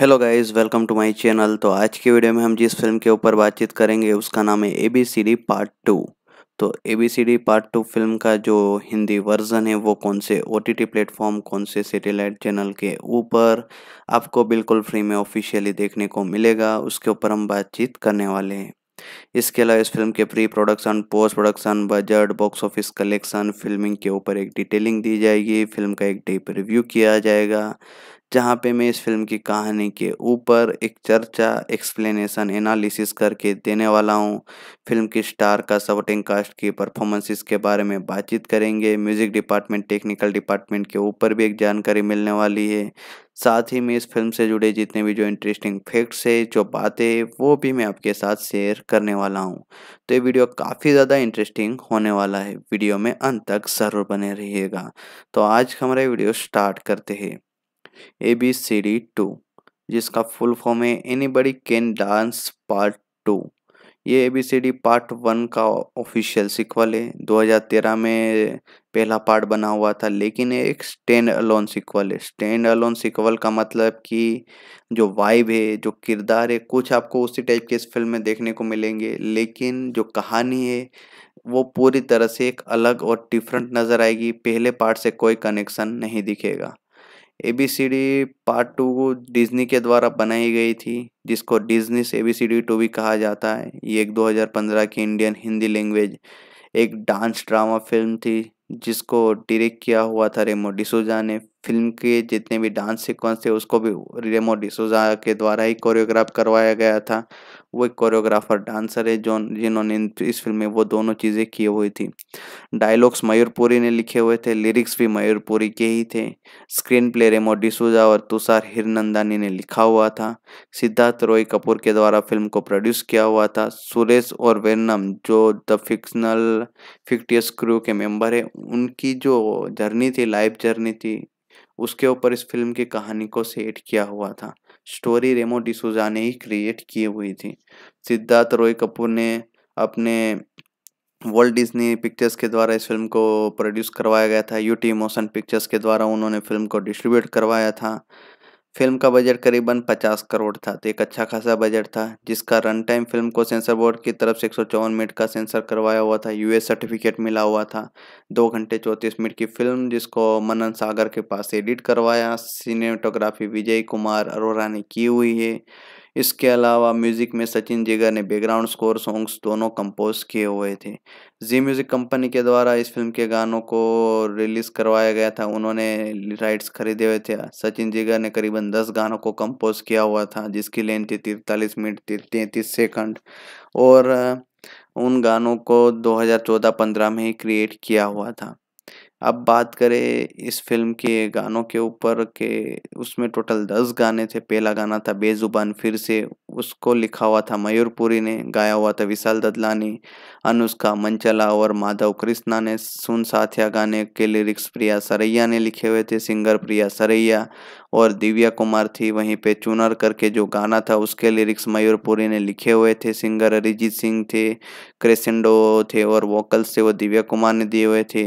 hello guys welcome to my channel तो आज की वीडियो में हम जिस फिल्म के ऊपर बातचीत करेंगे उसका नाम है A B C D part two तो A B C D part two film का जो हिंदी वर्जन है वो कौन से ओ टी टी प्लेटफॉर्म कौन से सेटेलाइट चैनल के ऊपर आपको बिल्कुल फ्री में ऑफिशियली देखने को मिलेगा उसके ऊपर हम बातचीत करने वाले हैं इसके अलावा इस फिल्म के pre production post production budget box office collection filming के ऊपर एक डिटेलिंग दी जाएगी फिल्म का एक डीप रिव्यू किया जाएगा जहाँ पे मैं इस फिल्म की कहानी के ऊपर एक चर्चा एक्सप्लेनेशन एनालिसिस करके देने वाला हूँ फिल्म की स्टार का सपोर्टिंग कास्ट की परफॉर्मेंसेस के बारे में बातचीत करेंगे म्यूजिक डिपार्टमेंट टेक्निकल डिपार्टमेंट के ऊपर भी एक जानकारी मिलने वाली है साथ ही में इस फिल्म से जुड़े जितने भी जो इंटरेस्टिंग फैक्ट्स है जो बातें वो भी मैं आपके साथ शेयर करने वाला हूँ तो ये वीडियो काफ़ी ज़्यादा इंटरेस्टिंग होने वाला है वीडियो में अंत तक ज़रूर बने रहिएगा तो आज हमारा वीडियो स्टार्ट करते हैं A B C D two जिसका फुल फॉर्म है any buddy can dance part two ये A B C D part one का ऑफिशियल सिक्वल है दो हजार तेरह में पहला पार्ट बना हुआ था लेकिन ये एक स्टैंड अलोन सिक्वल है स्टैंड अलोन सिक्वल का मतलब कि जो वाइब है जो किरदार है कुछ आपको उसी टाइप के इस फिल्म में देखने को मिलेंगे लेकिन जो कहानी है वो पूरी तरह से एक अलग और डिफरेंट नज़र आएगी पहले पार्ट से कोई कनेक्शन नहीं दिखेगा एबीसीडी पार्ट टू डिज्नी के द्वारा बनाई गई थी जिसको डिजनी से एबीसीडी टू भी कहा जाता है ये एक 2015 की इंडियन हिंदी लैंग्वेज एक डांस ड्रामा फिल्म थी जिसको डायरेक्ट किया हुआ था रेमो डिसोजा ने फिल्म के जितने भी डांस सीक्वेंस थे उसको भी रेमो डिसोजा के द्वारा ही कोरियोग्राफ करवाया गया था वो एक कोरियोग्राफर डांसर है जो जिन्होंने इस फिल्म में वो दोनों चीज़ें की हुई थी डायलॉग्स मयूरपुरी ने लिखे हुए थे लिरिक्स भी मयूरपुरी के ही थे स्क्रीन प्ले रेमो डिसूजा और तुषार हिरनंदानी ने लिखा हुआ था सिद्धार्थ रॉय कपूर के द्वारा फिल्म को प्रोड्यूस किया हुआ था सुरेश और वेनम जो द फिक्शनल फिक्टियस क्रू के मेम्बर है उनकी जो जर्नी थी लाइफ जर्नी थी उसके ऊपर इस फिल्म की कहानी को सेट किया हुआ था स्टोरी रेमो डिसूजा ने ही क्रिएट की हुई थी सिद्धार्थ रॉय कपूर ने अपने वर्ल्ड डिज्नी पिक्चर्स के द्वारा इस फिल्म को प्रोड्यूस करवाया गया था यूटी मोशन पिक्चर्स के द्वारा उन्होंने फिल्म को डिस्ट्रीब्यूट करवाया था फिल्म का बजट करीबन 50 करोड़ था तो एक अच्छा खासा बजट था जिसका रन टाइम फिल्म को सेंसर बोर्ड की तरफ से एक मिनट का सेंसर करवाया हुआ था यूएस सर्टिफिकेट मिला हुआ था दो घंटे चौंतीस मिनट की फिल्म जिसको मनन सागर के पास एडिट करवाया सिनेटोग्राफी विजय कुमार अरोरा ने की हुई है इसके अलावा म्यूज़िक में सचिन जिगर ने बैकग्राउंड स्कोर सॉन्ग्स दोनों कंपोज किए हुए थे जी म्यूज़िक कंपनी के द्वारा इस फिल्म के गानों को रिलीज़ करवाया गया था उन्होंने राइट्स खरीदे हुए थे सचिन जिगर ने करीबन दस गानों को कंपोज किया हुआ था जिसकी लेंथ थी तिरतालीस मिनट तैंतीस सेकंड और उन गानों को 2014-15 में ही क्रिएट किया हुआ था अब बात करें इस फिल्म के गानों के ऊपर के उसमें टोटल दस गाने थे पहला गाना था बेज़ुबान फिर से उसको लिखा हुआ था मयूरपुरी ने गाया हुआ था विशाल ददलानी अनुष्का मंचला और माधव कृष्णा ने सुन साथिया गाने के लिरिक्स प्रिया सरैया ने लिखे हुए थे सिंगर प्रिया सरैया और दिव्या कुमार थी वहीं पे चुनर करके जो गाना था उसके लिरिक्स मयूरपुरी ने लिखे हुए थे सिंगर अरिजीत सिंह थे क्रेसेंडो थे और वोकल्स थे वो दिव्या कुमार ने दिए हुए थे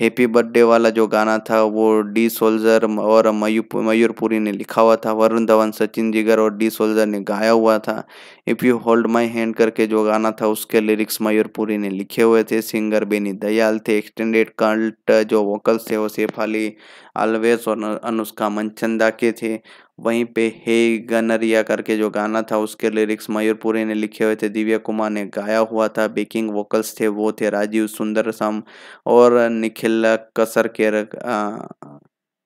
हैप्पी बर्थडे वाला जो गाना था वो डी सोल्जर और मयूर मयूरपुरी ने लिखा हुआ था वरुण धवन सचिन जिगर और डी सोल्जर ने गाया हुआ था if you hold my hand करके जो गाना था उसके लिरिक्स मयूरपुरी ने लिखे हुए थे सिंगर बेनी दयाल थे एक्सटेंडेड कल्ट जो वोकल्स थे वो सेफ अली अलवेज और अनुष्का मंचन चंदा के थे वहीं पे हे गनरिया करके जो गाना था उसके लिरिक्स मयूर पुरी ने लिखे हुए थे दिव्या कुमार ने गाया हुआ था बेकिंग वोकल्स थे वो थे राजीव सुंदर सम और निखिल कसर के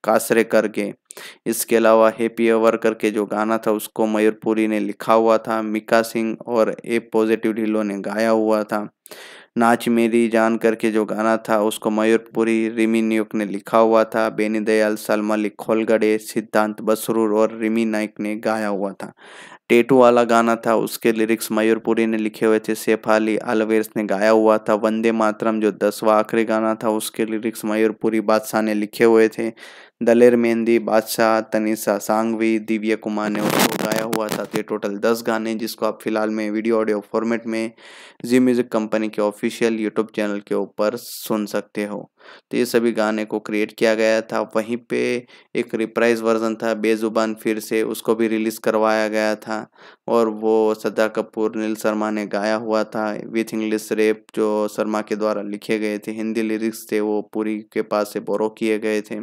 कासरे करके इसके अलावा हैप्पी अवर करके जो गाना था उसको मयूरपुरी ने लिखा हुआ था मिका सिंह और ए पॉजिटिव ढिलो ने गाया हुआ था नाच मेरी जान करके जो गाना था उसको मयूरपुरी रिमी नायक ने लिखा हुआ था बेनी दयाल सलमली खोलगड़े सिद्धांत बसरूर और रिमी नायक ने गाया हुआ था टेटू वाला गाना था उसके लिरिक्स मयूरपुरी ने लिखे हुए थे सेफ अली अलवेस ने गाया हुआ था वंदे मातरम जो दसवा आखिरी गाना था उसके लिरिक्स मयूरपुरी बादशाह ने लिखे हुए थे दलेर मेहंदी बादशाह तनिषा सांगवी दिव्या कुमार ने उसको गाया हुआ था तो ये टोटल दस गाने जिसको आप फिलहाल में वीडियो ऑडियो फॉर्मेट में जी म्यूज़िक कंपनी के ऑफिशियल यूट्यूब चैनल के ऊपर सुन सकते हो तो ये सभी गाने को क्रिएट किया गया था वहीं पे एक रिप्राइज वर्जन था बेजुबान फिर से उसको भी रिलीज़ करवाया गया था और वो सदा कपूर नील शर्मा ने गाया हुआ था विथ इंग्लिश रेप जो शर्मा के द्वारा लिखे गए थे हिंदी लिरिक्स थे वो पूरी के पास से बोरो किए गए थे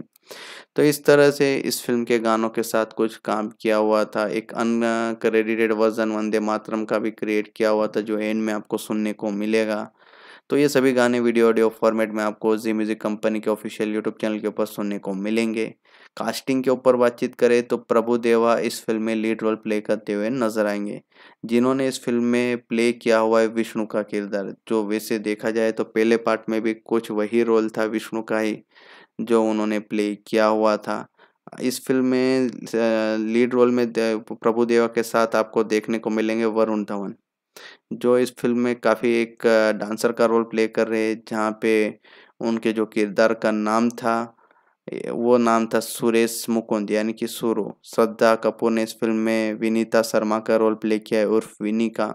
तो इस तरह से इस फिल्म के गानों के साथ कुछ काम किया हुआ था एक अन्य क्रेडिटेड वर्जन वंदे मातरम का भी क्रिएट किया हुआ था जो एंड में आपको सुनने को मिलेगा तो ये सभी गाने वीडियो ऑडियो फॉर्मेट में आपको जी म्यूज़िक कंपनी के ऑफिशियल यूट्यूब चैनल के ऊपर सुनने को मिलेंगे कास्टिंग के ऊपर बातचीत करें तो प्रभु देवा इस फिल्म में लीड रोल प्ले करते हुए नजर आएंगे जिन्होंने इस फिल्म में प्ले किया हुआ है विष्णु का किरदार जो वैसे देखा जाए तो पहले पार्ट में भी कुछ वही रोल था विष्णु का ही जो उन्होंने प्ले किया हुआ था इस फिल्म में लीड रोल में प्रभु देवा के साथ आपको देखने को मिलेंगे वरुण धवन जो इस फिल्म में काफ़ी एक डांसर का रोल प्ले कर रहे हैं जहाँ पे उनके जो किरदार का नाम था वो नाम था सुरेश मुकुंद यानी कि सुरु श्रद्धा कपूर ने इस फिल्म में विनीता शर्मा का रोल प्ले किया है उर्फ विनी का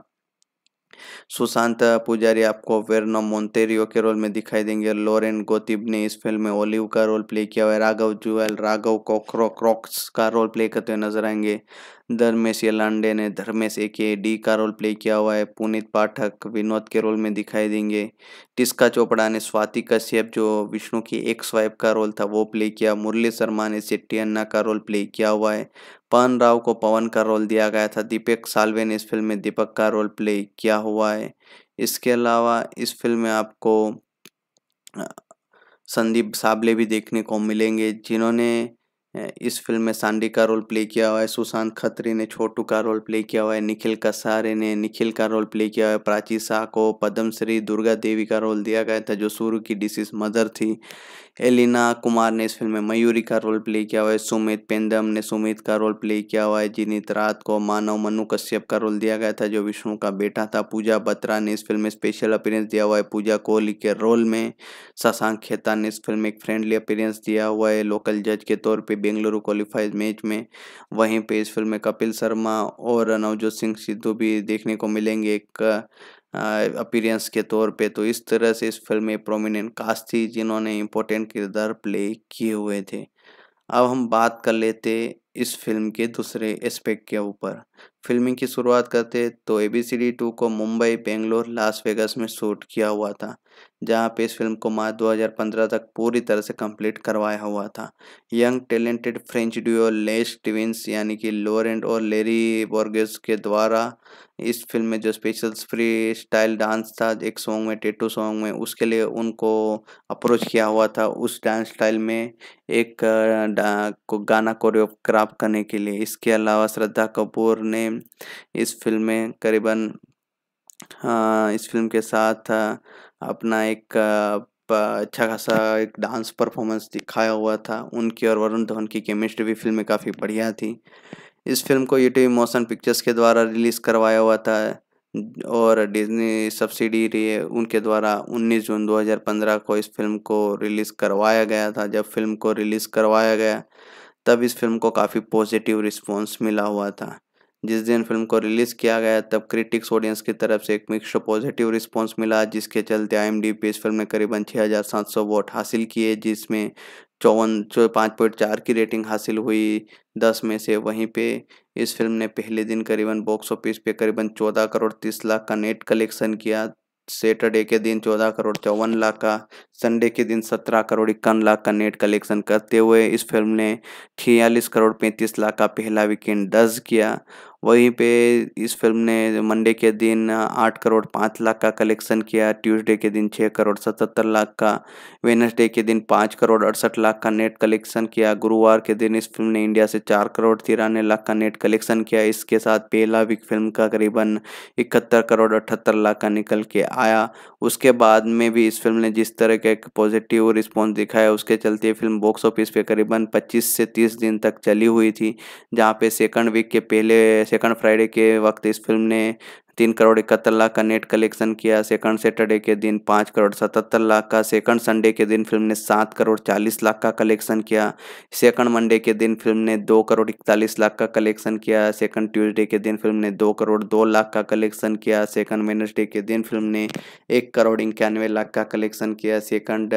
सुशांत पुजारी आपको वेरनो मोन्तेरियो के रोल में दिखाई देंगे लॉरेन गोतिब ने इस फिल्म में ओलिव का रोल प्ले किया हुआ है राघव जुएल राघव कोक्रो क्रॉक्स का रोल प्ले करते हुए नजर आएंगे धर्मेश यलांडे ने धर्मेश ए के डी का रोल प्ले किया हुआ है पुनीत पाठक विनोद के रोल में दिखाई देंगे टिस्का चोपड़ा ने स्वाति कश्यप जो विष्णु की एक स्वाइप का रोल था वो प्ले किया मुरली शर्मा ने शेट्टी अन्ना का रोल प्ले किया हुआ है पवन राव को पवन का रोल दिया गया था दीपक सालवे ने इस फिल्म में दीपक का रोल प्ले किया हुआ है इसके अलावा इस फिल्म में आपको संदीप साबले भी देखने को मिलेंगे जिन्होंने इस फिल्म में सांडी का रोल प्ले किया हुआ है सुशांत खत्री ने छोटू का रोल प्ले किया हुआ है निखिल कसारे ने निखिल का रोल प्ले किया हुआ है प्राची शाह को पद्मश्री दुर्गा देवी का रोल दिया गया था जो सूर्य की डिसीज मदर थी एलिना कुमार ने इस फिल्म में मयूरी का रोल प्ले किया हुआ है सुमित पेंदम ने सुमित का रोल प्ले किया हुआ है जिनित रात को मानव मनु कश्यप का रोल दिया गया था जो विष्णु का बेटा था पूजा बत्रा ने इस फिल्म में स्पेशल अपीयरेंस दिया हुआ है पूजा कोहली के रोल में शशांक खेता ने इस फिल्म में एक फ्रेंडली अपीयरेंस दिया हुआ है लोकल जज के तौर पर बेंगलुरु क्वालिफाइज मैच में वहीं पर इस फिल्म में कपिल शर्मा और नवजोत सिंह सिद्धू भी देखने को मिलेंगे एक अपीरेंस के तौर पे तो इस तरह से इस फिल्म में प्रोमिनेंट कास्ट थी जिन्होंने इम्पोर्टेंट किरदार प्ले किए हुए थे अब हम बात कर लेते इस फिल्म के दूसरे एस्पेक्ट के ऊपर फिल्मिंग की शुरुआत करते तो A B C D two को मुंबई बेंगलोर लास वेगास में शूट किया हुआ था जहां पे इस फिल्म को मार्च 2015 तक पूरी तरह से कंप्लीट करवाया हुआ था young talented French duo Les Twins यानी कि लोरेंट और लेरी बोर्गेस के द्वारा इस फिल्म में जो स्पेशल फ्री स्टाइल डांस था एक सॉन्ग में टेटू सॉन्ग में उसके लिए उनको अप्रोच किया हुआ था उस डांस स्टाइल में एक को गाना कोरियोग्राफ करने के लिए इसके अलावा श्रद्धा कपूर ने इस फिल्म में करीबन हाँ, इस फिल्म के साथ अपना एक अच्छा खासा एक डांस परफॉर्मेंस दिखाया हुआ था उनकी और वरुण धवन की केमिस्ट्री भी फिल्म में काफ़ी बढ़िया थी इस फिल्म को यूटी मोशन पिक्चर्स के द्वारा रिलीज़ करवाया हुआ था और डिज्नी सब्सिडी रही उनके द्वारा 19 जून 2015 को इस फिल्म को रिलीज़ करवाया गया था जब फिल्म को रिलीज़ करवाया गया तब इस फिल्म को काफ़ी पॉजिटिव रिस्पॉन्स मिला हुआ था जिस दिन फिल्म को रिलीज़ किया गया तब क्रिटिक्स ऑडियंस की तरफ से एक मिक्स पॉजिटिव रिस्पांस मिला जिसके चलते आई पे इस फिल्म ने करीबन सौ वोट हासिल किए जिसमें चौवन चौ पाँच पॉइंट चार की रेटिंग हासिल हुई दस में से वहीं पे इस फिल्म ने पहले दिन करीबन बॉक्स ऑफिस पे करीबन चौदह करोड़ तीस लाख का नेट कलेक्शन किया सैटरडे के दिन चौदह करोड़ चौवन लाख का संडे के दिन सत्रह करोड़ इक्यावन लाख का नेट कलेक्शन करते हुए इस फिल्म ने छियालीस करोड़ पैंतीस लाख का पहला वीकेंड दर्ज किया वहीं पे इस फिल्म ने मंडे के दिन आठ करोड़ पाँच लाख का कलेक्शन किया ट्यूसडे के दिन छः करोड़ सतहत्तर लाख का वेनसडे के दिन पाँच करोड़ अड़सठ लाख का नेट कलेक्शन किया गुरुवार के दिन इस फिल्म ने इंडिया से चार करोड़ तिरानवे लाख का नेट कलेक्शन किया इसके साथ पहला वीक फिल्म का करीबन इकहत्तर करोड़ अठहत्तर लाख का निकल के आया उसके बाद में भी इस फिल्म ने जिस तरह का एक पॉजिटिव रिस्पॉन्स दिखाया उसके चलते फिल्म बॉक्स ऑफिस पर करीबन पच्चीस से तीस दिन तक चली हुई थी जहाँ पे सेकंड वीक के पहले सेकंड फ्राइडे के वक्त इस फिल्म ने तीन करोड़ इकहत्तर लाख का नेट कलेक्शन किया सेकंड सैटरडे के दिन पाँच करोड़ सतहत्तर लाख का सेकंड संडे के दिन फिल्म ने सात करोड़ चालीस लाख का कलेक्शन किया सेकंड मंडे के दिन फिल्म ने दो करोड़ इकतालीस लाख का कलेक्शन किया सेकंड ट्यूसडे के दिन फिल्म ने दो करोड़ दो लाख का कलेक्शन किया सेकंड वेनसडे के दिन फिल्म ने एक करोड़ इक्यानवे लाख का कलेक्शन किया सेकंड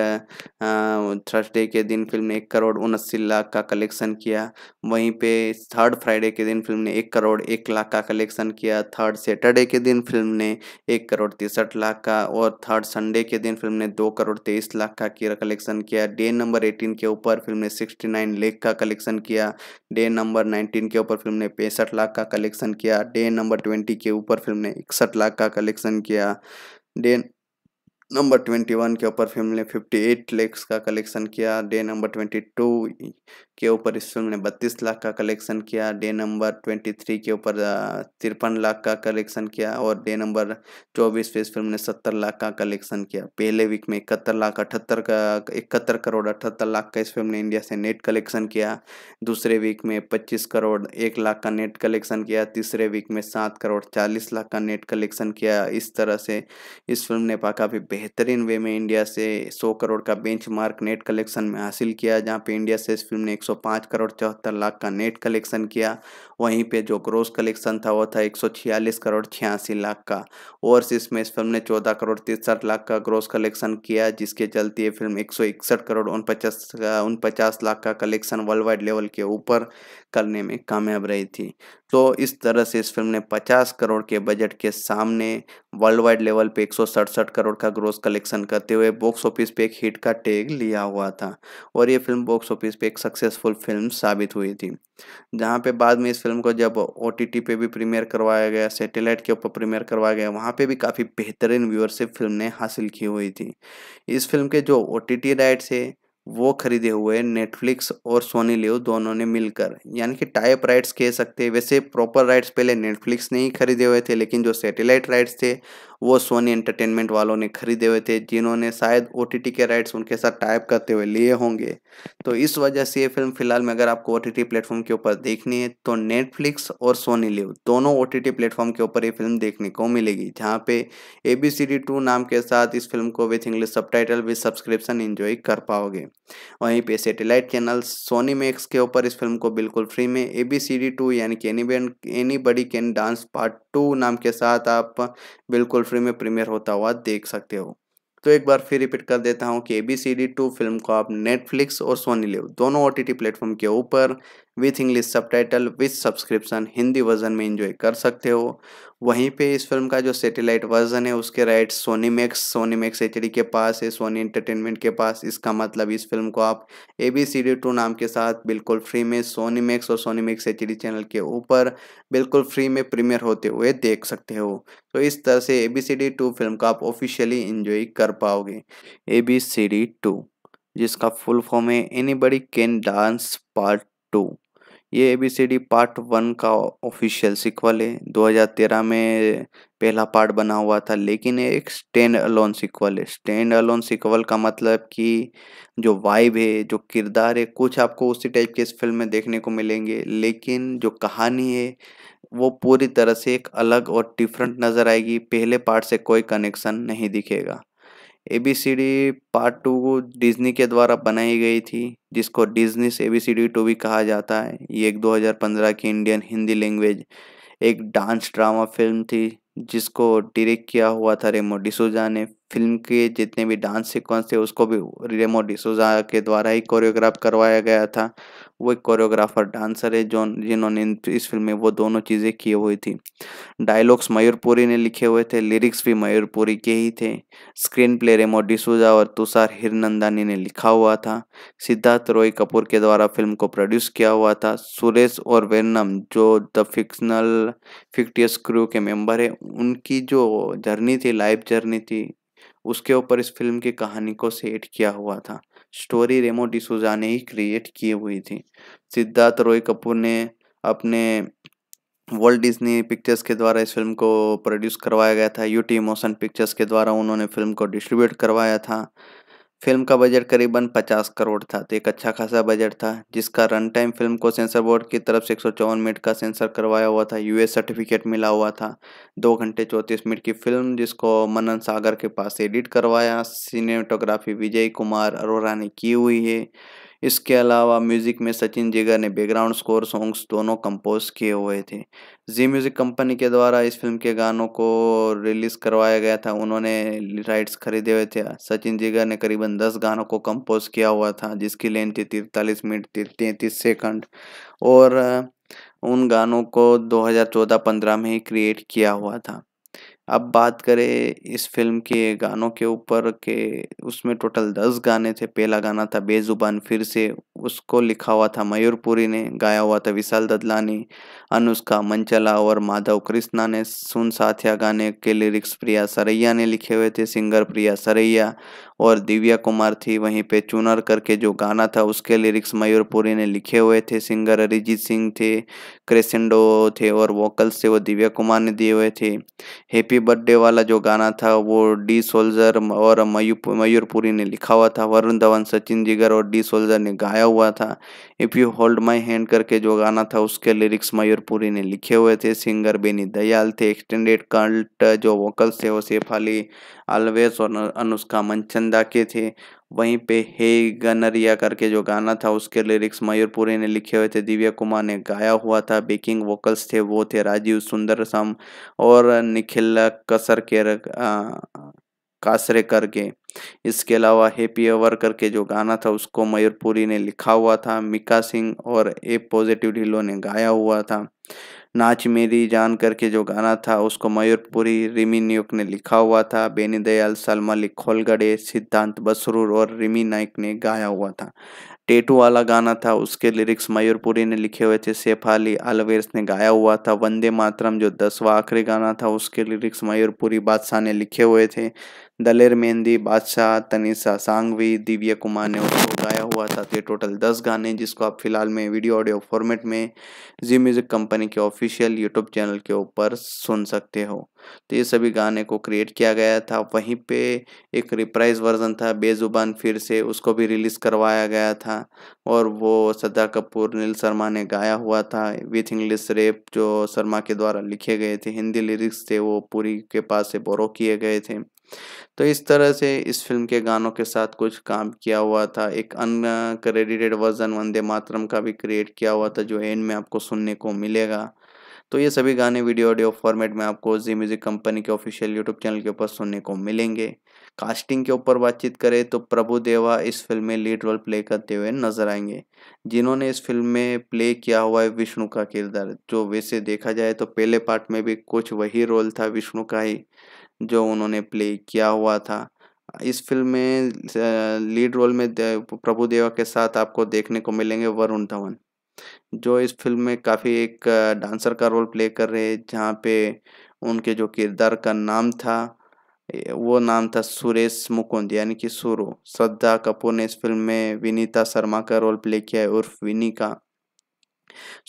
थर्सडे के दिन फिल्म ने एक करोड़ उनासी लाख का कलेक्शन किया वहीं पर थर्ड फ्राइडे के दिन फिल्म ने एक करोड़ एक लाख का कलेक्शन किया थर्ड सैटरडे के दिन फिल्म ने एक करोड़ तिरसठ लाख का और थर्ड संडे के दिन फिल्म ने दो करोड़ तेईस लाख का कलेक्शन किया डे नंबर एटीन के ऊपर फिल्म ने सिक्सटी नाइन लेख का कलेक्शन किया डे नंबर नाइनटीन के ऊपर फिल्म ने पैंसठ लाख का कलेक्शन किया डे नंबर ट्वेंटी के ऊपर फिल्म ने इकसठ लाख का कलेक्शन किया डे नंबर ट्वेंटी वन के ऊपर फिल्म ने फिफ्टी एट लेक्स का कलेक्शन किया डे नंबर ट्वेंटी टू के ऊपर इस फिल्म ने 32 लाख का कलेक्शन किया डे नंबर 23 के ऊपर तिरपन लाख का कलेक्शन किया और डे नंबर 24 पे इस फिल्म ने 70 लाख का कलेक्शन किया पहले वीक में इकहत्तर लाख अठहत्तर का इकहत्तर करोड़ अठहत्तर लाख का इस फिल्म ने इंडिया से नेट कलेक्शन किया दूसरे वीक में पच्चीस करोड़ एक लाख का नेट कलेक्शन किया तीसरे वीक में सात करोड़ चालीस लाख का नेट कलेक्शन किया इस तरह से इस फिल्म ने काफ़ी बेहतरीन वे में इंडिया से सौ करोड़ का बेंच नेट कलेक्शन में हासिल किया जहाँ पे इंडिया से इस फिल्म ने एक 105 करोड़ चौहत्तर लाख का नेट कलेक्शन किया वहीं पे जो ग्रोस कलेक्शन था वो था 146 करोड़ छियासी लाख का ओवरसीज में इस फिल्म ने 14 करोड़ तिरसठ लाख का ग्रोस कलेक्शन किया जिसके चलते ये फिल्म एक करोड़ उनपचास उनपचास लाख का कलेक्शन वर्ल्ड वाइड लेवल के ऊपर करने में कामयाब रही थी तो इस तरह से इस फिल्म ने 50 करोड़ के बजट के सामने वर्ल्ड वाइड लेवल पे एक करोड़ का ग्रोस कलेक्शन करते हुए बॉक्स ऑफिस पे एक हिट का टैग लिया हुआ था और ये फिल्म बॉक्स ऑफिस पे एक सक्सेसफुल फिल्म साबित हुई थी जहाँ पे बाद में इस फिल्म को जब ओ पे भी प्रीमियर करवाया गया सैटेलाइट के ऊपर प्रीमियर करवाया गया वहाँ पे भी काफ़ी बेहतरीन व्यूअरशिप फिल्म ने हासिल की हुई थी इस फिल्म के जो ओ टी राइट्स है वो खरीदे हुए नेटफ्लिक्स और सोनी लियो दोनों ने मिलकर यानी कि टाइप राइट्स कह सकते हैं वैसे प्रॉपर राइट्स पहले नेटफ्लिक्स ने ही खरीदे हुए थे लेकिन जो सैटेलाइट राइट्स थे वो सोनी एंटरटेनमेंट वालों ने खरीदे हुए थे जिन्होंने शायद ओ के राइट्स उनके साथ टाइप करते हुए लिए होंगे तो इस वजह से ये फिल्म फिलहाल में अगर आपको ओ टी प्लेटफॉर्म के ऊपर देखनी है तो नेटफ्लिक्स और सोनी लिव दोनों ओ टी प्लेटफॉर्म के ऊपर ये फिल्म देखने को मिलेगी जहाँ पे A B C D two नाम के साथ इस फिल्म को with English subtitle with subscription enjoy कर पाओगे वहीं पे सेटेलाइट चैनल सोनी मैक्स के ऊपर इस फिल्म को बिल्कुल फ्री में A B C D two यानी कि any buddy can dance part two नाम के साथ आप बिल्कुल फ्री कंट्री में प्रीमियर होता हुआ देख सकते हो तो एक बार फिर रिपीट कर देता हूँ कि A B C D to film को आप नेटफ्लिक्स और सोनी लिव दोनों ओ टी टी प्लेटफॉर्म के ऊपर with English subtitle with subscription Hindi version में इंजॉय कर सकते हो वहीं पे इस फिल्म का जो सैटेलाइट वर्जन है उसके right Sony Max Sony Max H के पास है सोनी एंटरटेनमेंट के पास इसका मतलब इस फिल्म को आप A B C D two नाम के साथ बिल्कुल फ्री में सोनी मैक्स और सोनी मैक्स एच चैनल के ऊपर बिल्कुल फ्री में प्रीमियर होते हुए देख सकते हो तो इस तरह से A B C D to film का आप ऑफिशियली इंजॉय कर पाओगे A B C D two जिसका फुल फॉर्म है any buddy can dance part two ये A B C D part one का ऑफिशियल सिक्वल है 2013 में पहला पार्ट बना हुआ था लेकिन ये एक स्टैंड अलोन सिक्वल है स्टैंड अलोन सिक्वल का मतलब कि जो वाइब है जो किरदार है कुछ आपको उसी टाइप के इस फिल्म में देखने को मिलेंगे लेकिन जो कहानी है वो पूरी तरह से एक अलग और डिफरेंट नज़र आएगी पहले पार्ट से कोई कनेक्शन नहीं दिखेगा एबीसीडी पार्ट टू डिज्नी के द्वारा बनाई गई थी जिसको डिजनी से एबीसीडी टू भी कहा जाता है ये एक 2015 की इंडियन हिंदी लैंग्वेज एक डांस ड्रामा फिल्म थी जिसको डायरेक्ट किया हुआ था रेमो डिसोजा ने फिल्म के जितने भी डांस सीक्वेंस थे उसको भी रेमो डिसोजा के द्वारा ही कोरियोग्राफ करवाया गया था वो एक कोरियोग्राफर डांसर है जो जिन्होंने इस फिल्म में वो दोनों चीज़ें की हुई थी डायलॉग्स मयूरपुरी ने लिखे हुए थे लिरिक्स भी मयूरपुरी के ही थे स्क्रीन प्ले रेमो डिसूजा और तुषार हिरनंदानी ने लिखा हुआ था सिद्धार्थ रॉय कपूर के द्वारा फिल्म को प्रोड्यूस किया हुआ था सुरेश और वेनम जो द फिक्शनल फिक्टियस क्रू के मेंबर है उनकी जो जर्नी थी लाइफ जर्नी थी उसके ऊपर इस फिल्म की कहानी को सेट किया हुआ था स्टोरी रेमो डिसोजा ने ही क्रिएट किए हुई थी सिद्धार्थ रॉय कपूर ने अपने वर्ल्ड डिज्नी पिक्चर्स के द्वारा इस फिल्म को प्रोड्यूस करवाया गया था यूटी मोशन पिक्चर्स के द्वारा उन्होंने फिल्म को डिस्ट्रीब्यूट करवाया था फिल्म का बजट करीबन 50 करोड़ था तो एक अच्छा खासा बजट था जिसका रन टाइम फिल्म को सेंसर बोर्ड की तरफ से एक मिनट का सेंसर करवाया हुआ था यूएस सर्टिफिकेट मिला हुआ था दो घंटे चौंतीस मिनट की फिल्म जिसको मनन सागर के पास एडिट करवाया सिनेमाटोग्राफी विजय कुमार अरोरा ने की हुई है इसके अलावा म्यूज़िक में सचिन जिगर ने बैकग्राउंड स्कोर सॉन्ग्स दोनों कंपोज किए हुए थे जी म्यूज़िक कंपनी के द्वारा इस फिल्म के गानों को रिलीज़ करवाया गया था उन्होंने राइट्स खरीदे हुए थे सचिन जिगर ने करीबन दस गानों को कंपोज किया हुआ था जिसकी लेंथ थी तिरतालीस मिनट तैंतीस सेकंड और उन गानों को 2014-15 में ही क्रिएट किया हुआ था अब बात करें इस फिल्म के गानों के ऊपर के उसमें टोटल दस गाने थे पहला गाना था बेजुबान फिर से उसको लिखा हुआ था मयूरपुरी ने गाया हुआ था विशाल ददलानी अनुष्का मंचला और माधव कृष्णा ने सुन साथिया गाने के लिरिक्स प्रिया सरैया ने लिखे हुए थे सिंगर प्रिया सरैया और दिव्या कुमार थी वहीं पे चुनर करके जो गाना था उसके लिरिक्स मयूरपुरी ने लिखे हुए थे सिंगर अरिजीत सिंह थे क्रेसेंडो थे और वोकल्स थे वो दिव्या कुमार ने दिए हुए थे हैप्पी बर्थडे वाला जो गाना था वो डी सोल्जर और मयूरपुरी ने लिखा हुआ था वरुण धवन सचिन जिगर और डी सोल्जर ने गाया हुआ था if you hold my hand करके जो गाना था उसके लिरिक्स मयूरपुरी ने लिखे हुए थे सिंगर बेनी दयाल थे एक्सटेंडेड कल्ट जो वोकल्स थे वो सेफ अली अलवेज और अनुष्का मंचन चंदा के थे वहीं पे हे गनरिया करके जो गाना था उसके लिरिक्स मयूर पुरी ने लिखे हुए थे दिव्या कुमार ने गाया हुआ था बेकिंग वोकल्स थे वो थे राजीव सुंदर सम और निखिल कसर के कासरे करके इसके अलावा हैप्पी अवर करके जो गाना था उसको मयूरपुरी ने लिखा हुआ था मिका सिंह और ए पॉजिटिव ढिलो ने गाया हुआ था नाच मेरी जान करके जो गाना था उसको मयूरपुरी रिमी नायक ने लिखा हुआ था बेनी दयाल सलमली खोलगड़े सिद्धांत बसरूर और रिमी नायक ने गाया हुआ था टेटू वाला गाना था उसके लिरिक्स मयूरपुरी ने लिखे हुए थे सैफ अली अलवेस ने गाया हुआ था वंदे मातरम जो दसवा आखिरी गाना था उसके लिरिक्स मयूरपुरी बादशाह ने लिखे हुए थे दलेर मेहंदी बादशाह तनिषा सांगवी दिव्या कुमार ने उसको गाया हुआ था ये टोटल दस गाने जिसको आप फिलहाल में वीडियो ऑडियो फॉर्मेट में जी म्यूज़िक कंपनी के ऑफिशियल यूट्यूब चैनल के ऊपर सुन सकते हो तो ये सभी गाने को क्रिएट किया गया था वहीं पे एक रिप्राइज वर्जन था बेजुबान फिर से उसको भी रिलीज़ करवाया गया था और वो सदा कपूर नील शर्मा ने गाया हुआ था विथ इंग्लिश रेप जो शर्मा के द्वारा लिखे गए थे हिंदी लिरिक्स थे वो पूरी के पास से बोरो किए गए थे तो इस तरह से इस फिल्म के गानों के साथ कुछ काम किया हुआ था एक अन्य क्रेडिटेड वर्जन वंदे मातरम का भी क्रिएट किया हुआ था जो एंड में आपको सुनने को मिलेगा तो ये सभी गाने वीडियो ऑडियो फॉर्मेट में आपको जी म्यूज़िक कंपनी के ऑफिशियल यूट्यूब चैनल के ऊपर सुनने को मिलेंगे कास्टिंग के ऊपर बातचीत करें तो प्रभु देवा इस फिल्म में लीड रोल प्ले करते हुए नजर आएंगे जिन्होंने इस फिल्म में प्ले किया हुआ है विष्णु का किरदार जो वैसे देखा जाए तो पहले पार्ट में भी कुछ वही रोल था विष्णु का ही जो उन्होंने प्ले किया हुआ था इस फिल्म में लीड रोल में प्रभु देवा के साथ आपको देखने को मिलेंगे वरुण धवन जो इस फिल्म में काफ़ी एक डांसर का रोल प्ले कर रहे हैं जहाँ पे उनके जो किरदार का नाम था वो नाम था सुरेश मुकुंद यानी कि सुरु श्रद्धा कपूर ने इस फिल्म में विनीता शर्मा का रोल प्ले किया है उर्फ विनी का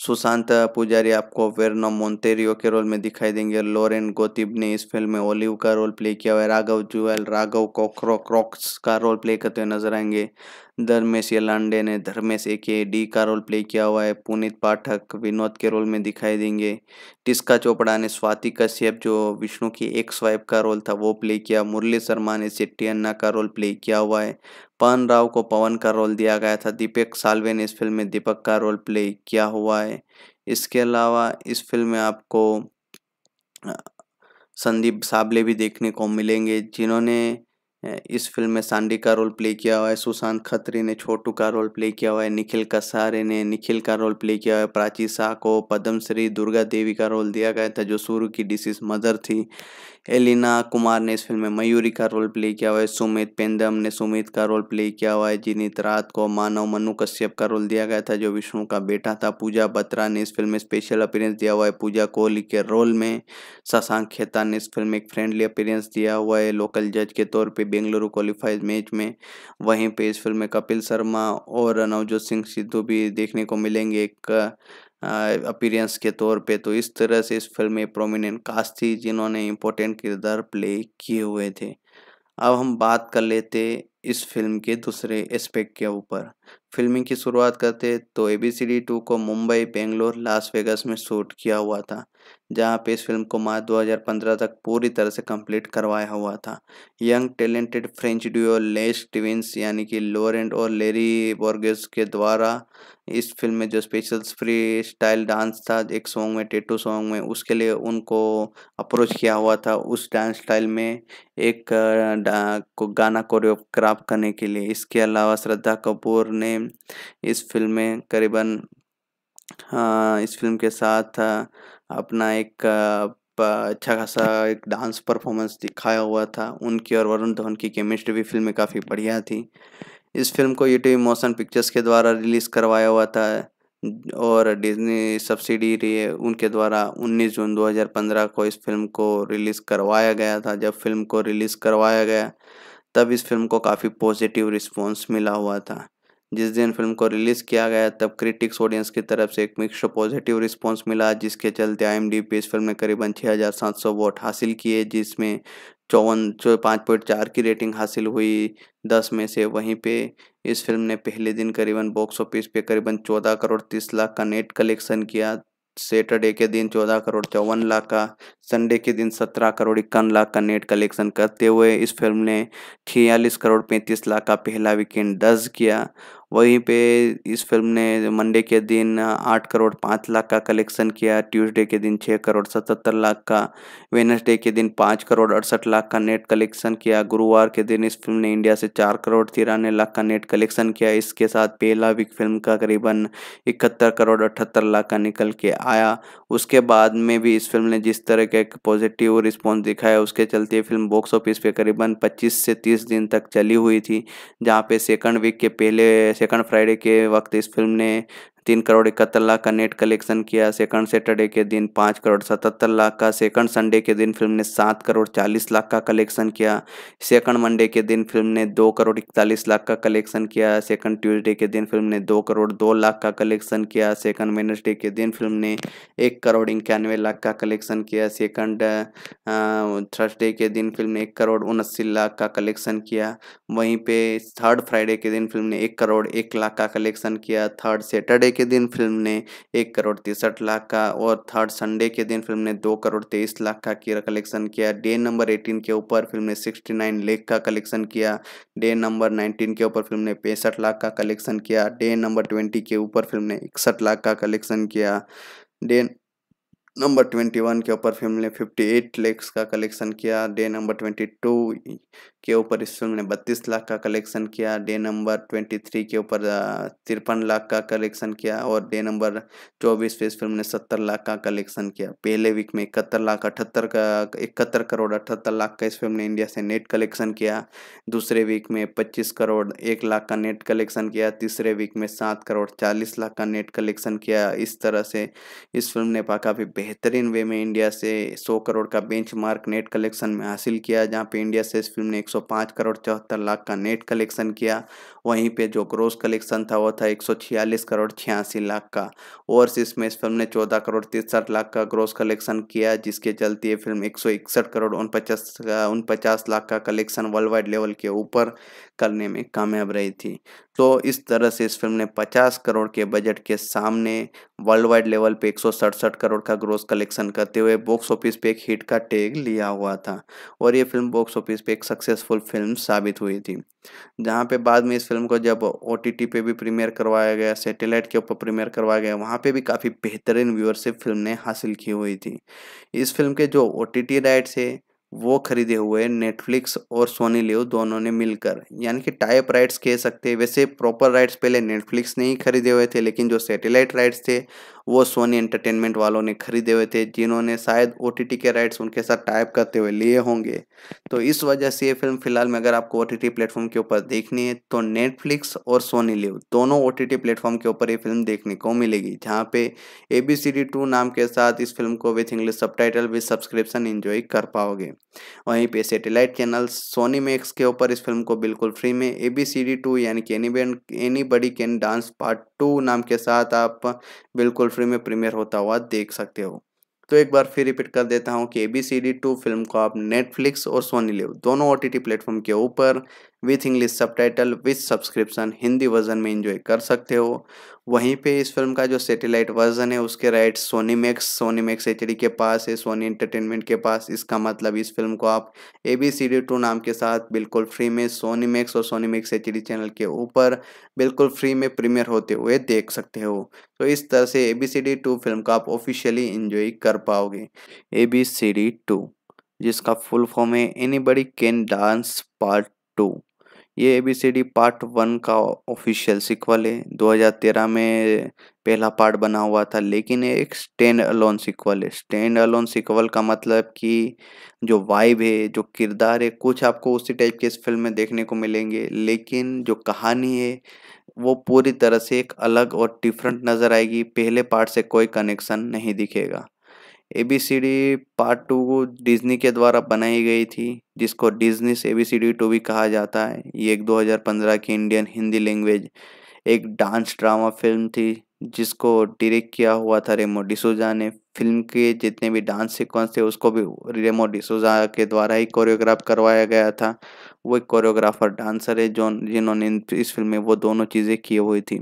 सुशांत पुजारी आपको वेरनो मोन्तेरियो के रोल में दिखाई देंगे लॉरेन गोतिब ने इस फिल्म में ओलिव का रोल प्ले किया हुआ है राघव जुएल राघव कॉक्रोक्रॉक्स क्रॉक्स का रोल प्ले करते हुए नजर आएंगे धर्मेश यलांडे ने धर्मेश ए के डी का रोल प्ले किया हुआ है पुनीत पाठक विनोद के रोल में दिखाई देंगे टिस्का चोपड़ा ने स्वाति कश्यप जो विष्णु की एक स्वाइप का रोल था वो प्ले किया मुरली शर्मा ने सिट्टी अन्ना का रोल प्ले किया हुआ है पवन राव को पवन का रोल दिया गया था दीपक सालवे ने इस फिल्म में दीपक का रोल प्ले किया हुआ है इसके अलावा इस फिल्म में आपको संदीप साबले भी देखने को मिलेंगे जिन्होंने इस फिल्म में सांडी का रोल प्ले किया हुआ है सुशांत खत्री ने छोटू का रोल प्ले किया हुआ है निखिल कसारे ने निखिल का रोल प्ले किया हुआ है प्राची शाह को पद्मश्री दुर्गा देवी का रोल दिया गया था जो सूर्य की डिसीज मदर थी एलिना कुमार ने इस फिल्म में मयूरी का रोल प्ले किया हुआ है सुमित पेंदम ने सुमित का रोल प्ले किया हुआ है जीनीत रात को मानव मनु कश्यप का रोल दिया गया था जो विष्णु का बेटा था पूजा बत्रा ने इस फिल्म में स्पेशल अपीयरेंस दिया हुआ है पूजा कोहली के रोल में शशांक खेता ने इस फिल्म में एक फ्रेंडली अपीयरेंस दिया हुआ है लोकल जज के तौर पर बेंगलुरु क्वालिफाइज मैच में वहीं पर इस फिल्म में कपिल शर्मा और नवजोत सिंह सिद्धू भी देखने को मिलेंगे एक अपीरेंस के तौर पे तो इस तरह से इस फिल्म में प्रोमिनेंट कास्ट थी जिन्होंने इम्पोर्टेंट किरदार प्ले किए हुए थे अब हम बात कर लेते इस फिल्म के दूसरे एस्पेक्ट के ऊपर फिल्मिंग की शुरुआत करते तो A B C D two को मुंबई बेंगलोर लास वेगास में शूट किया हुआ था जहां पे इस फिल्म को मार्च 2015 तक पूरी तरह से कंप्लीट करवाया हुआ था young talented French duo Les Twins यानी कि लोरेंट और लेरी बॉर्गेस के द्वारा इस फिल्म में जो स्पेशल फ्री स्टाइल डांस था एक सॉन्ग में टेटू सॉन्ग में उसके लिए उनको अप्रोच किया हुआ था उस डांस स्टाइल में एक को गाना कोरियोग्राफ करने के लिए इसके अलावा श्रद्धा कपूर ने इस फिल्म में करीबन इस फिल्म के साथ अपना एक अच्छा खासा एक डांस परफॉर्मेंस दिखाया हुआ था उनकी और वरुण धवन की केमिस्ट्री भी फिल्म में काफ़ी बढ़िया थी इस फिल्म को यूटीवी मोशन पिक्चर्स के द्वारा रिलीज़ करवाया हुआ था और डिज्नी सब्सिडी उनके द्वारा 19 जून 2015 को इस फिल्म को रिलीज़ करवाया गया था जब फिल्म को रिलीज़ करवाया गया तब इस फिल्म को काफ़ी पॉजिटिव रिस्पॉन्स मिला हुआ था जिस दिन फिल्म को रिलीज़ किया गया तब क्रिटिक्स ऑडियंस की तरफ से एक मिक्स पॉजिटिव रिस्पांस मिला जिसके चलते आई पे इस फिल्म ने करीबन छः हजार सात सौ वोट हासिल किए जिसमें चौवन चौ पाँच पॉइंट चार की रेटिंग हासिल हुई दस में से वहीं पे इस फिल्म ने पहले दिन करीबन बॉक्स ऑफिस पे करीबन चौदह करोड़ तीस लाख का नेट कलेक्शन किया सैटरडे के दिन चौदह करोड़ चौवन लाख का संडे के दिन सत्रह करोड़ इक्यावन लाख का नेट कलेक्शन करते हुए इस फिल्म ने छियालीस करोड़ पैंतीस लाख का पहला वीकेंड दर्ज किया वहीं पे इस फिल्म ने मंडे के दिन आठ करोड़ पाँच लाख का कलेक्शन किया ट्यूसडे के दिन छः करोड़ सतहत्तर लाख का वेनसडे के दिन पाँच करोड़ अड़सठ लाख का नेट कलेक्शन किया गुरुवार के दिन इस फिल्म ने इंडिया से चार करोड़ तिरानवे लाख का नेट कलेक्शन किया इसके साथ पहला वीक फिल्म का करीबन इकहत्तर करोड़ अठहत्तर लाख का निकल के आया उसके बाद में भी इस फिल्म ने जिस तरह का एक पॉजिटिव रिस्पॉन्स दिखाया उसके चलते फिल्म बॉक्स ऑफिस पर करीबन पच्चीस से तीस दिन तक चली हुई थी जहाँ पे सेकंड वीक के पहले सेकंड फ्राइडे के वक्त इस फिल्म ने तीन करोड़ इकहत्तर लाख का नेट कलेक्शन किया सेकंड सैटरडे के दिन पाँच करोड़ सतहत्तर लाख का सेकंड संडे के दिन फिल्म ने सात करोड़ चालीस लाख का कलेक्शन किया सेकंड मंडे के दिन फिल्म ने दो करोड़ इकतालीस लाख का कलेक्शन किया सेकंड ट्यूजडे के दिन फिल्म ने दो करोड़ दो लाख का कलेक्शन किया सेकंड वेनसडे के दिन फिल्म ने एक करोड़ इक्यानवे लाख का कलेक्शन किया सेकंड थर्सडे के दिन फिल्म ने एक करोड़ उनासी लाख का कलेक्शन किया वहीं पर थर्ड फ्राइडे के दिन फिल्म ने एक करोड़ एक लाख का कलेक्शन किया थर्ड सैटरडे के दिन फिल्म ने एक करोड़ तिरसठ लाख का और थर्ड संडे के दिन फिल्म ने दो करोड़ तेईस लाख का किया कलेक्शन किया डे नंबर एटीन के ऊपर फिल्म ने सिक्सटी नाइन लेख का कलेक्शन किया डे नंबर नाइनटीन के ऊपर फिल्म ने पैंसठ लाख का कलेक्शन किया डे नंबर ट्वेंटी के ऊपर फिल्म ने इकसठ लाख का कलेक्शन किया डे नंबर ट्वेंटी वन के ऊपर फिल्म ने फिफ्टी एट लेक्स का कलेक्शन किया डे नंबर ट्वेंटी टू के ऊपर इस फिल्म ने 32 लाख का कलेक्शन किया डे नंबर 23 के ऊपर तिरपन लाख का कलेक्शन किया और डे नंबर 24 पे इस फिल्म ने 70 लाख का कलेक्शन किया पहले वीक में इकहत्तर लाख अठहत्तर का इकहत्तर करोड़ अठहत्तर लाख का इस फिल्म ने इंडिया से नेट कलेक्शन किया दूसरे वीक में पच्चीस करोड़ एक लाख का नेट कलेक्शन किया तीसरे वीक में सात करोड़ चालीस लाख का नेट कलेक्शन किया इस तरह से इस फिल्म ने काफ़ी बेहतरीन वे में इंडिया से सौ करोड़ का बेंच नेट कलेक्शन में हासिल किया जहाँ पे इंडिया से इस फिल्म ने एक 105 करोड़ चौहत्तर लाख का नेट कलेक्शन किया वहीं पे जो ग्रोस कलेक्शन था वो था 146 करोड़ छियासी लाख का ओवरसीज में इस फिल्म ने 14 करोड़ तिरसठ लाख का ग्रोस कलेक्शन किया जिसके चलते ये फिल्म एक करोड़ उनपचास उनपचास लाख का कलेक्शन वर्ल्ड वाइड लेवल के ऊपर करने में कामयाब रही थी तो इस तरह से इस फिल्म ने 50 करोड़ के बजट के सामने वर्ल्ड वाइड लेवल पे एक करोड़ का ग्रोस कलेक्शन करते हुए बॉक्स ऑफिस पे एक हिट का टैग लिया हुआ था और ये फिल्म बॉक्स ऑफिस पे एक सक्सेसफुल फिल्म साबित हुई थी जहाँ पे बाद में इस फिल्म को जब ओ पे भी प्रीमियर करवाया गया सैटेलाइट के ऊपर प्रीमियर करवाया गया वहाँ पे भी काफ़ी बेहतरीन व्यूअरशिप फिल्म ने हासिल की हुई थी इस फिल्म के जो ओ टी राइट्स है वो खरीदे हुए नेटफ्लिक्स और सोनी लियो दोनों ने मिलकर यानी कि टाइप राइट्स कह सकते हैं वैसे प्रॉपर राइट्स पहले नेटफ्लिक्स ने ही खरीदे हुए थे लेकिन जो सैटेलाइट राइट्स थे वो सोनी एंटरटेनमेंट वालों ने खरीदे हुए थे जिन्होंने शायद ओ के राइट्स उनके साथ टाइप करते हुए लिए होंगे तो इस वजह से ये फिल्म फिलहाल में अगर आपको ओ टी प्लेटफॉर्म के ऊपर देखनी है तो नेटफ्लिक्स और सोनी लिव दोनों ओ टी प्लेटफॉर्म के ऊपर ये फिल्म देखने को मिलेगी जहाँ पे A B C D two नाम के साथ इस फिल्म को with English subtitle with subscription enjoy कर पाओगे वहीं पे सेटेलाइट चैनल सोनी मैक्स के ऊपर इस फिल्म को बिल्कुल फ्री में A B C D two यानी कि any any buddy can dance part two नाम के साथ आप बिल्कुल फ्री में प्रीमियर होता हुआ देख सकते हो तो एक बार फिर रिपीट कर देता हूँ कि A B C D to film को आप नेटफ्लिक्स और सोनी लिव दोनों ओ टी टी प्लेटफॉर्म के ऊपर with English subtitle with subscription Hindi version में इंजॉय कर सकते हो वहीं पे इस फिल्म का जो सैटेलाइट वर्जन है उसके right Sony Max Sony Max H के पास है सोनी एंटरटेनमेंट के पास इसका मतलब इस फिल्म को आप A B C D two नाम के साथ बिल्कुल फ्री में सोनी मैक्स और सोनी मैक्स एच चैनल के ऊपर बिल्कुल फ्री में प्रीमियर होते हुए देख सकते हो तो इस तरह से A B C D to film को आप ऑफिशियली इंजॉय कर पाओगे A B C D two जिसका फुल फॉर्म है any buddy can dance part two ये A B C D part one का ऑफिशियल सिक्वल है 2013 में पहला पार्ट बना हुआ था लेकिन ये एक स्टैंड अलोन सिक्वल है स्टैंड अलोन सिक्वल का मतलब कि जो वाइब है जो किरदार है कुछ आपको उसी टाइप के इस फिल्म में देखने को मिलेंगे लेकिन जो कहानी है वो पूरी तरह से एक अलग और डिफरेंट नज़र आएगी पहले पार्ट से कोई कनेक्शन नहीं दिखेगा एबीसीडी पार्ट टू डिज्नी के द्वारा बनाई गई थी जिसको बी सी एबीसीडी टू भी कहा जाता है ये एक 2015 की इंडियन हिंदी लैंग्वेज एक डांस ड्रामा फिल्म थी जिसको डायरेक्ट किया हुआ था रेमो डिसोजा ने फिल्म के जितने भी डांस सीक्वेंस थे उसको भी रेमो डिसोजा के द्वारा ही कोरियोग्राफ करवाया गया था वो एक कोरियोग्राफर डांसर है जो जिन्होंने इस फिल्म में वो दोनों चीज़ें की हुई थी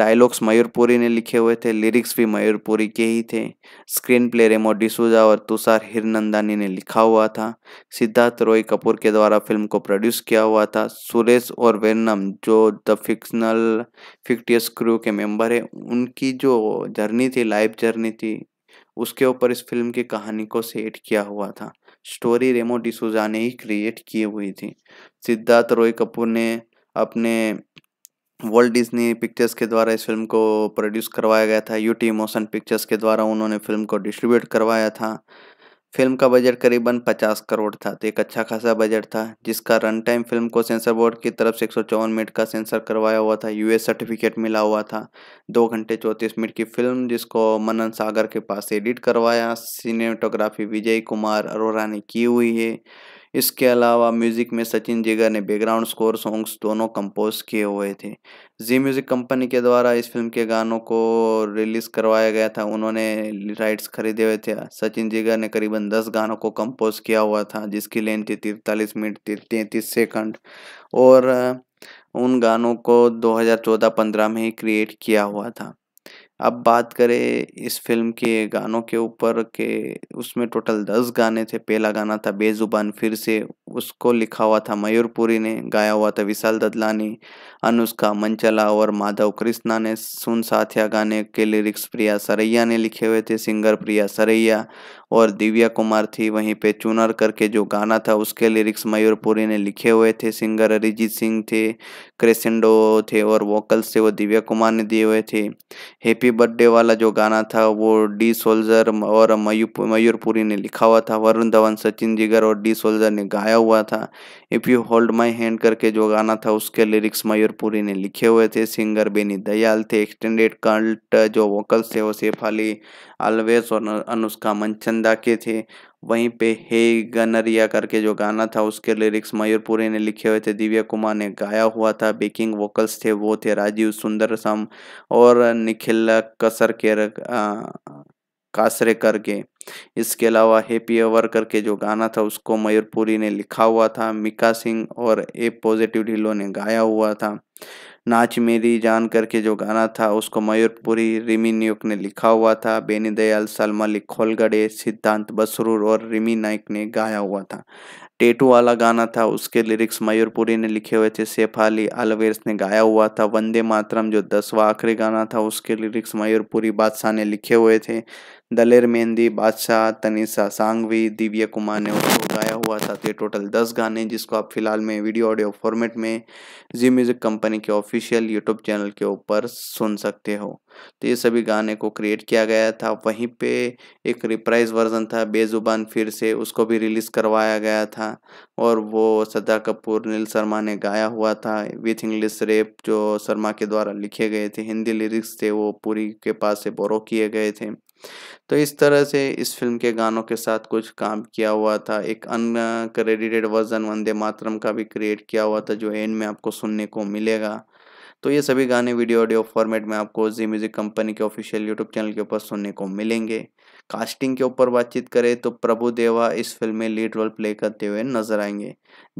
डायलॉग्स मयूरपुरी ने लिखे हुए थे लिरिक्स भी मयूरपुरी के ही थे स्क्रीन प्ले रेमो डिसूजा और तुषार हिरनंदानी ने लिखा हुआ था सिद्धार्थ रॉय कपूर के द्वारा फिल्म को प्रोड्यूस किया हुआ था सुरेश और वेनम जो द फिक्शनल फिक्टियस क्रू के मेंबर है उनकी जो जर्नी थी लाइफ जर्नी थी उसके ऊपर इस फिल्म की कहानी को सेट किया हुआ था स्टोरी रेमो डिसोजा ने ही क्रिएट किए हुई थी सिद्धार्थ रॉय कपूर ने अपने वर्ल्ड डिज्नी पिक्चर्स के द्वारा इस फिल्म को प्रोड्यूस करवाया गया था यूटी मोशन पिक्चर्स के द्वारा उन्होंने फिल्म को डिस्ट्रीब्यूट करवाया था फिल्म का बजट करीबन 50 करोड़ था तो एक अच्छा खासा बजट था जिसका रन टाइम फिल्म को सेंसर बोर्ड की तरफ से एक मिनट का सेंसर करवाया हुआ था यूएस सर्टिफिकेट मिला हुआ था दो घंटे चौंतीस मिनट की फिल्म जिसको मनन सागर के पास एडिट करवाया सिनेटोग्राफी विजय कुमार अरोरा ने की हुई है इसके अलावा म्यूज़िक में सचिन जिगर ने बैकग्राउंड स्कोर सॉन्ग्स दोनों कंपोज किए हुए थे जी म्यूज़िक कंपनी के द्वारा इस फिल्म के गानों को रिलीज़ करवाया गया था उन्होंने राइट्स खरीदे हुए थे सचिन जिगर ने करीबन दस गानों को कंपोज किया हुआ था जिसकी लेंथ थी तिरतालीस मिनट तैंतीस सेकंड और उन गानों को 2014-15 में ही क्रिएट किया हुआ था अब बात करें इस फिल्म के गानों के ऊपर के उसमें टोटल दस गाने थे पहला गाना था बेजुबान फिर से उसको लिखा हुआ था मयूर पुरी ने गाया हुआ था विशाल ददलानी अनुष्का मंचला और माधव कृष्णा ने सुन साथिया गाने के लिरिक्स प्रिया सरैया ने लिखे हुए थे सिंगर प्रिया सरैया और दिव्या कुमार थी वहीं पे चुनर करके जो गाना था उसके लिरिक्स मयूर पुरी ने लिखे हुए थे सिंगर अरिजीत सिंह थे क्रेसेंडो थे और वोकल्स थे वो दिव्या कुमार ने दिए हुए थे हैप्पी बर्थडे वाला जो गाना था वो डी सोल्जर और मयू मयूर पुरी ने लिखा हुआ था वरुण धवन सचिन जिगर और डी सोल्जर ने गाया हुआ था if you hold my hand करके जो गाना था उसके लिरिक्स मयूर पुरी ने लिखे हुए थे सिंगर बेनी दयाल थे एक्सटेंडेड कल्ट जो वोकल्स थे वो सेफ अली आलवेस और अनुष्का मनचंदा के थे वहीं पे हे गनरिया करके जो गाना था उसके लिरिक्स मयूरपुरी ने लिखे हुए थे दिव्या कुमार ने गाया हुआ था बेकिंग वोकल्स थे वो थे राजीव सुंदर सम और निखिल कसर के कासरे करके इसके अलावा हैप्पी अवर करके जो गाना था उसको मयूरपुरी ने लिखा हुआ था मिका सिंह और ए पॉजिटिव ढिलो ने गाया हुआ था नाच मेरी जान करके जो गाना था उसको मयूरपुरी रिमी नायक ने लिखा हुआ था बेनी दयाल सलमा खोलगड़े सिद्धांत बसरूर और रिमी नायक ने गाया हुआ था टेटू वाला गाना था उसके लिरिक्स मयूरपुरी ने लिखे हुए थे सेफ अली अलवेस ने गाया हुआ था वंदे मातरम जो दसवा आखिरी गाना था उसके लिरिक्स मयूरपुरी बादशाह ने लिखे हुए थे दलेर मेहंदी बादशाह तनिषा सांगवी दिव्या कुमार ने उसको गाया हुआ था तो ये टोटल दस गाने जिसको आप फिलहाल में वीडियो ऑडियो फॉर्मेट में जी म्यूज़िक कंपनी के ऑफिशियल यूट्यूब चैनल के ऊपर सुन सकते हो तो ये सभी गाने को क्रिएट किया गया था वहीं पे एक रिप्राइज वर्जन था बेजुबान फिर से उसको भी रिलीज़ करवाया गया था और वो सदा कपूर नील शर्मा ने गाया हुआ था विथ इंग्लिश रेप जो शर्मा के द्वारा लिखे गए थे हिंदी लिरिक्स थे वो पूरी के पास से बोरो किए गए थे तो इस तरह से इस फिल्म के गानों के साथ कुछ काम किया हुआ था एक अन्य क्रेडिटेड वर्जन वंदे मातरम का भी क्रिएट किया हुआ था जो एंड में आपको सुनने को मिलेगा तो ये सभी गाने वीडियो ऑडियो फॉर्मेट में आपको जी म्यूज़िक कंपनी के ऑफिशियल यूट्यूब चैनल के ऊपर सुनने को मिलेंगे कास्टिंग के ऊपर बातचीत करें तो प्रभु देवा इस फिल्म में लीड रोल प्ले करते हुए नजर आएंगे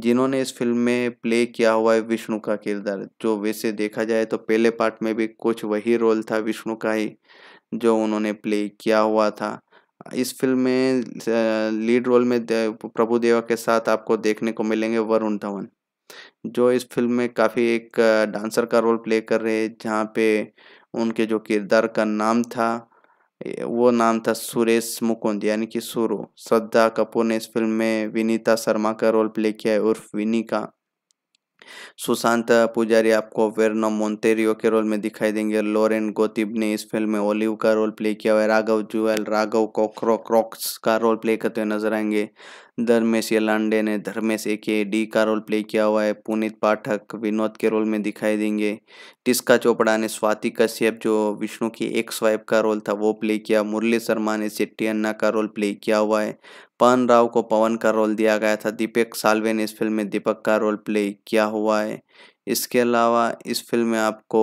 जिन्होंने इस फिल्म में प्ले किया हुआ है विष्णु का किरदार जो वैसे देखा जाए तो पहले पार्ट में भी कुछ वही रोल था विष्णु का ही जो उन्होंने प्ले किया हुआ था इस फिल्म में लीड रोल में प्रभु देवा के साथ आपको देखने को मिलेंगे वरुण धवन जो इस फिल्म में काफ़ी एक डांसर का रोल प्ले कर रहे हैं जहाँ पे उनके जो किरदार का नाम था वो नाम था सुरेश मुकुंद यानी कि सुरु श्रद्धा कपूर ने इस फिल्म में विनीता शर्मा का रोल प्ले किया है उर्फ विनी का सुशांत पुजारी आपको वेरनो मोन्तेरियो के रोल में दिखाई देंगे लॉरेन गोतिब ने इस फिल्म में ओलिव का रोल प्ले किया हुआ है राघव जुएल राघव कोखरो क्रॉक्स का रोल प्ले करते हुए नजर आएंगे धर्मेश यलांडे ने धर्मेश ए के डी का रोल प्ले किया हुआ है पुनीत पाठक विनोद के रोल में दिखाई देंगे टिस्का चोपड़ा ने स्वाति कश्यप जो विष्णु की एक स्वाइप का रोल था वो प्ले किया मुरली शर्मा ने सिट्टी अन्ना का रोल प्ले किया हुआ है पवन राव को पवन का रोल दिया गया था दीपक सालवे ने इस फिल्म में दीपक का रोल प्ले किया हुआ है इसके अलावा इस फिल्म में आपको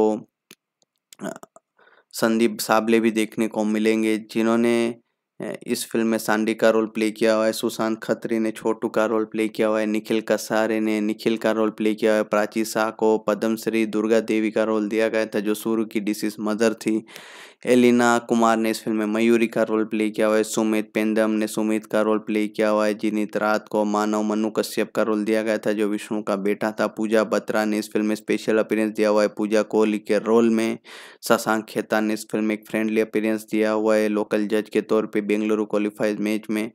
संदीप साबले भी देखने को मिलेंगे जिन्होंने इस फिल्म में सांडी का रोल प्ले किया हुआ है सुशांत खत्री ने छोटू का रोल प्ले किया हुआ है निखिल कसारे ने निखिल का रोल प्ले किया हुआ है प्राची शाह को पद्मश्री दुर्गा देवी का रोल दिया गया था जो सूर्य की डिसीज मदर थी एलिना कुमार ने इस फिल्म में मयूरी का रोल प्ले किया हुआ है सुमित पेंदम ने सुमित का रोल प्ले किया हुआ है जीनीत रात को मानव मनु कश्यप का रोल दिया गया था जो विष्णु का बेटा था पूजा बत्रा ने इस फिल्म में स्पेशल अपीयरेंस दिया हुआ है पूजा कोहली के रोल में शशांक खेता ने इस फिल्म में एक फ्रेंडली अपीयरेंस दिया हुआ है लोकल जज के तौर पर बेंगलुरु क्वालिफाइज मैच में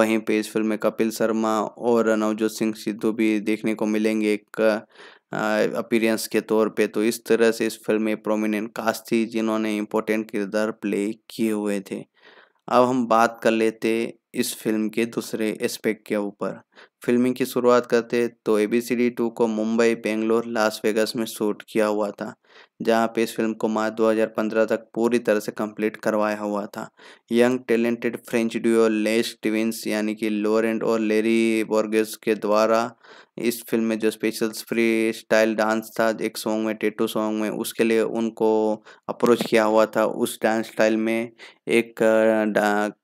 वहीं पर इस फिल्म में कपिल शर्मा और नवजोत सिंह सिद्धू भी देखने को मिलेंगे एक अपीरेंस के तौर पे तो इस तरह से इस फिल्म में प्रोमिनेंट कास्ट थी जिन्होंने इम्पोर्टेंट किरदार प्ले किए हुए थे अब हम बात कर लेते इस फिल्म के दूसरे एस्पेक्ट के ऊपर फिल्मिंग की शुरुआत करते तो A B C D two को मुंबई बेंगलोर लास वेगस में शूट किया हुआ था जहां पे इस फिल्म को मार्च 2015 तक पूरी तरह से कंप्लीट करवाया हुआ था young talented French duo Les Twins यानी कि लोरेंट और लेरी बॉर्गेस के द्वारा इस फिल्म में जो स्पेशल फ्री स्टाइल डांस था एक सॉन्ग में टेटू सॉन्ग में उसके लिए उनको अप्रोच किया हुआ था उस डांस स्टाइल में एक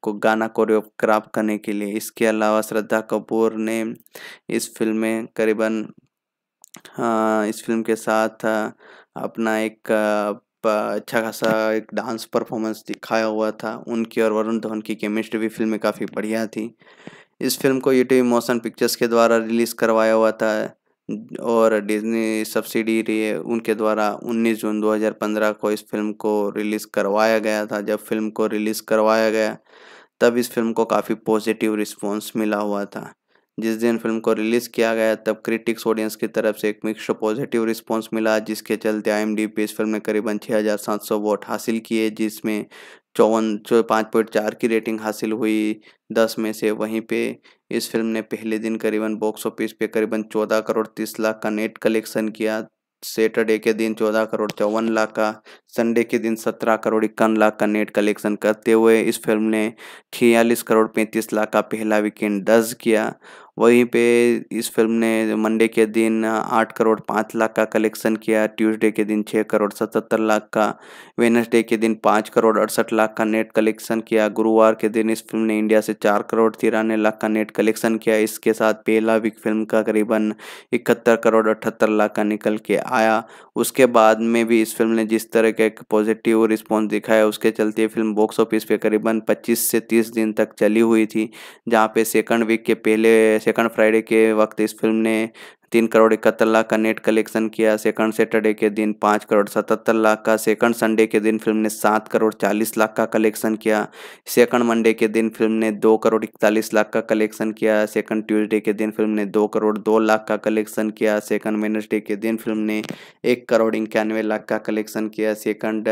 को गाना कोरियोग्राफ करने के लिए इसके अलावा श्रद्धा कपूर ने इस फिल्म में करीबन इस फिल्म के साथ अपना एक अच्छा खासा एक डांस परफॉर्मेंस दिखाया हुआ था उनकी और वरुण धवन की केमिस्ट्री भी फिल्म में काफ़ी बढ़िया थी इस फिल्म को टी मोशन पिक्चर्स के द्वारा रिलीज़ करवाया हुआ था और डिज्नी सब्सिडी उनके द्वारा 19 जून 2015 को इस फिल्म को रिलीज़ करवाया गया था जब फिल्म को रिलीज़ करवाया गया तब इस फिल्म को काफ़ी पॉजिटिव रिस्पॉन्स मिला हुआ था जिस दिन फिल्म को रिलीज़ किया गया तब क्रिटिक्स ऑडियंस की तरफ से एक मिक्स पॉजिटिव रिस्पांस मिला जिसके चलते आई एम इस फिल्म ने करीबन सौ वोट हासिल किए जिसमें चौवन चौ पाँच पॉइंट चार की रेटिंग हासिल हुई दस में से वहीं पे इस फिल्म ने पहले दिन करीबन बॉक्स ऑफिस पे करीबन चौदह करोड़ तीस लाख का नेट कलेक्शन किया सैटरडे के दिन चौदह करोड़ चौवन लाख का संडे के दिन सत्रह करोड़ इक्यावन लाख का नेट कलेक्शन करते हुए इस फिल्म ने छियालीस करोड़ पैंतीस लाख का पहला वीकेंड दर्ज किया वहीं पे इस फिल्म ने मंडे के दिन आठ करोड़ पाँच लाख का कलेक्शन किया ट्यूसडे के दिन छः करोड़ सतहत्तर लाख का वेनसडे के दिन पाँच करोड़ अड़सठ लाख का नेट कलेक्शन किया गुरुवार के दिन इस फिल्म ने इंडिया से चार करोड़ तिरानवे लाख का नेट कलेक्शन किया इसके साथ पहला वीक फिल्म का करीबन इकहत्तर करोड़ अठहत्तर लाख का निकल के आया उसके बाद में भी इस फिल्म ने जिस तरह का एक पॉजिटिव रिस्पॉन्स दिखाया उसके चलते फिल्म बॉक्स ऑफिस पे करीबन पच्चीस से तीस दिन तक चली हुई थी जहाँ पे सेकंड वीक के पहले सेकंड फ्राइडे के वक्त इस फिल्म ने तीन करोड़ इकहत्तर लाख का नेट कलेक्शन किया सेकंड सैटरडे के दिन पाँच करोड़ सतहत्तर लाख का सेकंड संडे के दिन फिल्म ने सात करोड़ चालीस लाख का कलेक्शन किया सेकंड मंडे के दिन फिल्म ने दो करोड़ इकतालीस लाख का कलेक्शन किया सेकंड ट्यूजडे के दिन फिल्म ने दो करोड़ दो लाख का कलेक्शन किया सेकंड वेनसडे के दिन फिल्म ने एक करोड़ इक्यानवे लाख का कलेक्शन किया सेकंड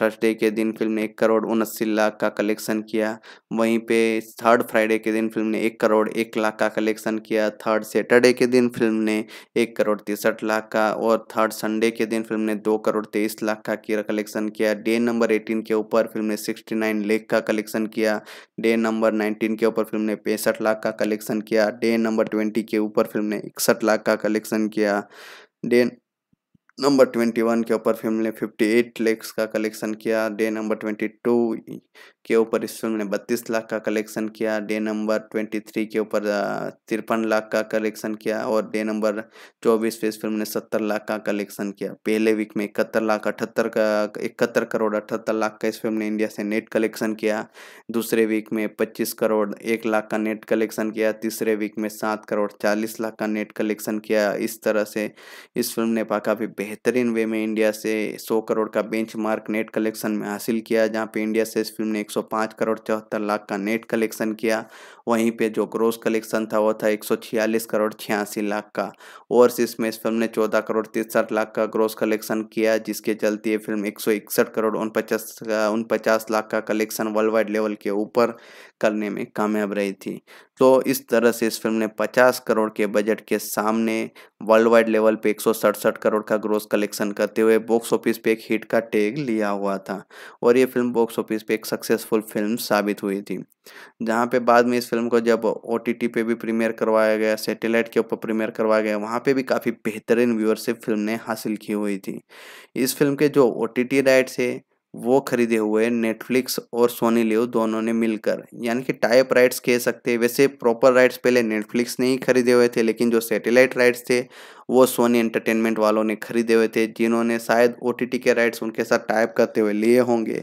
थर्सडे के दिन फिल्म ने एक करोड़ उनस्सी लाख का कलेक्शन किया वहीं पे थर्ड फ्राइडे के दिन फिल्म ने एक करोड़ एक लाख का कलेक्शन किया थर्ड सैटरडे के दिन फिल्म ने एक करोड़ तिरसठ लाख का और थर्ड संडे के दिन फिल्म ने दो करोड़ तेईस लाख का किया कलेक्शन किया डे नंबर एटीन के ऊपर फिल्म ने सिक्सटी नाइन लेख का कलेक्शन किया डे नंबर नाइनटीन के ऊपर फिल्म ने पैंसठ लाख का कलेक्शन किया डे नंबर ट्वेंटी के ऊपर फिल्म ने इकसठ लाख का कलेक्शन किया डे नंबर ट्वेंटी वन के ऊपर फिल्म ने फिफ्टी एट लेक्स का कलेक्शन किया डे नंबर ट्वेंटी टू के ऊपर इस फिल्म ने बत्तीस लाख का कलेक्शन किया डे नंबर ट्वेंटी थ्री के ऊपर तिरपन लाख का कलेक्शन किया और डे नंबर चौबीस पे इस फिल्म ने सत्तर लाख का कलेक्शन किया पहले वीक में इकहत्तर लाख अठहत्तर का इकहत्तर करोड़ अठहत्तर लाख का इस फिल्म ने इंडिया से नेट कलेक्शन किया दूसरे वीक में पच्चीस करोड़ एक लाख का नेट कलेक्शन किया तीसरे वीक में सात करोड़ चालीस लाख का नेट कलेक्शन किया इस तरह से इस फिल्म ने काफ़ी बेहतरीन वे में इंडिया से 100 करोड़ का बेंचमार्क नेट कलेक्शन में हासिल किया जहां पे इंडिया से इस फिल्म ने 105 करोड़ चौहत्तर लाख का नेट कलेक्शन किया वहीं पे जो ग्रोस कलेक्शन था वो था 146 करोड़ छियासी लाख का ओवरसीज में इस फिल्म ने 14 करोड़ तिरसठ लाख का ग्रोस कलेक्शन किया जिसके चलते ये फिल्म एक करोड़ उनपचास उनपचास लाख का कलेक्शन वर्ल्ड वाइड लेवल के ऊपर करने में कामयाब रही थी तो इस तरह से इस फिल्म ने 50 करोड़ के बजट के सामने वर्ल्ड वाइड लेवल पे एक करोड़ का ग्रोस कलेक्शन करते हुए बॉक्स ऑफिस पे एक हिट का टैग लिया हुआ था और ये फिल्म बॉक्स ऑफिस पे एक सक्सेसफुल फिल्म साबित हुई थी जहाँ पे बाद में इस फिल्म को जब ओ पे भी प्रीमियर करवाया गया सैटेलाइट के ऊपर प्रीमियर करवाया गया वहाँ पर भी काफ़ी बेहतरीन व्यूअरशिप फिल्म ने हासिल की हुई थी इस फिल्म के जो ओ राइट्स है वो खरीदे हुए नेटफ्लिक्स और सोनी लियो दोनों ने मिलकर यानी कि टाइप राइट्स कह सकते हैं वैसे प्रॉपर राइट्स पहले नेटफ्लिक्स ने ही खरीदे हुए थे लेकिन जो सैटेलाइट राइट्स थे वो सोनी एंटरटेनमेंट वालों ने खरीदे हुए थे जिन्होंने शायद ओ के राइट्स उनके साथ टाइप करते हुए लिए होंगे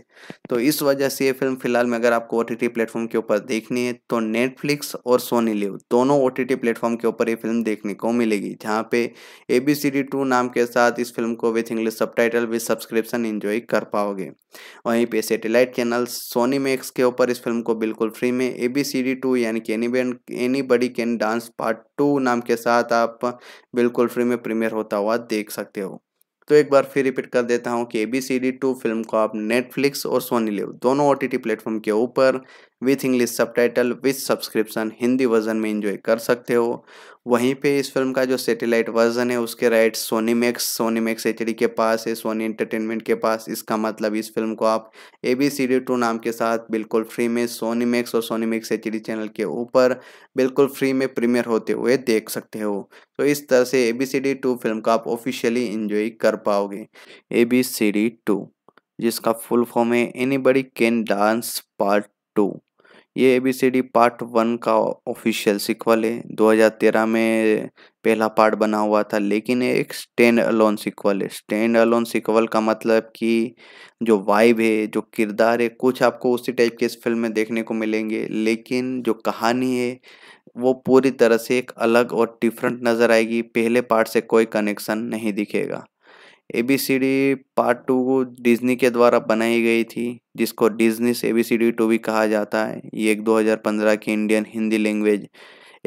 तो इस वजह से ये फिल्म फिलहाल में अगर आपको ओ टी प्लेटफॉर्म के ऊपर देखनी है तो नेटफ्लिक्स और सोनी लिव दोनों ओ टी प्लेटफॉर्म के ऊपर ये फिल्म देखने को मिलेगी जहाँ पे A B C D two नाम के साथ इस फिल्म को with English subtitle with subscription enjoy कर पाओगे वहीं पे सेटेलाइट चैनल सोनी मैक्स के ऊपर इस फिल्म को बिल्कुल फ्री में A B C D two यानी कि any any buddy can dance part two नाम के साथ आप बिल्कुल फ्री में प्रीमियर होता हुआ देख सकते हो तो एक बार फिर रिपीट कर देता हूँ कि A B C D to film को आप नेटफ्लिक्स और सोनी लिव दोनों ओ टी टी प्लेटफॉर्म के ऊपर with English subtitle with subscription Hindi version में इंजॉय कर सकते हो वहीं पे इस फिल्म का जो सेटेलाइट वर्जन है उसके right Sony Max Sony Max H के पास है सोनी एंटरटेनमेंट के पास इसका मतलब इस फिल्म को आप A B C D two नाम के साथ बिल्कुल फ्री में सोनी मैक्स और सोनी मैक्स एच चैनल के ऊपर बिल्कुल फ्री में प्रीमियर होते हुए देख सकते हो तो इस तरह से A B C D to film को आप ऑफिशियली इंजॉय कर पाओगे A B C D two जिसका फुल फॉर्म है any buddy can dance part two ये A B C D part one का ऑफिशियल सिक्वल है 2013 में पहला पार्ट बना हुआ था लेकिन ये एक स्टैंड अलोन सिक्वल है स्टैंड अलोन सिक्वल का मतलब कि जो वाइब है जो किरदार है कुछ आपको उसी टाइप के इस फिल्म में देखने को मिलेंगे लेकिन जो कहानी है वो पूरी तरह से एक अलग और डिफरेंट नज़र आएगी पहले पार्ट से कोई कनेक्शन नहीं दिखेगा A B C D part two Disney के द्वारा बनाई गई थी जिसको डिजनी से डी टू भी कहा जाता है ये एक 2015 की इंडियन हिंदी लैंग्वेज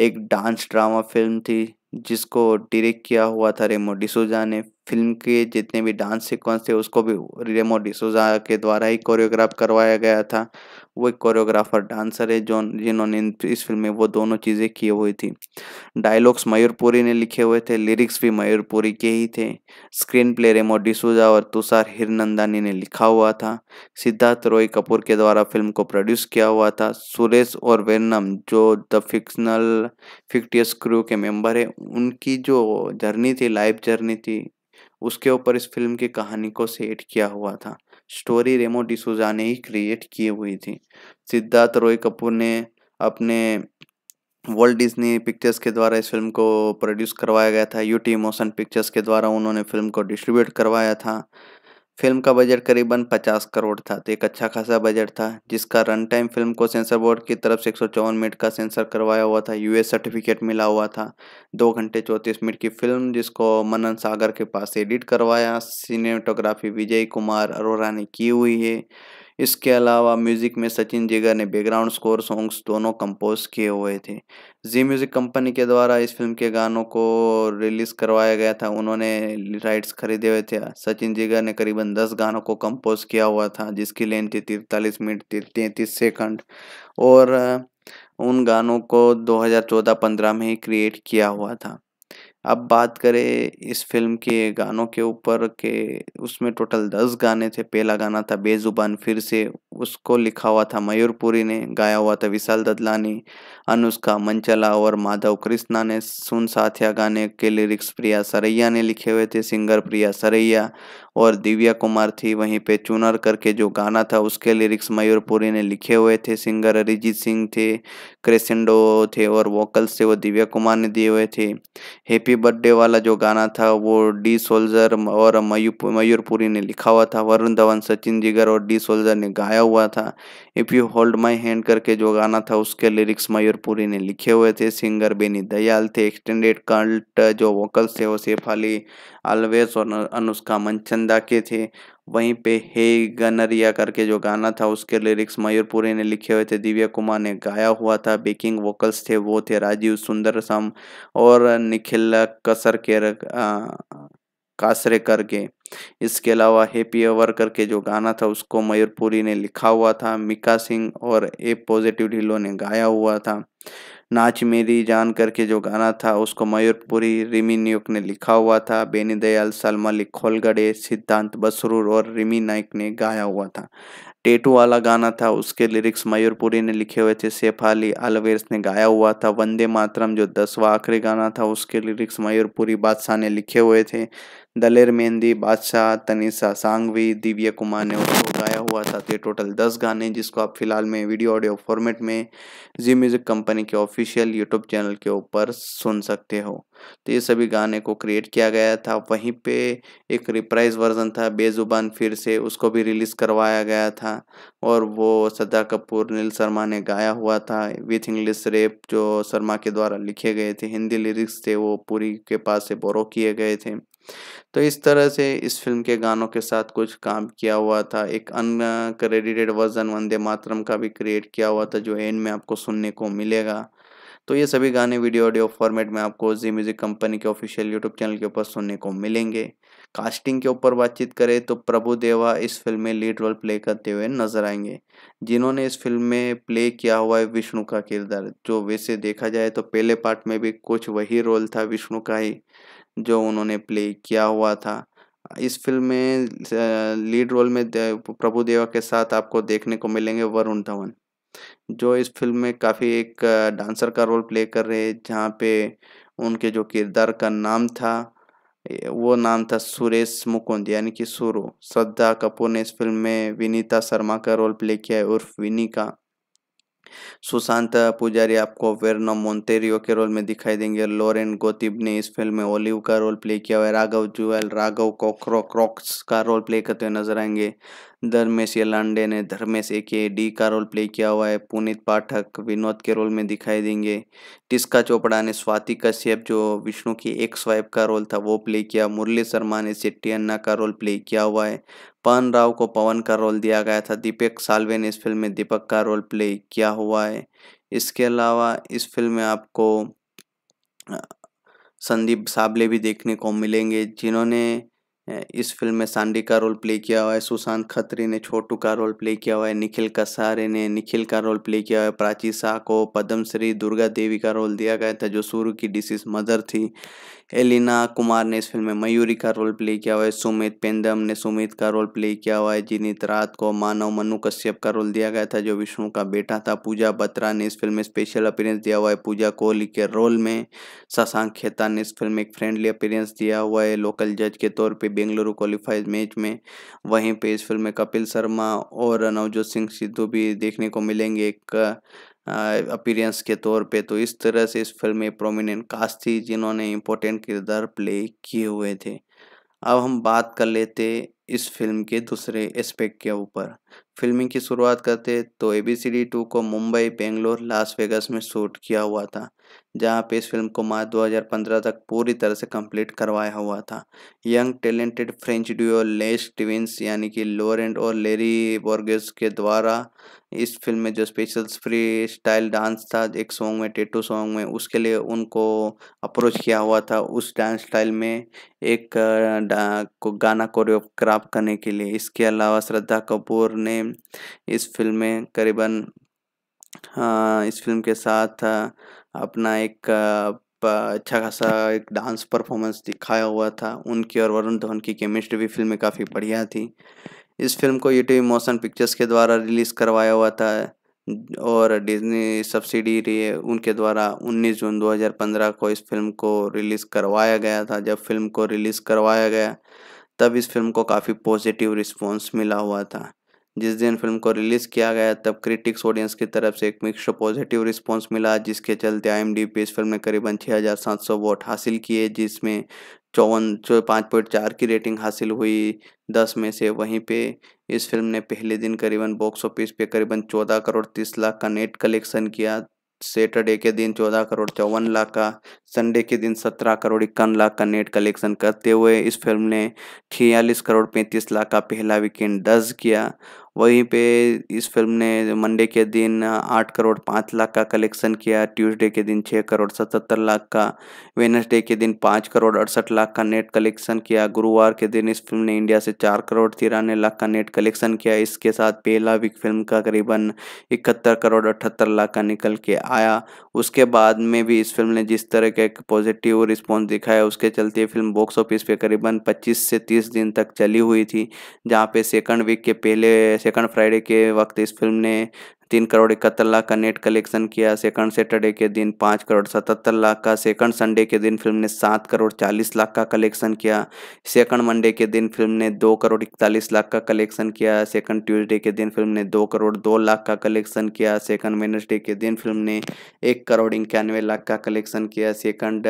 एक डांस ड्रामा फिल्म थी जिसको डायरेक्ट किया हुआ था रेमो डिसोजा ने फिल्म के जितने भी डांस सिक्वेंस थे उसको भी रेमो डिसोजा के द्वारा ही कोरियोग्राफ करवाया गया था वो एक कोरियोग्राफर डांसर है जो जिन्होंने इस फिल्म में वो दोनों चीज़ें की हुई थी डायलॉग्स मयूरपुरी ने लिखे हुए थे लिरिक्स भी मयूरपुरी के ही थे स्क्रीन प्ले रेमो डिसूजा और तुषार हिरनंदानी ने लिखा हुआ था सिद्धार्थ रॉय कपूर के द्वारा फिल्म को प्रोड्यूस किया हुआ था सुरेश और वेनम जो द फिक्सनल फिक्टियस क्रू के मेंबर है उनकी जो जर्नी थी लाइफ जर्नी थी उसके ऊपर इस फिल्म की कहानी को सेट किया हुआ था स्टोरी रेमो डिसूजा ने ही क्रिएट की हुई थी सिद्धार्थ रॉय कपूर ने अपने वर्ल्ड डिज्नी पिक्चर्स के द्वारा इस फिल्म को प्रोड्यूस करवाया गया था यूटी मोशन पिक्चर्स के द्वारा उन्होंने फिल्म को डिस्ट्रीब्यूट करवाया था फिल्म का बजट करीबन 50 करोड़ था तो एक अच्छा खासा बजट था जिसका रन टाइम फिल्म को सेंसर बोर्ड की तरफ से एक मिनट का सेंसर करवाया हुआ था यूएस सर्टिफिकेट मिला हुआ था दो घंटे चौंतीस मिनट की फिल्म जिसको मनन सागर के पास एडिट करवाया सिनेटोग्राफी विजय कुमार अरोरा ने की हुई है इसके अलावा म्यूज़िक में सचिन जिगर ने बैकग्राउंड स्कोर सॉन्ग्स दोनों कंपोज किए हुए थे जी म्यूज़िक कंपनी के द्वारा इस फिल्म के गानों को रिलीज़ करवाया गया था उन्होंने राइट्स खरीदे हुए थे सचिन जिगर ने करीबन दस गानों को कंपोज किया हुआ था जिसकी लेंथ थी तिरतालीस मिनट तैंतीस सेकंड और उन गानों को 2014-15 में ही क्रिएट किया हुआ था अब बात करें इस फिल्म के गानों के ऊपर के उसमें टोटल दस गाने थे पहला गाना था बेज़ुबान फिर से उसको लिखा हुआ था मयूरपुरी ने गाया हुआ था विशाल ददलानी अनुष्का मंचला और माधव कृष्णा ने सुन साथिया गाने के लिरिक्स प्रिया सरैया ने लिखे हुए थे सिंगर प्रिया सरैया और दिव्या कुमार थी वहीं पे चुनर करके जो गाना था उसके लिरिक्स मयूरपुरी ने लिखे हुए थे सिंगर अरिजीत सिंह थे क्रेसेंडो थे और वोकल्स थे वो दिव्या कुमार ने दिए हुए थे हैप्पी बर्थडे वाला जो गाना था वो डी सोल्जर और मयूर मयूरपुरी ने लिखा हुआ था वरुण धवन सचिन जिगर और डी सोल्जर ने गाया हुआ था if you hold my hand करके जो गाना था उसके लिरिक्स मयूरपुरी ने लिखे हुए थे सिंगर बेनी दयाल थे एक्सटेंडेड कल्ट जो वोकल्स थे वो सेफ अली आलवेस और अनुष्का मनचंदा के थे वहीं पे हे गनरिया करके जो गाना था उसके लिरिक्स मयूरपुरी ने लिखे हुए थे दिव्या कुमार ने गाया हुआ था बेकिंग वोकल्स थे वो थे राजीव सुंदर सम और निखिल कसर के कासरे करके इसके अलावा हैप्पी अवर करके जो गाना था उसको मयूरपुरी ने लिखा हुआ था मिका सिंह और ए पॉजिटिव ढिलो ने गाया हुआ था नाच मेरी जान करके जो गाना था उसको मयूरपुरी रिमी नायक ने लिखा हुआ था बेनी दयाल अली खोलगड़े सिद्धांत बसरूर और रिमी नायक ने गाया हुआ था टेटू वाला गाना था उसके लिरिक्स मयूरपुरी ने लिखे हुए थे सेफ अली अलवेज ने गाया हुआ था वंदे मातरम जो दसवा आखिरी गाना था उसके लिरिक्स मयूरपुरी बादशाह ने लिखे हुए थे दलेर मेहंदी बादशाह तनिषा सांगवी दिव्या कुमार ने उसको गाया हुआ था तो ये टोटल दस गाने जिसको आप फिलहाल में वीडियो ऑडियो फॉर्मेट में जी म्यूज़िक कंपनी के ऑफिशियल यूट्यूब चैनल के ऊपर सुन सकते हो तो ये सभी गाने को क्रिएट किया गया था वहीं पे एक रिप्राइज वर्जन था बेजुबान फिर से उसको भी रिलीज़ करवाया गया था और वो सदा कपूर नील शर्मा ने गाया हुआ था विथ इंग्लिश रेप जो शर्मा के द्वारा लिखे गए थे हिंदी लिरिक्स थे वो पूरी के पास से बोरो किए गए थे तो इस तरह से इस फिल्म के गानों के साथ कुछ काम किया हुआ था एक uncredited credited version Vande Mataram का भी क्रिएट किया हुआ था जो एंड में आपको सुनने को मिलेगा तो ये सभी गाने वीडियो ऑडियो फॉर्मेट में आपको जी म्यूज़िक कंपनी के ऑफिशियल यूट्यूब चैनल के ऊपर सुनने को मिलेंगे कास्टिंग के ऊपर बातचीत करें तो प्रभु देवा इस फिल्म में लीड रोल प्ले करते हुए नजर आएंगे जिन्होंने इस फिल्म में प्ले किया हुआ है विष्णु का किरदार जो वैसे देखा जाए तो पहले पार्ट में भी कुछ वही रोल था विष्णु का ही जो उन्होंने प्ले किया हुआ था इस फिल्म में लीड रोल में प्रभु देवा के साथ आपको देखने को मिलेंगे वरुण धवन जो इस फिल्म में काफ़ी एक डांसर का रोल प्ले कर रहे हैं जहाँ पे उनके जो किरदार का नाम था वो नाम था सुरेश मुकुंद यानी कि सुरु श्रद्धा कपूर ने इस फिल्म में विनीता शर्मा का रोल प्ले किया है उर्फ विनी का सुशांत पुजारी आपको वेरनो मोन्तेरियो के रोल में दिखाई देंगे लॉरेन गोतिब ने इस फिल्म में ओलिव का रोल प्ले किया हुआ है राघव जुएल राघव कोकरो क्रॉक्स का रोल प्ले करते हुए नजर आएंगे धर्मेश लांडे ने धर्मेश ए के डी का रोल प्ले किया हुआ है पुनीत पाठक विनोद के रोल में दिखाई देंगे टिस्का चोपड़ा ने स्वाति कश्यप जो विष्णु की एक स्वाइप का रोल था वो प्ले किया मुरली शर्मा ने सिट्टी अन्ना का रोल प्ले किया हुआ है पवन राव को पवन का रोल दिया गया था दीपक सालवे ने इस फिल्म में दीपक का रोल प्ले किया हुआ है इसके अलावा इस फिल्म में आपको संदीप साबले भी देखने को मिलेंगे जिन्होंने इस फिल्म में सांडी का रोल प्ले किया हुआ है सुशांत खत्री ने छोटू का रोल प्ले किया हुआ है निखिल कसारे ने निखिल का रोल प्ले किया हुआ है प्राची शाह को पद्मश्री दुर्गा देवी का रोल दिया गया था जो सूर्य की डिसीज मदर थी एलिना कुमार ने इस फिल्म में मयूरी का रोल प्ले किया हुआ है सुमित पेंदम ने सुमित का रोल प्ले किया हुआ है जिनित रात को मानव मनु कश्यप का रोल दिया गया था जो विष्णु का बेटा था पूजा बत्रा ने इस फिल्म में स्पेशल अपीयरेंस दिया हुआ है पूजा कोहली के रोल में शशांक खेता ने इस फिल्म में एक फ्रेंडली अपीयरेंस दिया हुआ है लोकल जज के तौर पर बेंगलुरु क्वालिफाइज मैच में वहीं पर इस फिल्म में कपिल शर्मा और नवजोत सिंह सिद्धू भी देखने को मिलेंगे एक अपीरेंस के तौर पे तो इस तरह से इस फिल्म में प्रोमिनेंट कास्ट थी जिन्होंने इम्पोर्टेंट किरदार प्ले किए हुए थे अब हम बात कर लेते इस फिल्म के दूसरे एस्पेक्ट के ऊपर फिल्मिंग की शुरुआत करते तो A B C D two को मुंबई बेंगलोर लास वेगास में शूट किया हुआ था जहां पे इस फिल्म को मार्च 2015 तक पूरी तरह से कंप्लीट करवाया हुआ था young talented French duo Les Twins यानी कि लोरेंट और लेरी बोर्गेस के द्वारा इस फिल्म में जो स्पेशल फ्री स्टाइल डांस था एक सॉन्ग में टेटू सॉन्ग में उसके लिए उनको अप्रोच किया हुआ था उस डांस स्टाइल में एक को गाना कोरियोग्राफ करने के लिए इसके अलावा श्रद्धा कपूर ने इस फिल्म में करीबन इस फिल्म के साथ अपना एक अच्छा खासा एक डांस परफॉर्मेंस दिखाया हुआ था उनकी और वरुण धवन की केमिस्ट्री भी फिल्म में काफ़ी बढ़िया थी इस फिल्म को यूटीवी मोशन पिक्चर्स के द्वारा रिलीज़ करवाया हुआ था और डिज्नी सब्सिडी उनके द्वारा 19 जून 2015 को इस फिल्म को रिलीज़ करवाया गया था जब फिल्म को रिलीज़ करवाया गया तब इस फिल्म को काफ़ी पॉजिटिव रिस्पॉन्स मिला हुआ था जिस दिन फिल्म को रिलीज़ किया गया तब क्रिटिक्स ऑडियंस की तरफ से एक मिक्स पॉजिटिव रिस्पांस मिला जिसके चलते आई पे इस फिल्म ने करीबन 6,700 वोट हासिल किए जिसमें चौवन पाँच पॉइंट चार की रेटिंग हासिल हुई दस में से वहीं पे इस फिल्म ने पहले दिन करीबन बॉक्स ऑफिस पे करीबन चौदह करोड़ तीस लाख का नेट कलेक्शन किया सैटरडे के दिन चौदह करोड़ चौवन लाख का संडे के दिन सत्रह करोड़ इक्यावन लाख का नेट कलेक्शन करते हुए इस फिल्म ने छियालीस करोड़ पैंतीस लाख का पहला वीकेंड दर्ज किया वहीं पे इस फिल्म ने मंडे के दिन आठ करोड़ पाँच लाख का कलेक्शन किया ट्यूसडे के दिन छः करोड़ सतहत्तर लाख का वेनसडे के दिन पाँच करोड़ अड़सठ लाख का नेट कलेक्शन किया गुरुवार के दिन इस फिल्म ने इंडिया से चार करोड़ तिरानवे लाख का नेट कलेक्शन किया इसके साथ पहला वीक फिल्म का करीबन इकहत्तर करोड़ अठहत्तर लाख का निकल के आया उसके बाद में भी इस फिल्म ने जिस तरह का एक पॉजिटिव रिस्पॉन्स दिखाया उसके चलते फिल्म बॉक्स ऑफिस पर करीबन पच्चीस से तीस दिन तक चली हुई थी जहाँ पे सेकेंड वीक के पहले सेकंड फ्राइडे के वक्त इस फिल्म ने तीन करोड़ इकहत्तर लाख का नेट कलेक्शन किया सेकंड सैटरडे के दिन पाँच करोड़ सतहत्तर लाख का सेकंड संडे के दिन फिल्म ने सात करोड़ चालीस लाख का कलेक्शन किया सेकंड मंडे के दिन फिल्म ने दो करोड़ इकतालीस लाख का कलेक्शन किया सेकंड ट्यूसडे के दिन फिल्म ने दो करोड़ दो लाख का कलेक्शन किया सेकंड वेनसडे के दिन फिल्म ने एक करोड़ इक्यानवे लाख का कलेक्शन किया सेकंड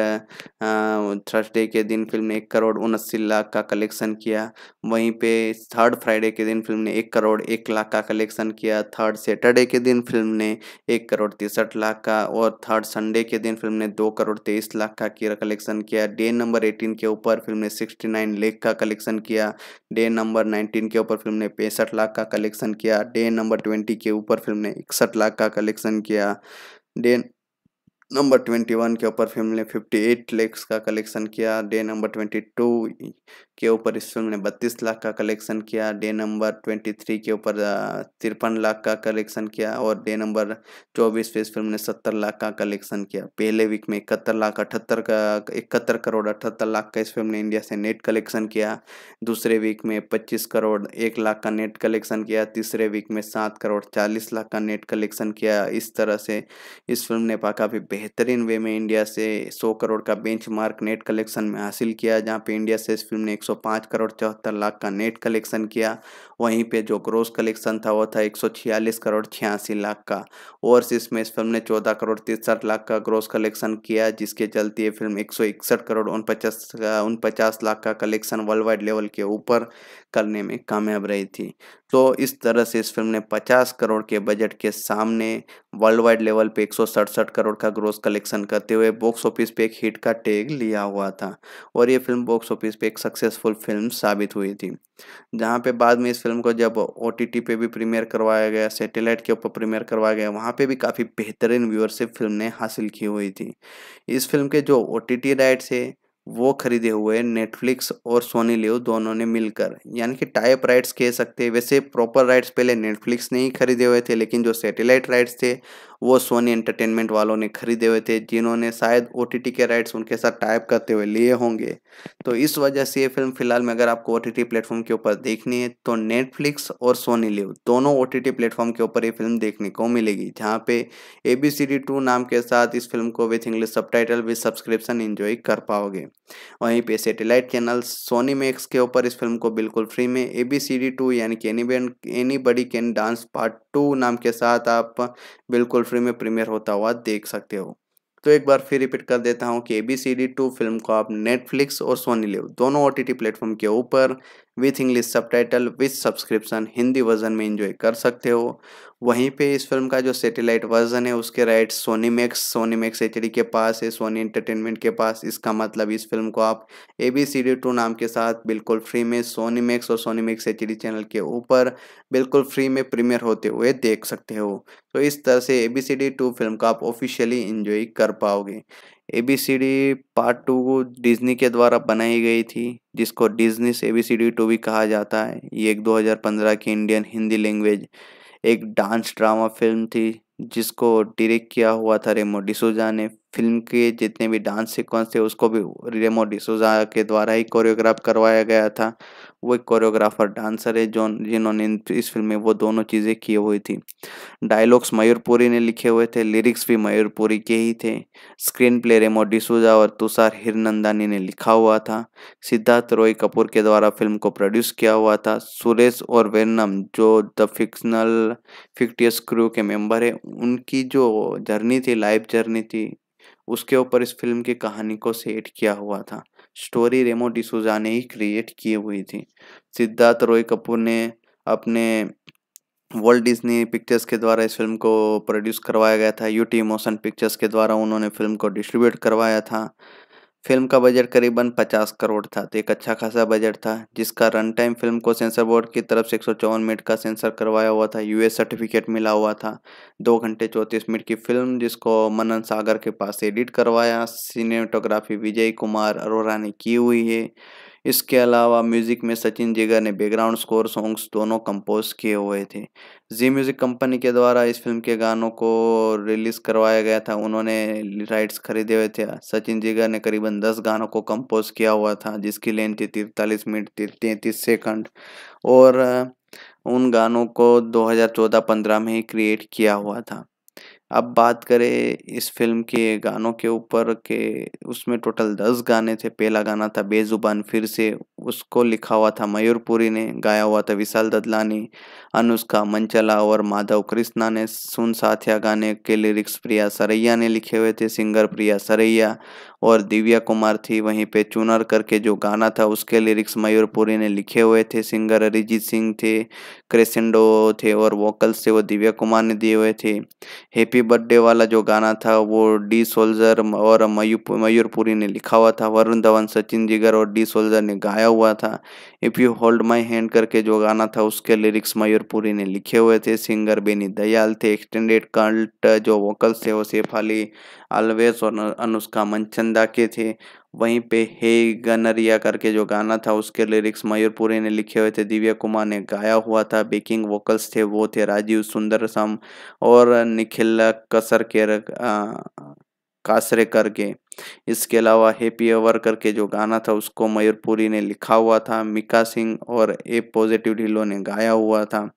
थर्सडे के दिन फिल्म ने एक करोड़ उनासी लाख का कलेक्शन किया वहीं पर थर्ड फ्राइडे के दिन फिल्म ने एक करोड़ एक लाख का कलेक्शन किया थर्ड सैटरडे के दिन फिल्म ने एक करोड़ तिरसठ लाख का और थर्ड संडे के दिन फिल्म ने दो करोड़ तेईस लाख का कलेक्शन किया डे नंबर एटीन के ऊपर फिल्म ने सिक्सटी नाइन लेख का कलेक्शन किया डे नंबर नाइनटीन के ऊपर फिल्म ने पैंसठ लाख का कलेक्शन किया डे नंबर ट्वेंटी के ऊपर फिल्म ने इकसठ लाख का कलेक्शन किया डे नंबर ट्वेंटी वन के ऊपर फिल्म ने फिफ्टी एट लैक्स का कलेक्शन किया डे नंबर ट्वेंटी टू के ऊपर इस फिल्म ने बत्तीस लाख का कलेक्शन किया डे नंबर ट्वेंटी थ्री के ऊपर तिरपन लाख का कलेक्शन किया और डे नंबर चौबीस पे इस फिल्म ने सत्तर लाख का कलेक्शन किया पहले वीक में इकहत्तर लाख अठहत्तर का इकहत्तर करोड़ अठहत्तर लाख का इस फिल्म ने इंडिया से नेट कलेक्शन किया दूसरे वीक में पच्चीस करोड़ एक लाख का नेट कलेक्शन किया तीसरे वीक में सात करोड़ चालीस लाख का नेट कलेक्शन किया इस तरह से इस फिल्म ने काफ़ी बेहतरीन वे में इंडिया से 100 करोड़ का बेंचमार्क नेट कलेक्शन में हासिल किया जहां पे इंडिया से इस फिल्म ने 105 करोड़ चौहत्तर लाख का नेट कलेक्शन किया वहीं पे जो ग्रोस कलेक्शन था वो था एक करोड़ छियासी लाख का ओवरसीज में इस फिल्म ने चौदह करोड़ तिरसठ लाख का ग्रोस कलेक्शन किया जिसके चलते ये फिल्म एक करोड़ उनपचास उनपचास लाख का कलेक्शन वर्ल्ड वाइड लेवल के ऊपर करने में कामयाब रही थी तो इस तरह से इस फिल्म ने 50 करोड़ के बजट के सामने वर्ल्ड वाइड लेवल पे एक करोड़ का ग्रोस कलेक्शन करते हुए बॉक्स ऑफिस पे एक हिट का टैग लिया हुआ था और ये फिल्म बॉक्स ऑफिस पे एक सक्सेसफुल फिल्म साबित हुई थी जहाँ पे बाद में इस फिल्म को जब ओ पे भी प्रीमियर करवाया गया सैटेलाइट के ऊपर प्रीमियर करवाया गया वहाँ पे भी काफ़ी बेहतरीन व्यूअरशिप फिल्म ने हासिल की हुई थी इस फिल्म के जो ओ टी राइट्स है वो खरीदे हुए नेटफ्लिक्स और सोनी लिव दोनों ने मिलकर यानी कि टाइप राइट्स कह सकते हैं वैसे प्रॉपर राइट्स पहले नेटफ्लिक्स ने ही खरीदे हुए थे लेकिन जो सैटेलाइट राइट्स थे वो सोनी एंटरटेनमेंट वालों ने खरीदे हुए थे जिन्होंने शायद ओ के राइट्स उनके साथ टाइप करते हुए लिए होंगे तो इस वजह से ये फिल्म फिलहाल में अगर आपको ओ टी प्लेटफॉर्म के ऊपर देखनी है तो नेटफ्लिक्स और सोनी लिव दोनों ओ टी प्लेटफॉर्म के ऊपर ये फिल्म देखने को मिलेगी जहाँ पे A B C D two नाम के साथ इस फिल्म को with English sub with subscription enjoy कर पाओगे वहीं पे सैटेलाइट चैनल सोनी मैक्स के ऊपर इस फिल्म को बिल्कुल फ्री में A B C D two यानी कि any buddy can dance part two नाम के साथ आप बिल्कुल फ्री में प्रीमियर होता हुआ देख सकते हो तो एक बार फिर रिपीट कर देता हूँ कि A B C D to film को आप नेटफ्लिक्स और सोनी लिव दोनों ओ टी टी प्लेटफॉर्म के ऊपर with English subtitle with subscription Hindi version में इंजॉय कर सकते हो वहीं पे इस फिल्म का जो सैटेलाइट वर्जन है उसके right Sony Max Sony Max H के पास है सोनी एंटरटेनमेंट के पास इसका मतलब इस फिल्म को आप A B C D two नाम के साथ बिल्कुल फ्री में सोनी मैक्स और सोनी मैक्स एच चैनल के ऊपर बिल्कुल फ्री में प्रीमियर होते हुए देख सकते हो तो इस तरह से A B C D to film का आप ऑफिशियली इंजॉय कर पाओगे A B C D part two Disney के द्वारा बनाई गई थी जिसको डिजनी से A B C D two भी कहा जाता है ये एक 2015 की इंडियन हिंदी लैंग्वेज एक डांस ड्रामा फिल्म थी जिसको डायरेक्ट किया हुआ था रेमो डिसोजा ने फिल्म के जितने भी डांस सीक्वेंस थे उसको भी रेमो डिसोजा के द्वारा ही कोरियोग्राफ करवाया गया था वो एक कोरियोग्राफर डांसर है जो जिन्होंने इस फिल्म में वो दोनों चीज़ें की हुई थी डायलॉग्स मयूरपुरी ने लिखे हुए थे लिरिक्स भी मयूरपुरी के ही थे स्क्रीन प्ले रेमो डिसूजा और तुषार हिरनंदानी ने लिखा हुआ था सिद्धार्थ रॉय कपूर के द्वारा फिल्म को प्रोड्यूस किया हुआ था सुरेश और वेनम जो द फिक्शनल फिक्टियस क्रू के मेंबर है उनकी जो जर्नी थी लाइफ जर्नी थी उसके ऊपर इस फिल्म की कहानी को सेट किया हुआ था स्टोरी रेमो डिसूजा ने ही क्रिएट किए हुई थी सिद्धार्थ रॉय कपूर ने अपने वर्ल्ड डिज्नी पिक्चर्स के द्वारा इस फिल्म को प्रोड्यूस करवाया गया था यूटी मोशन पिक्चर्स के द्वारा उन्होंने फिल्म को डिस्ट्रीब्यूट करवाया था फिल्म का बजट करीबन 50 करोड़ था तो एक अच्छा खासा बजट था जिसका रन टाइम फिल्म को सेंसर बोर्ड की तरफ से एक मिनट का सेंसर करवाया हुआ था यूएस सर्टिफिकेट मिला हुआ था दो घंटे चौंतीस मिनट की फिल्म जिसको मनन सागर के पास एडिट करवाया सिनेटोग्राफी विजय कुमार अरोरा ने की हुई है इसके अलावा म्यूज़िक में सचिन जिगर ने बैकग्राउंड स्कोर सॉन्ग्स दोनों कंपोज किए हुए थे जी म्यूज़िक कंपनी के द्वारा इस फिल्म के गानों को रिलीज़ करवाया गया था उन्होंने राइट्स खरीदे हुए थे सचिन जिगर ने करीबन दस गानों को कंपोज किया हुआ था जिसकी लेंथ थी तिरतालीस मिनट तैंतीस सेकंड और उन गानों को 2014-15 में ही क्रिएट किया हुआ था अब बात करें इस फिल्म के गानों के ऊपर के उसमें टोटल दस गाने थे पहला गाना था बेजुबान फिर से उसको लिखा हुआ था मयूरपुरी ने गाया हुआ था विशाल ददलानी अनुष्का मंचला और माधव कृष्णा ने सुन साथिया गाने के लिरिक्स प्रिया सरैया ने लिखे हुए थे सिंगर प्रिया सरैया और दिव्या कुमार थी वहीं पे चुनर करके जो गाना था उसके लिरिक्स मयूरपुरी ने लिखे हुए थे सिंगर अरिजीत सिंह थे क्रेसेंडो थे और वोकल्स थे वो दिव्या कुमार ने दिए हुए थे हैप्पी हैप्पी बर्थडे वाला जो गाना था वो डी सोल्जर और मयूर मयूरपुरी ने लिखा हुआ था वरुण धवन सचिन जिगर और डी सोल्जर ने गाया हुआ था if you hold my hand करके जो गाना था उसके लिरिक्स मयूरपुरी ने लिखे हुए थे सिंगर बेनी दयाल थे एक्सटेंडेड कल्ट जो वोकल्स थे वो सेफ अली अलवेस और अनुष्का मनचंदा के थे वहीं पे हे गनरिया करके जो गाना था उसके लिरिक्स मयूरपुरी ने लिखे हुए थे दिव्या कुमार ने गाया हुआ था बेकिंग वोकल्स थे वो थे राजीव सुंदर और निखिल कसर के कासरे करके इसके अलावा हैप्पी अवर करके जो गाना था उसको मयूरपुरी ने लिखा हुआ था मिका सिंह और ए पॉजिटिव ढिलो ने गाया हुआ था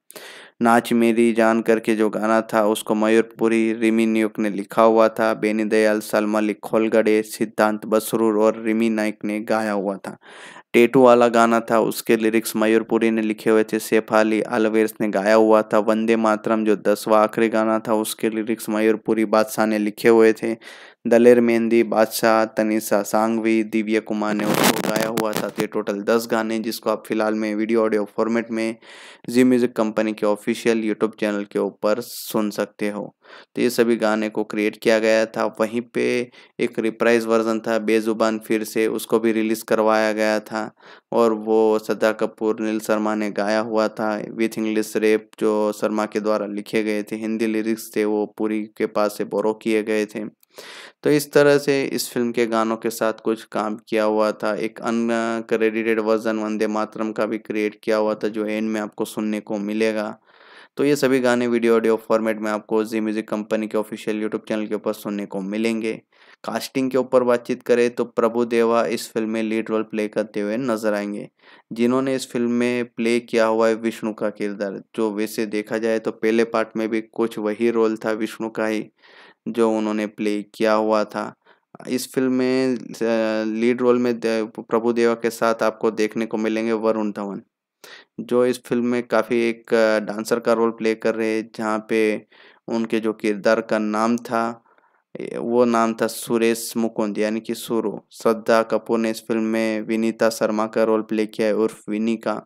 नाच मेरी जान करके जो गाना था उसको मयूरपुरी रिमी नायक ने लिखा हुआ था बेनी दयाल सलमा खोलगड़े सिद्धांत बसरूर और रिमी नाइक ने गाया हुआ था टेटू वाला गाना था उसके लिरिक्स मयूरपुरी ने लिखे हुए थे सेफ अली अलवेस ने गाया हुआ था वंदे मातरम जो दसवा आखिरी गाना था उसके लिरिक्स मयूरपुरी बादशाह ने लिखे हुए थे दलेर मेहंदी बादशाह तनिषा सांगवी दिव्य कुमार ने उसको गाया हुआ था तो ये टोटल दस गाने जिसको आप फिलहाल में वीडियो ऑडियो फॉर्मेट में जी म्यूज़िक कंपनी के ऑफिशियल यूट्यूब चैनल के ऊपर सुन सकते हो तो ये सभी गाने को क्रिएट किया गया था वहीं पे एक रिप्राइज वर्जन था बेजुबान फिर से उसको भी रिलीज़ करवाया गया था और वो सदा कपूर नील शर्मा ने गाया हुआ था विथ इंग्लिश रेप जो शर्मा के द्वारा लिखे गए थे हिंदी लिरिक्स थे वो पूरी के पास से बोरो किए गए थे तो इस तरह से इस फिल्म के गानों के साथ कुछ काम किया हुआ था एक uncredited credited version Vande Mataram का भी क्रिएट किया हुआ था जो एंड में आपको सुनने को मिलेगा तो ये सभी गाने वीडियो ऑडियो फॉर्मेट में आपको जी म्यूज़िक कंपनी के ऑफिशियल यूट्यूब चैनल के ऊपर सुनने को मिलेंगे कास्टिंग के ऊपर बातचीत करें तो प्रभु देवा इस फिल्म में लीड रोल प्ले करते हुए नजर आएंगे जिन्होंने इस फिल्म में प्ले किया हुआ है विष्णु का किरदार जो वैसे देखा जाए तो पहले पार्ट में भी कुछ वही रोल था विष्णु का ही जो उन्होंने प्ले किया हुआ था इस फिल्म में लीड रोल में प्रभु देवा के साथ आपको देखने को मिलेंगे वरुण धवन जो इस फ़िल्म में काफ़ी एक डांसर का रोल प्ले कर रहे हैं जहाँ पे उनके जो किरदार का नाम था वो नाम था सुरेश मुकुंद यानी कि सुरु श्रद्धा कपूर ने इस फिल्म में विनीता शर्मा का रोल प्ले किया है उर्फ विनी का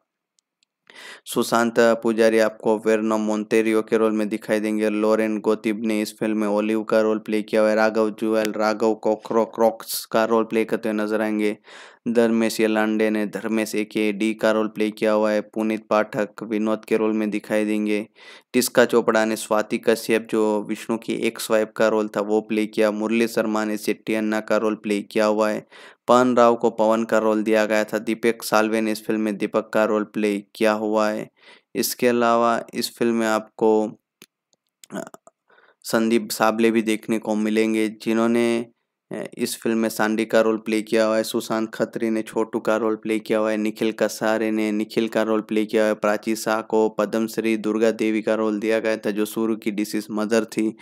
सुशांत पुजारी आपको वेरनो मोन्टेरियो के रोल में दिखाई देंगे लॉरेन गोतिब ने इस फिल्म में ओलिव का रोल प्ले किया हुआ है राघव जुएल राघव कोक्रो क्रॉक्स का रोल प्ले करते हुए नजर आएंगे धर्मेश यलांडे ने धर्मेश ए के डी का रोल प्ले किया हुआ है पुनीत पाठक विनोद के रोल में दिखाई देंगे टिस्का चोपड़ा ने स्वाति कश्यप जो विष्णु की एक स्वाइप का रोल था वो प्ले किया मुरली शर्मा ने सिट्टी अन्ना का रोल प्ले किया हुआ है पवन राव को पवन का रोल दिया गया था दीपक सालवे ने इस फिल्म में दीपक का रोल प्ले किया हुआ है इसके अलावा इस फिल्म में आपको संदीप साबले भी देखने को मिलेंगे जिन्होंने इस फिल्म में सांडी का रोल प्ले किया हुआ है सुशांत खत्री ने छोटू का रोल प्ले किया हुआ है निखिल कसारे ने निखिल का रोल प्ले किया हुआ है प्राची शाह को पद्मश्री दुर्गा देवी का रोल दिया गया था जो सूर्य की डिसीज मदर थी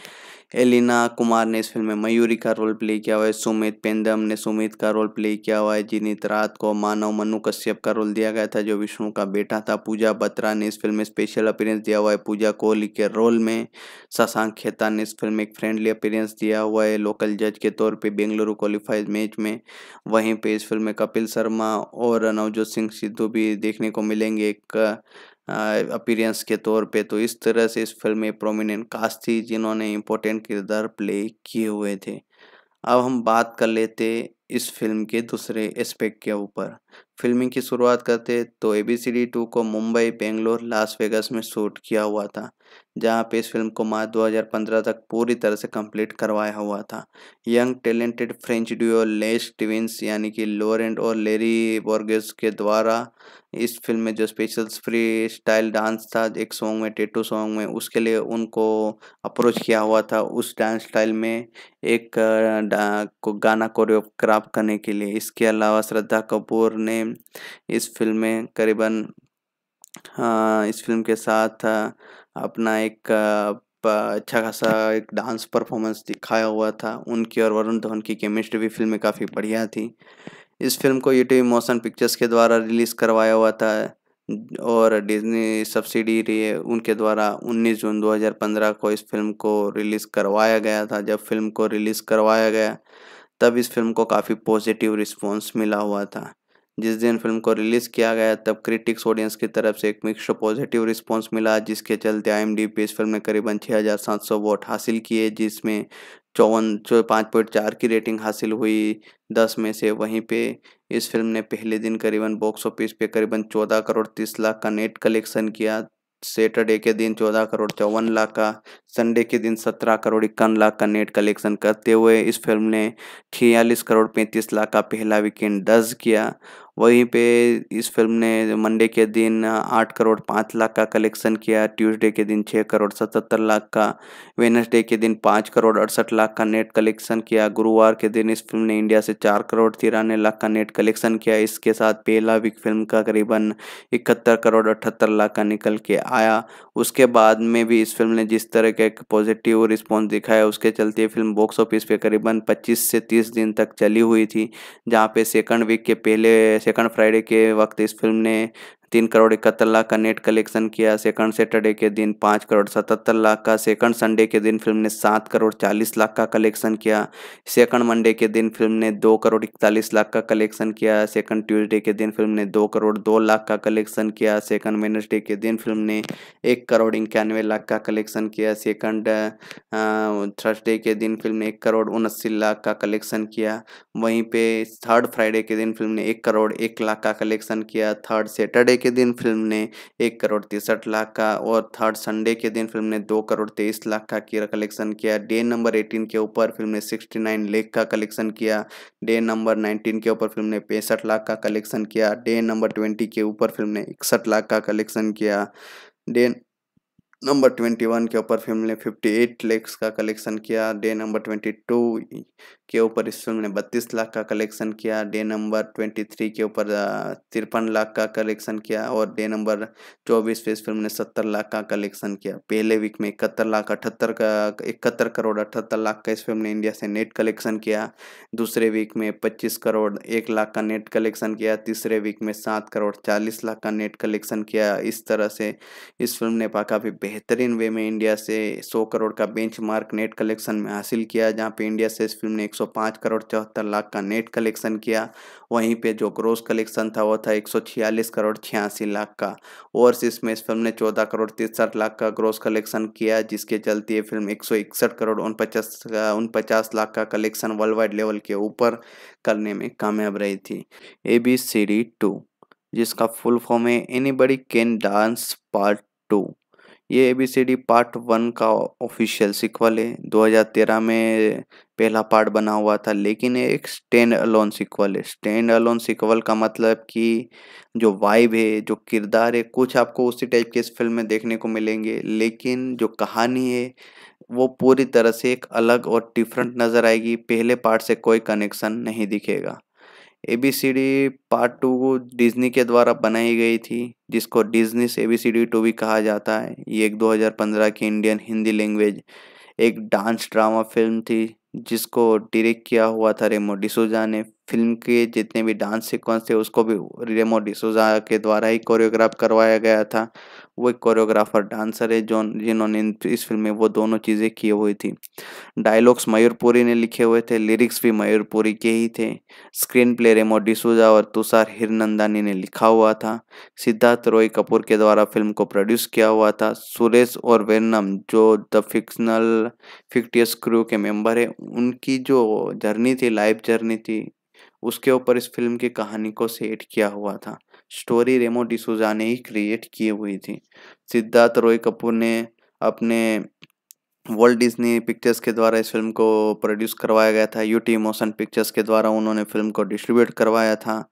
एलिना कुमार ने इस फिल्म में मयूरी का रोल प्ले किया हुआ है सुमित पेंदम ने सुमित का रोल प्ले किया हुआ है जीनीत रात को मानव मनु कश्यप का रोल दिया गया था जो विष्णु का बेटा था पूजा बत्रा ने इस फिल्म में स्पेशल अपीयरेंस दिया हुआ है पूजा कोहली के रोल में शशांक खेता ने इस फिल्म में एक फ्रेंडली अपीयरेंस दिया हुआ है लोकल जज के तौर पर बेंगलुरु क्वालिफाइज मैच में वहीं पर इस फिल्म में कपिल शर्मा और नवजोत सिंह सिद्धू भी देखने को मिलेंगे एक अपीरेंस के तौर पे तो इस तरह से इस फिल्म में प्रोमिनेंट कास्ट थी जिन्होंने इम्पोर्टेंट किरदार प्ले किए हुए थे अब हम बात कर लेते इस फिल्म के दूसरे एस्पेक्ट के ऊपर फिल्मिंग की शुरुआत करते तो A B C D two को मुंबई बेंगलोर लास वेगस में शूट किया हुआ था जहां पे इस फिल्म को मार्च 2015 तक पूरी तरह से कंप्लीट करवाया हुआ था young talented French duo Les Stevens यानी कि लोरेंट और लेरी बोर्गेस के द्वारा इस फिल्म में जो स्पेशल फ्री स्टाइल डांस था एक सॉन्ग में टेटू सॉन्ग में उसके लिए उनको अप्रोच किया हुआ था उस डांस स्टाइल में एक को गाना कोरियोग्राफ करने के लिए इसके अलावा श्रद्धा कपूर ने इस फिल्म में करीबन इस फिल्म के साथ अपना एक अच्छा खासा एक डांस परफॉर्मेंस दिखाया हुआ था उनकी और वरुण धवन की केमिस्ट्री भी फिल्म में काफ़ी बढ़िया थी इस फिल्म को यूटीवी मोशन पिक्चर्स के द्वारा रिलीज़ करवाया हुआ था और डिज्नी सब्सिडी उनके द्वारा 19 जून 2015 को इस फिल्म को रिलीज़ करवाया गया था जब फिल्म को रिलीज़ करवाया गया तब इस फिल्म को काफ़ी पॉजिटिव रिस्पॉन्स मिला हुआ था जिस दिन फिल्म को रिलीज़ किया गया तब क्रिटिक्स ऑडियंस की तरफ से एक मिक्स पॉजिटिव रिस्पांस मिला जिसके चलते आई पे इस फिल्म ने करीबन छः हजार सात सौ वोट हासिल किए जिसमें चौवन चौ पाँच पॉइंट चार की रेटिंग हासिल हुई दस में से वहीं पे इस फिल्म ने पहले दिन करीबन बॉक्स ऑफिस पे करीबन चौदह करोड़ तीस लाख का नेट कलेक्शन किया सैटरडे के दिन चौदह करोड़ चौवन लाख का संडे के दिन सत्रह करोड़ इक्यावन लाख का नेट कलेक्शन करते हुए इस फिल्म ने छियालीस करोड़ पैंतीस लाख का पहला वीकेंड दर्ज किया वहीं पे इस फिल्म ने मंडे के दिन आठ करोड़ पाँच लाख का कलेक्शन किया ट्यूसडे के दिन छः करोड़ सतहत्तर लाख का वेनसडे के दिन पाँच करोड़ अड़सठ लाख का नेट कलेक्शन किया गुरुवार के दिन इस फिल्म ने इंडिया से चार करोड़ तिरानवे लाख का नेट कलेक्शन किया इसके साथ पहला वीक फिल्म का करीबन इकहत्तर करोड़ अठहत्तर लाख का निकल के आया उसके बाद में भी इस फिल्म ने जिस तरह का एक पॉजिटिव रिस्पॉन्स दिखाया उसके चलते फिल्म बॉक्स ऑफिस पे करीबन पच्चीस से तीस दिन तक चली हुई थी जहाँ पे सेकंड वीक के पहले सेकंड फ्राइडे के वक्त इस फिल्म ने तीन करोड़ इकहत्तर लाख का नेट कलेक्शन किया सेकंड सैटरडे के दिन पाँच करोड़ सतहत्तर लाख का सेकंड संडे के दिन फिल्म ने सात करोड़ चालीस लाख का कलेक्शन किया सेकंड मंडे के दिन फिल्म ने दो करोड़ इकतालीस लाख का कलेक्शन किया सेकंड ट्यूजडे के दिन फिल्म ने दो करोड़ दो लाख का कलेक्शन किया सेकंड वेनसडे के दिन फिल्म ने एक करोड़ इक्यानवे लाख का कलेक्शन किया सेकंड थर्सडे के दिन फिल्म ने एक करोड़ उनस्सी लाख का कलेक्शन किया वहीं पे थर्ड फ्राइडे के दिन फिल्म ने एक करोड़ एक लाख का कलेक्शन किया थर्ड सैटरडे के दिन फिल्म ने एक करोड़ तिरसठ लाख का और थर्ड संडे के दिन फिल्म ने दो करोड़ तेईस लाख का किया कलेक्शन किया डे नंबर एटीन के ऊपर फिल्म ने सिक्सटी नाइन लेख का कलेक्शन किया डे नंबर नाइनटीन के ऊपर फिल्म ने पैंसठ लाख का कलेक्शन किया डे नंबर ट्वेंटी के ऊपर फिल्म ने इकसठ लाख का कलेक्शन किया डे नंबर ट्वेंटी वन के ऊपर फिल्म ने फिफ्टी एट लेक्स का कलेक्शन किया डे नंबर ट्वेंटी टू के ऊपर इस फिल्म ने बत्तीस लाख का कलेक्शन किया डे नंबर ट्वेंटी थ्री के ऊपर तिरपन लाख का कलेक्शन किया और डे नंबर चौबीस पे इस फिल्म ने सत्तर लाख का कलेक्शन किया पहले वीक में इकहत्तर लाख अठहत्तर का इकहत्तर करोड़ अठहत्तर लाख का इस फिल्म ने इंडिया से नेट कलेक्शन किया दूसरे वीक में पच्चीस करोड़ एक लाख का नेट कलेक्शन किया तीसरे वीक में सात करोड़ चालीस लाख का नेट कलेक्शन किया इस तरह से इस फिल्म ने काफ़ी बेहतरीन वे में इंडिया से 100 करोड़ का बेंच मार्क नेट कलेक्शन में हासिल किया जहां पे इंडिया से इस फिल्म ने 105 करोड़ चौहत्तर लाख का नेट कलेक्शन किया वहीं पे जो ग्रोस कलेक्शन था वो था 146 करोड़ छियासी लाख का ओवरसीज में इस फिल्म ने 14 करोड़ तिरसठ लाख का ग्रोस कलेक्शन किया जिसके चलते ये फिल्म एक करोड़ उनपचास उनपचास लाख का कलेक्शन वर्ल्ड वाइड लेवल के ऊपर करने में कामयाब रही थी A B C D two जिसका फुल फॉर्म है any buddy can dance part two ये A B C D part one का ऑफिशियल सिक्वल है 2013 में पहला पार्ट बना हुआ था लेकिन ये एक स्टैंड अलोन सिक्वल है स्टैंड अलोन सिक्वल का मतलब कि जो वाइब है जो किरदार है कुछ आपको उसी टाइप के इस फिल्म में देखने को मिलेंगे लेकिन जो कहानी है वो पूरी तरह से एक अलग और डिफरेंट नज़र आएगी पहले पार्ट से कोई कनेक्शन नहीं दिखेगा एबीसीडी पार्ट टू डिज्नी के द्वारा बनाई गई थी जिसको डिज्नी से एबीसीडी टू भी कहा जाता है ये एक 2015 की इंडियन हिंदी लैंग्वेज एक डांस ड्रामा फिल्म थी जिसको डायरेक्ट किया हुआ था रेमो डिसोजा ने फिल्म के जितने भी डांस सीक्वेंस थे उसको भी रेमो डिसोजा के द्वारा ही कोरियोग्राफ करवाया गया था वो एक कोरियोग्राफर डांसर है जो जिन्होंने इस फिल्म में वो दोनों चीज़ें की हुई थी डायलॉग्स मयूरपुरी ने लिखे हुए थे लिरिक्स भी मयूरपुरी के ही थे स्क्रीन प्ले रेमो डिसूजा और तुषार हिरनंदानी ने लिखा हुआ था सिद्धार्थ रॉय कपूर के द्वारा फिल्म को प्रोड्यूस किया हुआ था सुरेश और वेनम जो द फिक्शनल फिक्टियस क्रू के मेंबर है उनकी जो जर्नी थी लाइफ जर्नी थी उसके ऊपर इस फिल्म की कहानी को सेट किया हुआ था स्टोरी रेमो डिसोजा ने ही क्रिएट किए हुई थी सिद्धार्थ रॉय कपूर ने अपने वर्ल्ड डिज्नी पिक्चर्स के द्वारा इस फिल्म को प्रोड्यूस करवाया गया था यूटी मोशन पिक्चर्स के द्वारा उन्होंने फिल्म को डिस्ट्रीब्यूट करवाया था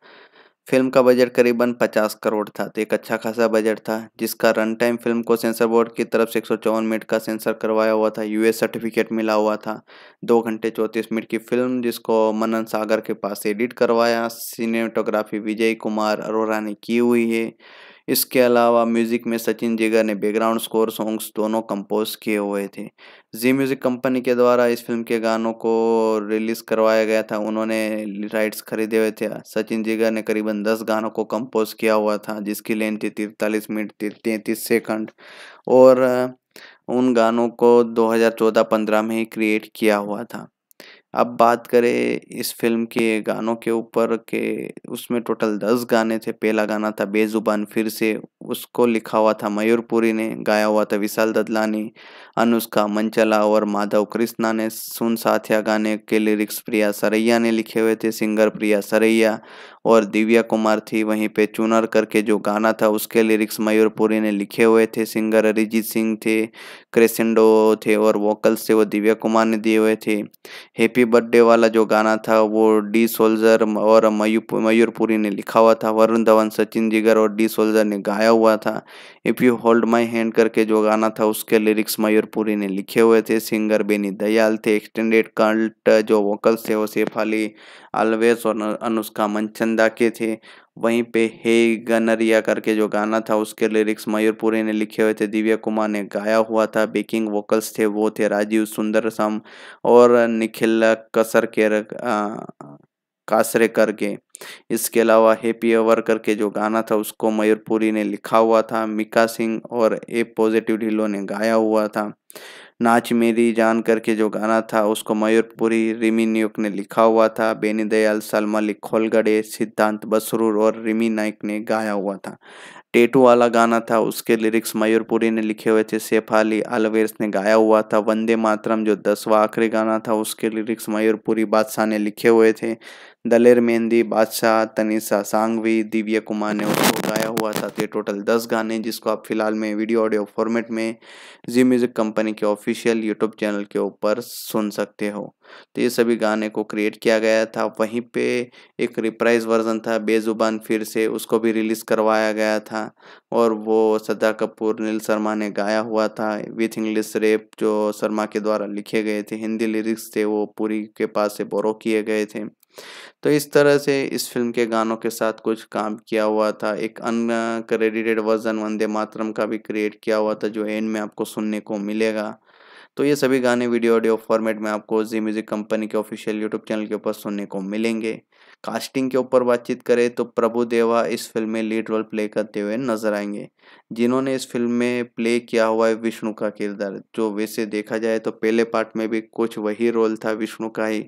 फिल्म का बजट करीबन 50 करोड़ था तो एक अच्छा खासा बजट था जिसका रन टाइम फिल्म को सेंसर बोर्ड की तरफ से एक मिनट का सेंसर करवाया हुआ था यूएस सर्टिफिकेट मिला हुआ था दो घंटे चौंतीस मिनट की फिल्म जिसको मनन सागर के पास एडिट करवाया सिनेटोग्राफी विजय कुमार अरोरा ने की हुई है इसके अलावा म्यूज़िक में सचिन जिगर ने बैकग्राउंड स्कोर सॉन्ग्स दोनों कंपोज किए हुए थे जी म्यूज़िक कंपनी के द्वारा इस फिल्म के गानों को रिलीज़ करवाया गया था उन्होंने राइट्स खरीदे हुए थे सचिन जिगर ने करीबन दस गानों को कंपोज किया हुआ था जिसकी लेंथ थी तिरतालीस मिनट तैंतीस सेकंड और उन गानों को 2014-15 में ही क्रिएट किया हुआ था अब बात करें इस फिल्म के गानों के ऊपर के उसमें टोटल दस गाने थे पहला गाना था बेजुबान फिर से उसको लिखा हुआ था मयूरपुरी ने गाया हुआ था विशाल ददलानी अनुष्का मंचला और माधव कृष्णा ने सुन साथिया गाने के लिरिक्स प्रिया सरैया ने लिखे हुए थे सिंगर प्रिया सरैया और दिव्या कुमार थी वहीं पे चुनर करके जो गाना था उसके लिरिक्स मयूरपुरी ने लिखे हुए थे सिंगर अरिजीत सिंह थे क्रेसेंडो थे और वोकल्स थे वो दिव्या कुमार ने दिए हुए थे हैप्पी बर्थडे वाला जो गाना था वो डी सोल्जर और मयूर मयूरपुरी ने लिखा हुआ था वरुण धवन सचिन जिगर और डी सोल्जर ने गाया हुआ था if you hold my hand करके जो गाना था उसके लिरिक्स मयूरपुरी ने लिखे हुए थे सिंगर बेनी दयाल थे एक्सटेंडेड कल्ट जो वोकल्स थे वो सेफ अली अलवेस और अनुष्का मनचंदा के थे वहीं पे हे गनरिया करके जो गाना था उसके लिरिक्स मयूरपुरी ने लिखे हुए थे दिव्या कुमार ने गाया हुआ था बेकिंग वोकल्स थे वो थे राजीव सुंदर और निखिल कसर के कासरे करके इसके अलावा हैप्पी अवर करके जो गाना था उसको मयूरपुरी ने लिखा हुआ था मिका सिंह और ए पॉजिटिव ढिलो ने गाया हुआ था नाच मेरी जान करके जो गाना था उसको मयूरपुरी रिमी नायक ने लिखा हुआ था बेनी दयाल सलमलिक खोलगड़े सिद्धांत बसरूर और रिमी नाइक ने गाया हुआ था टेटू वाला गाना था उसके लिरिक्स मयूरपुरी ने लिखे हुए थे सेफ अली अलवेस ने गाया हुआ था वंदे मातरम जो दसवा आखिरी गाना था उसके लिरिक्स मयूरपुरी बादशाह ने लिखे हुए थे दलेर मेहंदी बादशाह तनिषा सांगवी दिव्या कुमार ने उसको गाया हुआ था ये टोटल दस गाने जिसको आप फिलहाल में वीडियो ऑडियो फॉर्मेट में जी म्यूज़िक कंपनी के ऑफिशियल यूट्यूब चैनल के ऊपर सुन सकते हो तो ये सभी गाने को क्रिएट किया गया था वहीं पे एक रिप्राइज वर्जन था बेजुबान फिर से उसको भी रिलीज़ करवाया गया था और वो सदा कपूर नील शर्मा ने गाया हुआ था विथ इंग्लिश रेप जो शर्मा के द्वारा लिखे गए थे हिंदी लिरिक्स थे वो पूरी के पास से बोरो किए गए थे तो इस तरह से इस फिल्म के गानों के साथ कुछ काम किया हुआ था एक अनक्रेडिटेड वर्जन वंदे मातरम का भी क्रिएट किया हुआ था जो एंड में आपको सुनने को मिलेगा तो ये सभी गाने वीडियो ऑडियो फॉर्मेट में आपको जी म्यूज़िक कंपनी के ऑफिशियल यूट्यूब चैनल के ऊपर सुनने को मिलेंगे कास्टिंग के ऊपर बातचीत करें तो प्रभु देवा इस फिल्म में लीड रोल प्ले करते हुए नजर आएंगे जिन्होंने इस फिल्म में प्ले किया हुआ है विष्णु का किरदार जो वैसे देखा जाए तो पहले पार्ट में भी कुछ वही रोल था विष्णु का ही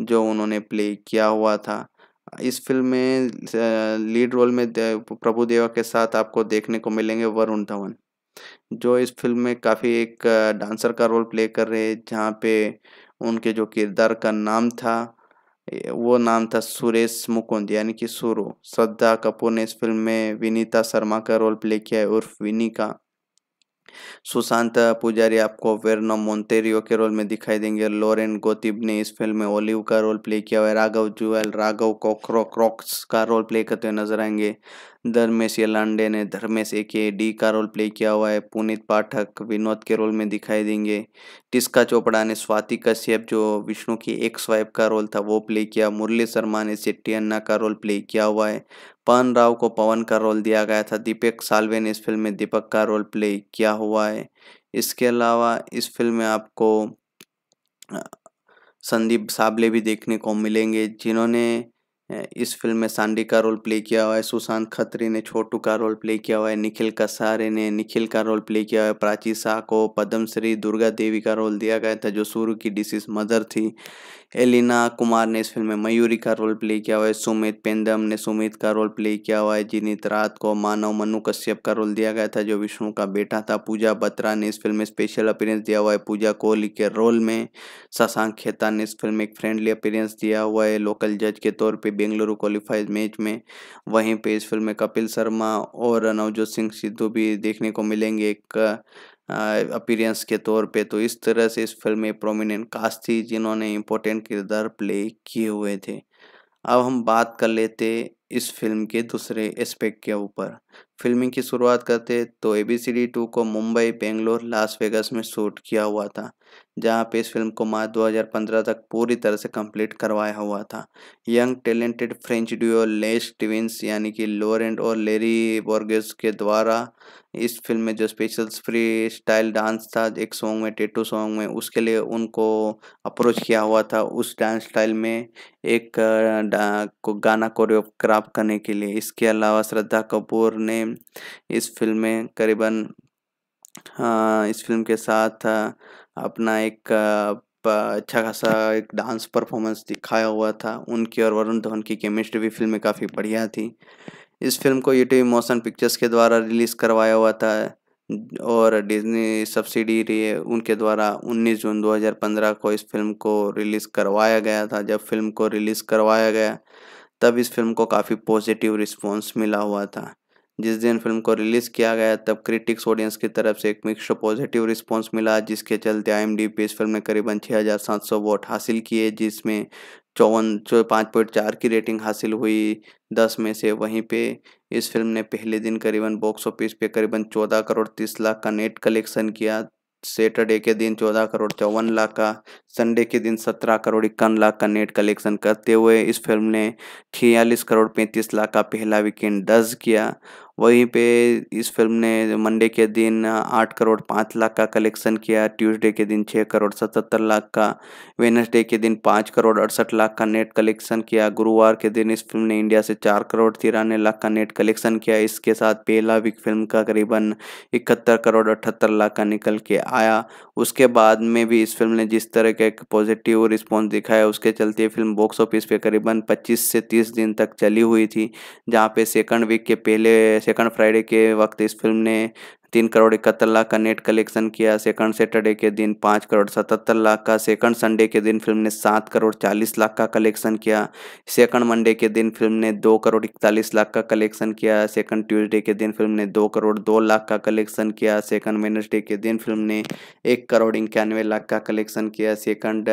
जो उन्होंने प्ले किया हुआ था इस फिल्म में लीड रोल में प्रभु देवा के साथ आपको देखने को मिलेंगे वरुण धवन जो इस फिल्म में काफ़ी एक डांसर का रोल प्ले कर रहे हैं जहाँ पे उनके जो किरदार का नाम था वो नाम था सुरेश मुकुंद यानी कि सुरु श्रद्धा कपूर ने इस फिल्म में विनीता शर्मा का रोल प्ले किया है उर्फ विनी का सुशांत पुजारी आपको वेरनो मोन्तेरियो के रोल में दिखाई देंगे लॉरेन गोतिब ने इस फिल्म में ओलिव का रोल प्ले किया हुआ है राघव जुएल राघव कोक्रो क्रॉक्स का रोल प्ले करते हुए नजर आएंगे धर्मेश यलांडे ने धर्मेश एके के डी का रोल प्ले किया हुआ है पुनीत पाठक विनोद के रोल में दिखाई देंगे टिस्का चोपड़ा ने स्वाति कश्यप जो विष्णु की एक स्वाइप का रोल था वो प्ले किया मुरली शर्मा ने सिट्टी अन्ना का रोल प्ले किया हुआ है पवन राव को पवन का रोल दिया गया था दीपक सालवे ने इस फिल्म में दीपक का रोल प्ले किया हुआ है इसके अलावा इस फिल्म में आपको संदीप साबले भी देखने को मिलेंगे जिन्होंने इस फिल्म में सांडी का रोल प्ले किया हुआ है सुशांत खत्री ने छोटू का रोल प्ले किया हुआ है निखिल कसारे ने निखिल का रोल प्ले किया हुआ है प्राची शाह को पद्मश्री दुर्गा देवी का रोल दिया गया था जो सूर्य की डिसीज मदर थी एलिना कुमार ने इस फिल्म में मयूरी का रोल प्ले किया हुआ है सुमित पेंदम ने सुमित का रोल प्ले किया हुआ है जीनीत रात को मानव मनु कश्यप का रोल दिया गया था जो विष्णु का बेटा था पूजा बत्रा ने इस फिल्म में स्पेशल अपीयरेंस दिया हुआ है पूजा कोहली के रोल में शशांक खेता ने इस फिल्म में एक फ्रेंडली अपीयरेंस दिया हुआ है लोकल जज के तौर पर बेंगलुरु क्वालिफाइज मैच में वहीं पर इस फिल्म में कपिल शर्मा और नवजोत सिंह सिद्धू भी देखने को मिलेंगे एक अपीरेंस के तौर पे तो इस तरह से इस फिल्म में प्रोमिनेंट कास्ट थी जिन्होंने इम्पोर्टेंट किरदार प्ले किए हुए थे अब हम बात कर लेते इस फिल्म के दूसरे एस्पेक्ट के ऊपर फिल्मिंग की शुरुआत करते तो A B C D two को मुंबई बेंगलोर लास वेगास में शूट किया हुआ था जहां पे इस फिल्म को मार्च 2015 तक पूरी तरह से कंप्लीट करवाया हुआ था young talented French duo Les Twins यानी कि लोरेंट और लेरी बोर्गेस के द्वारा इस फिल्म में जो स्पेशल फ्री स्टाइल डांस था एक सॉन्ग में टेटू सॉन्ग में उसके लिए उनको अप्रोच किया हुआ था उस डांस स्टाइल में एक गाना कोरियोग्राफ प्राप्त करने के लिए इसके अलावा श्रद्धा कपूर ने इस फिल्म में करीबन इस फिल्म के साथ अपना एक अच्छा खासा एक डांस परफॉर्मेंस दिखाया हुआ था उनकी और वरुण धवन की केमिस्ट्री भी फिल्म में काफ़ी बढ़िया थी इस फिल्म को यूटीवी मोशन पिक्चर्स के द्वारा रिलीज़ करवाया हुआ था और डिज्नी सब्सिडी उनके द्वारा 19 जून 2015 को इस फिल्म को रिलीज़ करवाया गया था जब फिल्म को रिलीज़ करवाया गया तब इस फिल्म को काफ़ी पॉजिटिव रिस्पॉन्स मिला हुआ था जिस दिन फिल्म को रिलीज़ किया गया तब क्रिटिक्स ऑडियंस की तरफ से एक मिक्स पॉजिटिव रिस्पांस मिला जिसके चलते आई पे इस फिल्म ने करीबन छः हज़ार सात सौ वोट हासिल किए जिसमें चौवन चौ पाँच पॉइंट चार की रेटिंग हासिल हुई दस में से वहीं पे इस फिल्म ने पहले दिन करीबन बॉक्स ऑफिस पे करीबन चौदह करोड़ तीस लाख का नेट कलेक्शन किया सैटरडे के दिन चौदह करोड़ चौवन लाख का संडे के दिन सत्रह करोड़ इक्यावन लाख का नेट कलेक्शन करते हुए इस फिल्म ने छियालीस करोड़ पैंतीस लाख का पहला वीकेंड दर्ज किया वहीं पे इस फिल्म ने मंडे के दिन आठ करोड़ पाँच लाख का कलेक्शन किया ट्यूसडे के दिन छः करोड़ सतहत्तर लाख का वेनसडे के दिन पाँच करोड़ अड़सठ लाख का नेट कलेक्शन किया गुरुवार के दिन इस फिल्म ने इंडिया से चार करोड़ तिरानवे लाख का नेट कलेक्शन किया इसके साथ पहला वीक फिल्म का करीबन इकहत्तर करोड़ अठहत्तर लाख का निकल के आया उसके बाद में भी इस फिल्म ने जिस तरह का एक पॉजिटिव रिस्पॉन्स दिखाया उसके चलते फिल्म बॉक्स ऑफिस पे करीबन पच्चीस से तीस दिन तक चली हुई थी जहाँ पे सेकंड वीक के पहले सेकंड फ्राइडे के वक्त इस फिल्म ने तीन करोड़ इकहत्तर लाख का नेट कलेक्शन किया सेकंड सैटरडे के दिन पाँच करोड़ सतहत्तर लाख का सेकंड संडे के दिन फिल्म ने सात करोड़ चालीस लाख का कलेक्शन किया सेकंड मंडे के दिन फिल्म ने दो करोड़ इकतालीस लाख का कलेक्शन किया सेकंड ट्यूजडे के दिन फिल्म ने दो करोड़ दो लाख का कलेक्शन किया सेकंड वेनसडे के दिन फिल्म ने एक करोड़ इक्यानवे लाख का कलेक्शन किया सेकंड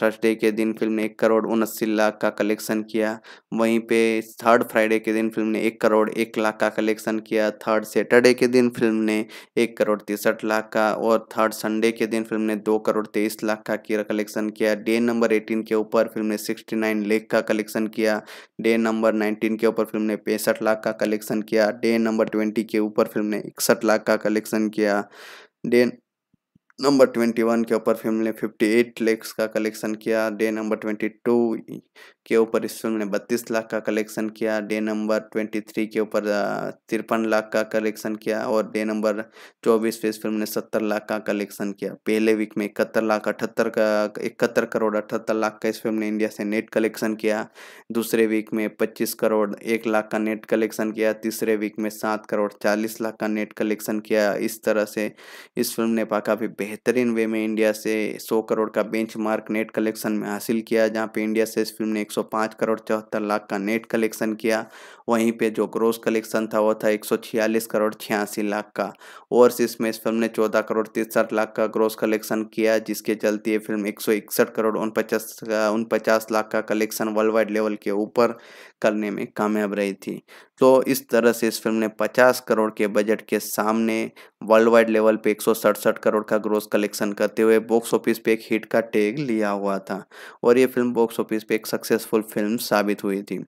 थर्सडे के दिन फिल्म ने एक करोड़ उनस्सी लाख का कलेक्शन किया वहीं पे थर्ड फ्राइडे के दिन फिल्म ने एक करोड़ एक लाख का कलेक्शन किया थर्ड सैटरडे के दिन फिल्म ने एक करोड़ तिरसठ लाख का और थर्ड संडे के दिन फिल्म ने दो करोड़ तेईस लाख का किया कलेक्शन किया डे नंबर एटीन के ऊपर फिल्म ने सिक्सटी नाइन लेख का कलेक्शन किया डे नंबर नाइनटीन के ऊपर फिल्म ने पैंसठ लाख का कलेक्शन किया डे नंबर ट्वेंटी के ऊपर फिल्म ने इकसठ लाख का कलेक्शन किया डे नंबर ट्वेंटी वन के ऊपर फिल्म ने फिफ्टी एट लेक्स का कलेक्शन किया डे नंबर ट्वेंटी टू के ऊपर इस फिल्म ने 32 लाख का कलेक्शन किया डे नंबर 23 के ऊपर तिरपन लाख का कलेक्शन किया और डे नंबर 24 पे इस फिल्म ने 70 लाख का कलेक्शन किया पहले वीक में इकहत्तर लाख अठहत्तर का इकहत्तर करोड़ अठहत्तर लाख का इस फिल्म ने इंडिया से नेट कलेक्शन किया दूसरे वीक में पच्चीस करोड़ एक लाख का नेट कलेक्शन किया तीसरे वीक में सात करोड़ चालीस लाख का नेट कलेक्शन किया इस तरह से इस फिल्म ने काफ़ी बेहतरीन वे में इंडिया से सौ करोड़ का बेंच नेट कलेक्शन में हासिल किया जहाँ पे इंडिया से इस फिल्म ने एक 105 करोड़ चौहत्तर लाख का नेट कलेक्शन किया वहीं पे जो ग्रोस कलेक्शन था वो था 146 करोड़ छियासी लाख का ओवरसीज में इस फिल्म ने 14 करोड़ तिरसठ लाख का ग्रोस कलेक्शन किया जिसके चलते ये फिल्म 161 करोड़ उनपचास उनपचास लाख का कलेक्शन वर्ल्ड वाइड लेवल के ऊपर करने में कामयाब रही थी तो इस तरह से इस फिल्म ने 50 करोड़ के बजट के सामने वर्ल्ड वाइड लेवल पे एक करोड़ का ग्रोस कलेक्शन करते हुए बॉक्स ऑफिस पे एक हिट का टैग लिया हुआ था और ये फिल्म बॉक्स ऑफिस पे एक सक्सेस सक्सेसफुल फिल्म साबित हुई थी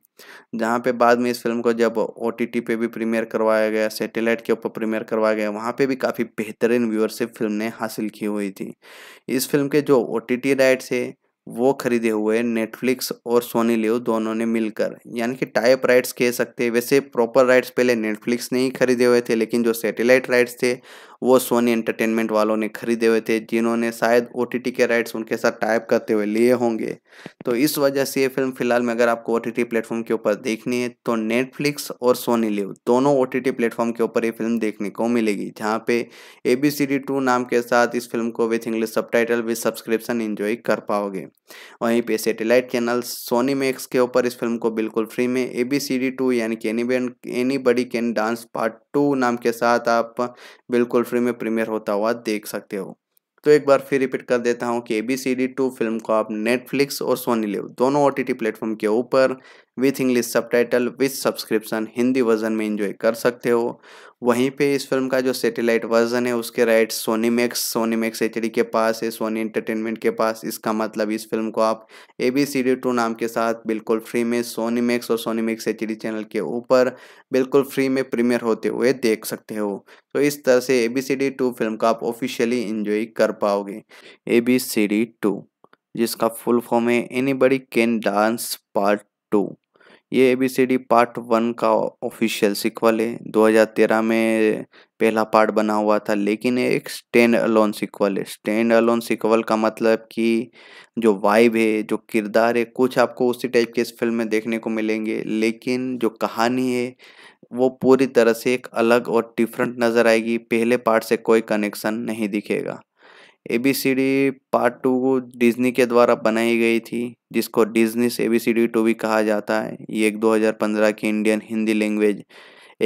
जहाँ पे बाद में इस फिल्म को जब ओ पे भी प्रीमियर करवाया गया सैटेलाइट के ऊपर प्रीमियर करवाया गया वहाँ पे भी काफ़ी बेहतरीन व्यूअरशिप फिल्म ने हासिल की हुई थी इस फिल्म के जो ओ टी राइट्स है वो खरीदे हुए नेटफ्लिक्स और सोनी लिव दोनों ने मिलकर यानी कि टाइप राइट्स कह सकते हैं वैसे प्रॉपर राइट्स पहले नेटफ्लिक्स ने ही खरीदे हुए थे लेकिन जो सैटेलाइट राइट्स थे वो सोनी एंटरटेनमेंट वालों ने खरीदे हुए थे जिन्होंने शायद ओ के राइट्स उनके साथ टाइप करते हुए लिए होंगे तो इस वजह से ये फिल्म फिलहाल में अगर आपको ओ टी प्लेटफॉर्म के ऊपर देखनी है तो नेटफ्लिक्स और सोनी लिव दोनों ओ टी प्लेटफॉर्म के ऊपर ये फिल्म देखने को मिलेगी जहाँ पे ए बी टू नाम के साथ इस फिल्म को with English subtitle with subscription enjoy कर पाओगे वहीं पे सेटेलाइट चैनल सोनी मैक्स के ऊपर इस फिल्म को बिल्कुल फ्री में A B C D two यानी कि any band any buddy can dance part two नाम के साथ आप बिल्कुल फ्री में प्रीमियर होता हुआ देख सकते हो तो एक बार फिर रिपीट कर देता हूँ कि A B C D to film को आप नेटफ्लिक्स और सोनी लिव दोनों ओ टी टी प्लेटफॉर्म के ऊपर with English subtitle with subscription Hindi version में इंजॉय कर सकते हो वहीं पे इस फिल्म का जो सैटेलाइट वर्जन है उसके right Sony Max Sony Max H के पास है सोनी एंटरटेनमेंट के पास इसका मतलब इस फिल्म को आप A B C D two नाम के साथ बिल्कुल फ्री में सोनी मैक्स और सोनी मैक्स एच चैनल के ऊपर बिल्कुल फ्री में प्रीमियर होते हुए देख सकते हो तो इस तरह से A B C D to film को आप ऑफिशियली इंजॉय कर पाओगे A B C D two जिसका फुल फॉर्म है any buddy can dance part two ये A B C D part one का ऑफिशियल सिक्वल है 2013 में पहला पार्ट बना हुआ था लेकिन ये एक स्टैंड अलोन सिक्वल है स्टैंड अलोन सिक्वल का मतलब कि जो वाइब है जो किरदार है कुछ आपको उसी टाइप के इस फिल्म में देखने को मिलेंगे लेकिन जो कहानी है वो पूरी तरह से एक अलग और डिफरेंट नज़र आएगी पहले पार्ट से कोई कनेक्शन नहीं दिखेगा एबीसीडी पार्ट टू डिज्नी के द्वारा बनाई गई थी जिसको बी सी एबीसीडी टू भी कहा जाता है ये एक 2015 की इंडियन हिंदी लैंग्वेज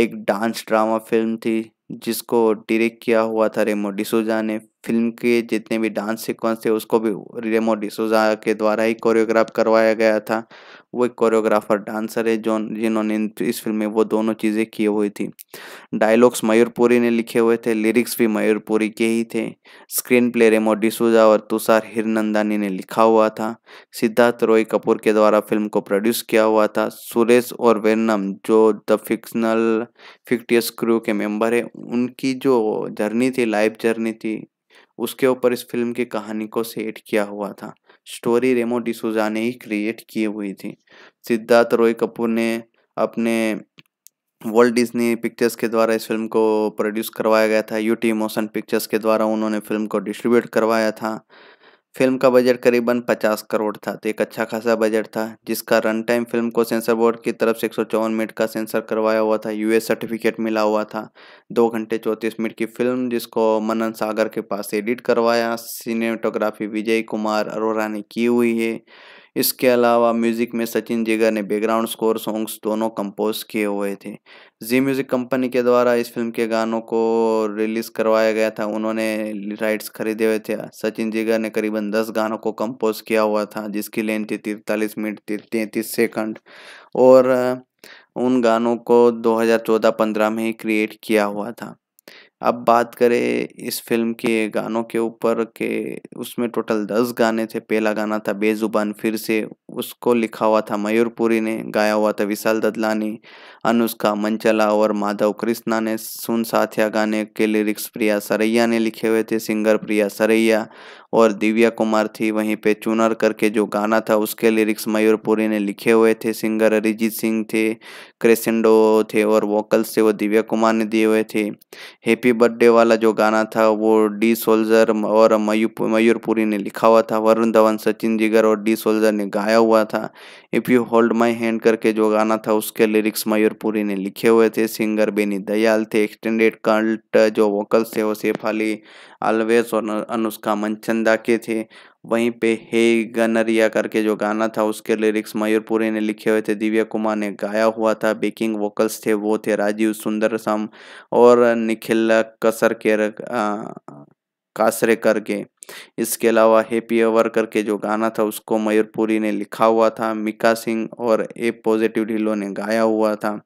एक डांस ड्रामा फिल्म थी जिसको डायरेक्ट किया हुआ था रेमो डिसोजा ने फिल्म के जितने भी डांस सीक्वेंस थे उसको भी रेमो डिसोजा के द्वारा ही कोरियोग्राफ करवाया गया था वो एक कोरियोग्राफर डांसर है जो जिन्होंने इस फिल्म में वो दोनों चीज़ें किए हुई थी डायलॉग्स मयूरपुरी ने लिखे हुए थे लिरिक्स भी मयूरपुरी के ही थे स्क्रीन प्ले रेमो डिसूजा और तुषार हिरनंदानी ने लिखा हुआ था सिद्धार्थ रॉय कपूर के द्वारा फिल्म को प्रोड्यूस किया हुआ था सुरेश और वेनम जो द फिक्सनल फिक्टियस क्रू के मेंबर है उनकी जो जर्नी थी लाइफ जर्नी थी उसके ऊपर इस फिल्म की कहानी को सेट किया हुआ था स्टोरी रेमो डिसोजा ने ही क्रिएट की हुई थी सिद्धार्थ रॉय कपूर ने अपने वर्ल्ड डिज्नी पिक्चर्स के द्वारा इस फिल्म को प्रोड्यूस करवाया गया था यूटी मोशन पिक्चर्स के द्वारा उन्होंने फिल्म को डिस्ट्रीब्यूट करवाया था फिल्म का बजट करीबन 50 करोड़ था तो एक अच्छा खासा बजट था जिसका रन टाइम फिल्म को सेंसर बोर्ड की तरफ से एक मिनट का सेंसर करवाया हुआ था यूएस सर्टिफिकेट मिला हुआ था दो घंटे चौंतीस मिनट की फिल्म जिसको मनन सागर के पास एडिट करवाया सिनेटोग्राफी विजय कुमार अरोरा ने की हुई है इसके अलावा म्यूज़िक में सचिन जिगर ने बैकग्राउंड स्कोर सॉन्ग्स दोनों कंपोज किए हुए थे जी म्यूज़िक कंपनी के द्वारा इस फिल्म के गानों को रिलीज़ करवाया गया था उन्होंने राइट्स खरीदे हुए थे सचिन जिगर ने करीबन दस गानों को कंपोज किया हुआ था जिसकी लेंथ थी तिरतालीस मिनट तैंतीस सेकंड और उन गानों को 2014-15 में ही क्रिएट किया हुआ था अब बात करें इस फिल्म के गानों के ऊपर के उसमें टोटल दस गाने थे पहला गाना था बेज़ुबान फिर से उसको लिखा हुआ था मयूरपुरी ने गाया हुआ था विशाल ददलानी अनुष्का मंचला और माधव कृष्णा ने सुन साथिया गाने के लिरिक्स प्रिया सरैया ने लिखे हुए थे सिंगर प्रिया सरैया और दिव्या कुमार थी वहीं पे चुनर करके जो गाना था उसके लिरिक्स मयूरपुरी ने लिखे हुए थे सिंगर अरिजीत सिंह थे क्रेसेंडो थे और वोकल्स थे वो दिव्या कुमार ने दिए हुए थे हैप्पी हैप्पी बर्थडे वाला जो गाना था वो डी सोल्जर और मयूरपुरी ने लिखा हुआ था वरुण धवन सचिन जिगर और डी सोल्जर ने गाया हुआ था if you hold my hand करके जो गाना था उसके लिरिक्स मयूरपुरी ने लिखे हुए थे सिंगर बेनी दयाल थे एक्सटेंडेड कल्ट जो वोकल्स थे वो सेफ अली अलवेज और अनुष्का मनचंदा के थे वहीं पे हे गनरिया करके जो गाना था उसके लिरिक्स मयूरपुरी ने लिखे हुए थे दिव्या कुमार ने गाया हुआ था बेकिंग वोकल्स थे वो थे राजीव सुंदर सम और निखिल कसर के कासरे करके इसके अलावा हैप्पी अवर करके जो गाना था उसको मयूरपुरी ने लिखा हुआ था मिका सिंह और ए पॉजिटिव ढिलो ने गाया हुआ था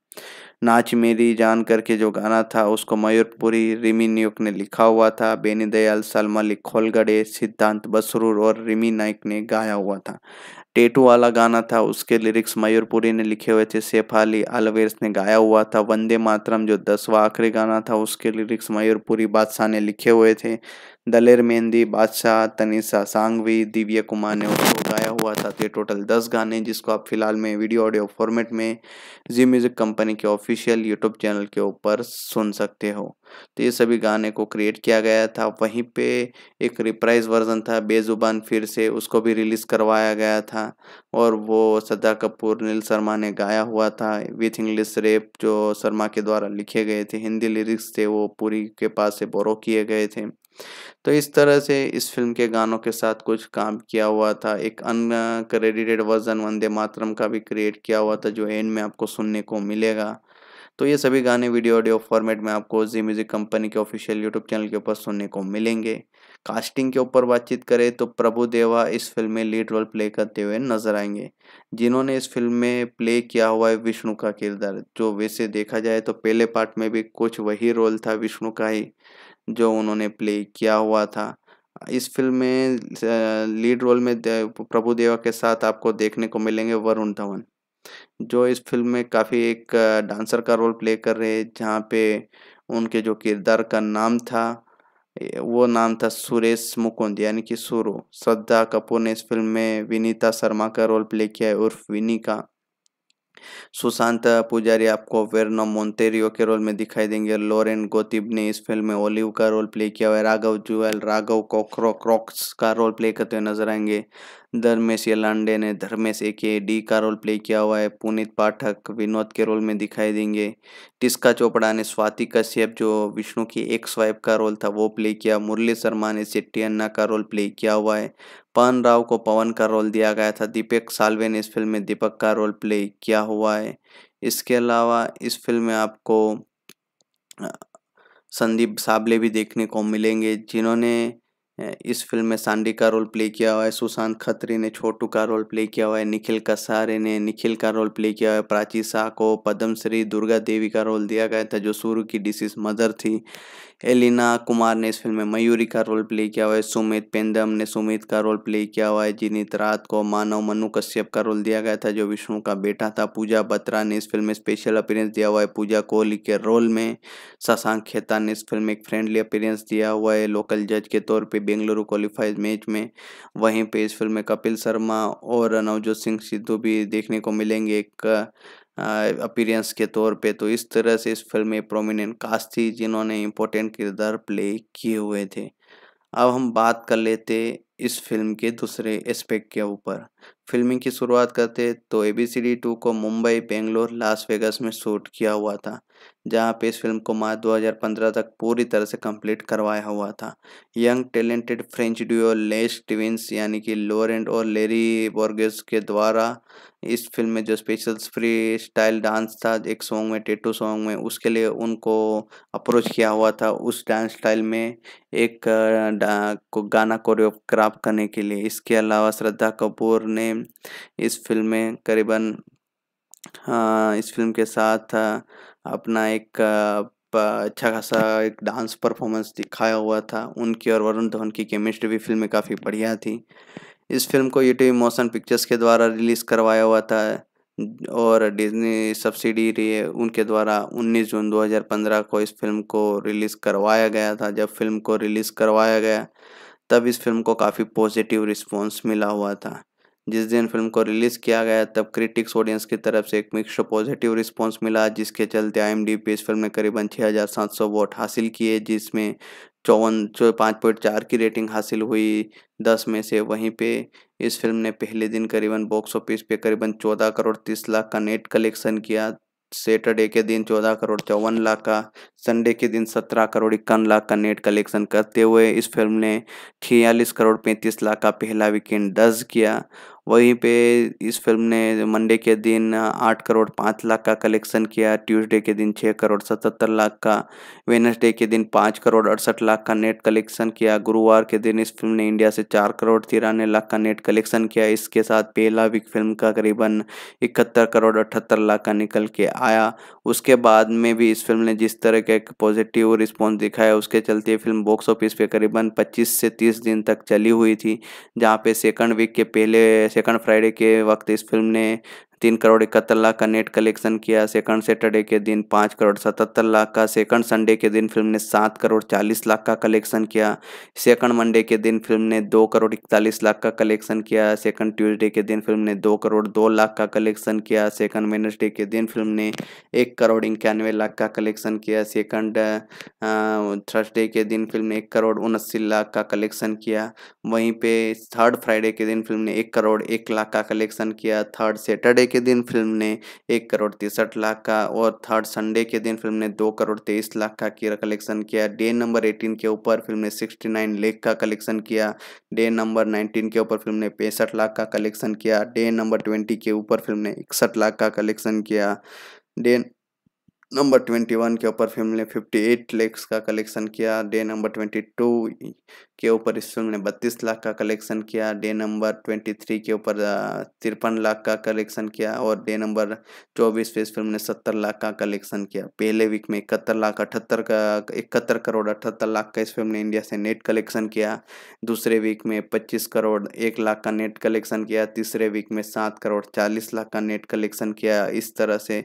नाच मेरी जान करके जो गाना था उसको मयूरपुरी रिमी नायक ने लिखा हुआ था बेनी दयाल सलमलिक खोलगड़े सिद्धांत बसरूर और रिमी नायक ने गाया हुआ था टेटू वाला गाना था उसके लिरिक्स मयूरपुरी ने लिखे हुए थे सेफ अली अलवेस ने गाया हुआ था वंदे मातरम जो दसवा आखिरी गाना था उसके लिरिक्स मयूरपुरी बादशाह ने लिखे हुए थे दलेर मेहंदी बादशाह तनिषा सांगवी दिव्या कुमार ने उसको गाया हुआ था तो ये टोटल दस गाने जिसको आप फिलहाल में वीडियो ऑडियो फॉर्मेट में जी म्यूज़िक कंपनी के ऑफिशियल यूट्यूब चैनल के ऊपर सुन सकते हो तो ये सभी गाने को क्रिएट किया गया था वहीं पे एक रिप्राइज वर्जन था बेजुबान फिर से उसको भी रिलीज़ करवाया गया था और वो सदा कपूर नील शर्मा ने गाया हुआ था विथ इंग्लिश रेप जो शर्मा के द्वारा लिखे गए थे हिंदी लिरिक्स थे वो पूरी के पास से बोरो किए गए थे तो इस तरह से इस फिल्म के गानों के साथ कुछ काम किया हुआ था एक uncredited credited version Vande Mataram का भी क्रिएट किया हुआ था जो एंड में आपको सुनने को मिलेगा तो ये सभी गाने वीडियो ऑडियो फॉर्मेट में आपको जी म्यूज़िक कंपनी के ऑफिशियल यूट्यूब चैनल के ऊपर सुनने को मिलेंगे कास्टिंग के ऊपर बातचीत करें तो प्रभु देवा इस फिल्म में लीड रोल प्ले करते हुए नजर आएंगे जिन्होंने इस फिल्म में प्ले किया हुआ है विष्णु का किरदार जो वैसे देखा जाए तो पहले पार्ट में भी कुछ वही रोल था विष्णु का ही जो उन्होंने प्ले किया हुआ था इस फिल्म में लीड रोल में प्रभु देवा के साथ आपको देखने को मिलेंगे वरुण धवन जो इस फिल्म में काफ़ी एक डांसर का रोल प्ले कर रहे हैं जहाँ पे उनके जो किरदार का नाम था वो नाम था सुरेश मुकुंद यानी कि सुरु श्रद्धा कपूर ने इस फिल्म में विनीता शर्मा का रोल प्ले किया है उर्फ विनी का सुशांत पुजारी आपको वेरनो मोन्तेरियो के रोल में दिखाई देंगे लॉरेन गोतिब ने इस फिल्म में ओलिव का रोल प्ले किया हुआ है राघव जुएल राघव कोकरो क्रॉक्स का रोल प्ले करते हुए नजर आएंगे धर्मेश यलांडे ने धर्मेश ए के डी का रोल प्ले किया हुआ है पुनीत पाठक विनोद के रोल में दिखाई देंगे टिस्का चोपड़ा ने स्वाति कश्यप जो विष्णु की एक स्वाइप का रोल था वो प्ले किया मुरली शर्मा ने सिट्टी अन्ना का रोल प्ले किया हुआ है पवन राव को पवन का रोल दिया गया था दीपक सालवे ने इस फिल्म में दीपक का रोल प्ले किया हुआ है इसके अलावा इस फिल्म में आपको संदीप साबले भी देखने को मिलेंगे जिन्होंने इस फिल्म में सांडी का रोल प्ले किया हुआ है सुशांत खत्री ने छोटू का रोल प्ले किया हुआ है निखिल कसारे ने निखिल का रोल प्ले किया हुआ है प्राची शाह को पद्मश्री दुर्गा देवी का रोल दिया गया था जो सूर्य की डिसीज मदर थी एलिना कुमार ने इस फिल्म में मयूरी का रोल प्ले किया हुआ है सुमित पेंदम ने सुमित का रोल प्ले किया हुआ है जिनित रात को मानव मनु कश्यप का रोल दिया गया था जो विष्णु का बेटा था पूजा बत्रा ने इस फिल्म में स्पेशल अपीयरेंस दिया हुआ है पूजा कोहली के रोल में शशांक खेता ने इस फिल्म में एक फ्रेंडली अपीयरेंस दिया हुआ है लोकल जज के तौर पर बेंगलुरु क्वालिफाइज मैच में वहीं पर इस फिल्म में कपिल शर्मा और नवजोत सिंह सिद्धू भी देखने को मिलेंगे एक अपीरेंस के तौर पे तो इस तरह से इस फिल्म में प्रोमिनेंट कास्ट थी जिन्होंने इम्पोर्टेंट किरदार प्ले किए हुए थे अब हम बात कर लेते इस फिल्म के दूसरे एस्पेक्ट के ऊपर फिल्मिंग की शुरुआत करते तो A B C D two को मुंबई बेंगलोर लास वेगास में शूट किया हुआ था जहां पे इस फिल्म को मार्च 2015 तक पूरी तरह से कंप्लीट करवाया हुआ था young talented French duo Les Twins यानी कि लोरेंट और लेरी बॉर्गेस के द्वारा इस फिल्म में जो स्पेशल फ्री स्टाइल डांस था एक सॉन्ग में टेटू सॉन्ग में उसके लिए उनको अप्रोच किया हुआ था उस डांस स्टाइल में एक गाना कोरियोग्राफ प्राप्त करने के लिए इसके अलावा श्रद्धा कपूर ने इस फिल्म में करीबन हाँ, इस फिल्म के साथ हाँ, अपना एक अच्छा खासा एक डांस परफॉर्मेंस दिखाया हुआ था उनकी और वरुण धवन की केमिस्ट्री भी फिल्म में काफ़ी बढ़िया थी इस फिल्म को यूटीवी मोशन पिक्चर्स के द्वारा रिलीज़ करवाया हुआ था और डिज्नी सब्सिडी उनके द्वारा 19 जून 2015 को इस फिल्म को रिलीज़ करवाया गया था जब फिल्म को रिलीज़ करवाया गया तब इस फिल्म को काफ़ी पॉजिटिव रिस्पॉन्स मिला हुआ था जिस दिन फिल्म को रिलीज़ किया गया तब क्रिटिक्स ऑडियंस की तरफ से एक मिक्स पॉजिटिव रिस्पांस मिला जिसके चलते आई एम डी पी इस फिल्म ने करीबन सौ वोट हासिल किए जिसमें चौवन चौ पाँच पॉइंट चार की रेटिंग हासिल हुई दस में से वहीं पे इस फिल्म ने पहले दिन करीबन बॉक्स ऑफिस पे करीबन चौदह करोड़ तीस लाख का नेट कलेक्शन किया सैटरडे के दिन चौदह करोड़ चौवन लाख का संडे के दिन सत्रह करोड़ इक्यावन लाख का नेट कलेक्शन करते हुए इस फिल्म ने छियालीस करोड़ पैंतीस लाख का पहला वीकेंड दर्ज किया वहीं पे इस फिल्म ने मंडे के दिन आठ करोड़ पाँच लाख का कलेक्शन किया ट्यूसडे के दिन छः करोड़ सतहत्तर लाख का वेनसडे के दिन पाँच करोड़ अड़सठ लाख का नेट कलेक्शन किया गुरुवार के दिन इस फिल्म ने इंडिया से चार करोड़ तिरानवे लाख का नेट कलेक्शन किया इसके साथ पहला वीक फिल्म का करीबन इकहत्तर करोड़ अठहत्तर लाख का निकल के आया उसके बाद में भी इस फिल्म ने जिस तरह का एक पॉजिटिव रिस्पॉन्स दिखाया उसके चलते फिल्म बॉक्स ऑफिस पे करीबन पच्चीस से तीस दिन तक चली हुई थी जहाँ पे सेकंड वीक के पहले सेकंड फ्राइडे के वक्त इस फिल्म ने तीन करोड़ इकहत्तर लाख का नेट कलेक्शन किया सेकंड सैटरडे के दिन पाँच करोड़ सतहत्तर लाख का सेकंड संडे के दिन फिल्म ने सात करोड़ चालीस लाख का कलेक्शन किया सेकंड मंडे के दिन फिल्म ने दो करोड़ इकतालीस लाख का कलेक्शन किया सेकंड ट्यूसडे के दिन फिल्म ने दो करोड़ दो लाख का कलेक्शन किया सेकंड वेनसडे के दिन फिल्म ने एक करोड़ इक्यानवे लाख का कलेक्शन किया सेकंड थर्सडे के दिन फिल्म ने एक करोड़ उनस्सी लाख का कलेक्शन किया वहीं पर थर्ड फ्राइडे के दिन फिल्म ने एक करोड़ एक लाख का कलेक्शन किया थर्ड सैटरडे के दिन फिल्म ने एक करोड़ तिरसठ लाख का और थर्ड संडे के दिन फिल्म ने दो करोड़ तेईस लाख का कलेक्शन किया डे नंबर एटीन के ऊपर फिल्म ने सिक्सटी नाइन लेख का कलेक्शन किया डे नंबर नाइनटीन के ऊपर फिल्म ने पैंसठ लाख का कलेक्शन किया डे नंबर ट्वेंटी के ऊपर फिल्म ने इकसठ लाख का कलेक्शन किया डे नंबर ट्वेंटी वन के ऊपर फिल्म ने फिफ्टी एट लेक्स का कलेक्शन किया डे नंबर ट्वेंटी टू के ऊपर इस फिल्म ने बत्तीस लाख का कलेक्शन किया डे नंबर ट्वेंटी थ्री के ऊपर तिरपन लाख का कलेक्शन किया और डे नंबर चौबीस पे इस फिल्म ने सत्तर लाख का कलेक्शन किया पहले वीक में इकहत्तर लाख अठहत्तर का इकहत्तर करोड़ अठहत्तर लाख का इस फिल्म ने इंडिया से नेट कलेक्शन किया दूसरे वीक में पच्चीस करोड़ एक लाख का नेट कलेक्शन किया तीसरे वीक में सात करोड़ चालीस लाख का नेट कलेक्शन किया इस तरह से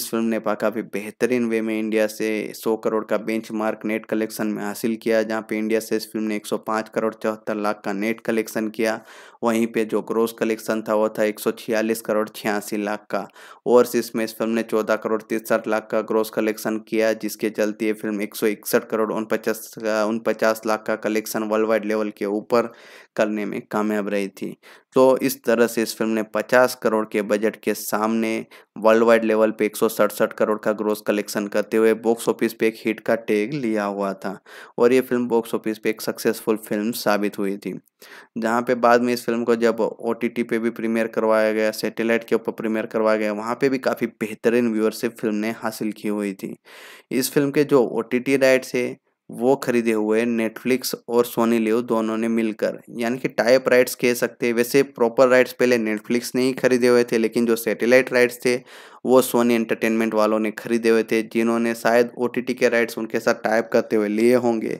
इस फिल्म ने काफ़ी बेहतरीन वे में इंडिया से 100 करोड़ का बेंच मार्क नेट कलेक्शन में हासिल किया जहाँ पे इंडिया से इस फिल्म ने 105 करोड़ चौहत्तर लाख का नेट कलेक्शन किया वहीं पे जो ग्रोस कलेक्शन था वो था 146 करोड़ छियासी लाख का और इसमें इस फिल्म ने 14 करोड़ तिरसठ लाख का ग्रोस कलेक्शन किया जिसके चलते ये फिल्म एक करोड़ उनपचास उनपचास लाख का कलेक्शन वर्ल्ड वाइड लेवल के ऊपर करने में कामयाब रही थी तो इस तरह से इस फिल्म ने 50 करोड़ के बजट के सामने वर्ल्ड वाइड लेवल पे एक करोड़ का ग्रोस कलेक्शन करते हुए बॉक्स ऑफिस पे एक हिट का टैग लिया हुआ था और ये फिल्म बॉक्स ऑफिस पे एक सक्सेसफुल फिल्म साबित हुई थी जहाँ पे बाद में इस फिल्म को जब ओ पे भी प्रीमियर करवाया गया सैटेलाइट के ऊपर प्रीमियर करवाया गया वहाँ पे भी काफ़ी बेहतरीन व्यूअरशिप फिल्म ने हासिल की हुई थी इस फिल्म के जो ओ टी राइट्स है वो खरीदे हुए नेटफ्लिक्स और सोनी लियो दोनों ने मिलकर यानी कि टाइप राइट्स कह सकते हैं वैसे प्रॉपर राइट्स पहले नेटफ्लिक्स ने ही खरीदे हुए थे लेकिन जो सैटेलाइट राइट्स थे वो सोनी एंटरटेनमेंट वालों ने खरीदे हुए थे जिन्होंने शायद ओ के राइट्स उनके साथ टाइप करते हुए लिए होंगे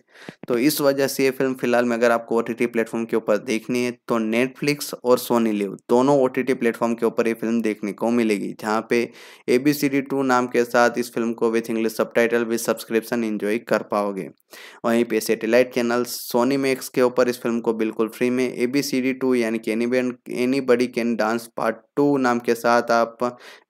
तो इस वजह से ये फिल्म फिलहाल में अगर आपको ओ टी प्लेटफॉर्म के ऊपर देखनी है तो नेटफ्लिक्स और सोनी लिव दोनों ओ टी प्लेटफॉर्म के ऊपर ये फिल्म देखने को मिलेगी जहाँ पे A B C D two नाम के साथ इस फिल्म को with English subtitle with subscription enjoy कर पाओगे वहीं पे सेटेलाइट चैनल सोनी मैक्स के ऊपर इस फिल्म को बिल्कुल फ्री में A B C D two यानी कि any buddy can dance part two नाम के साथ आप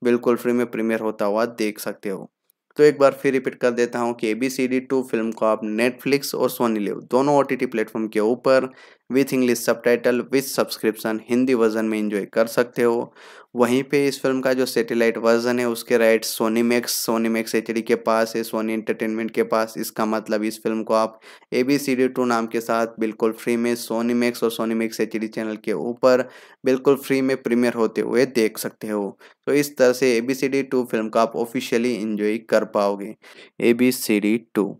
बिल्कुल फ्री में प्रीमियर होता हुआ देख सकते हो तो एक बार फिर रिपीट कर देता हूँ कि A B C D to film को आप नेटफ्लिक्स और सोनी लिव दोनों ओ टी टी प्लेटफॉर्म के ऊपर with English subtitle with subscription Hindi version में इंजॉय कर सकते हो वहीं पे इस फिल्म का जो सैटेलाइट वर्जन है उसके right Sony Max Sony Max H के पास है सोनी एंटरटेनमेंट के पास इसका मतलब इस फिल्म को आप A B C D two नाम के साथ बिल्कुल फ्री में सोनी मैक्स और सोनी मैक्स एच चैनल के ऊपर बिल्कुल फ्री में प्रीमियर होते हुए देख सकते हो तो इस तरह से A B C D to film का आप ऑफिशियली इंजॉय कर पाओगे A B C D two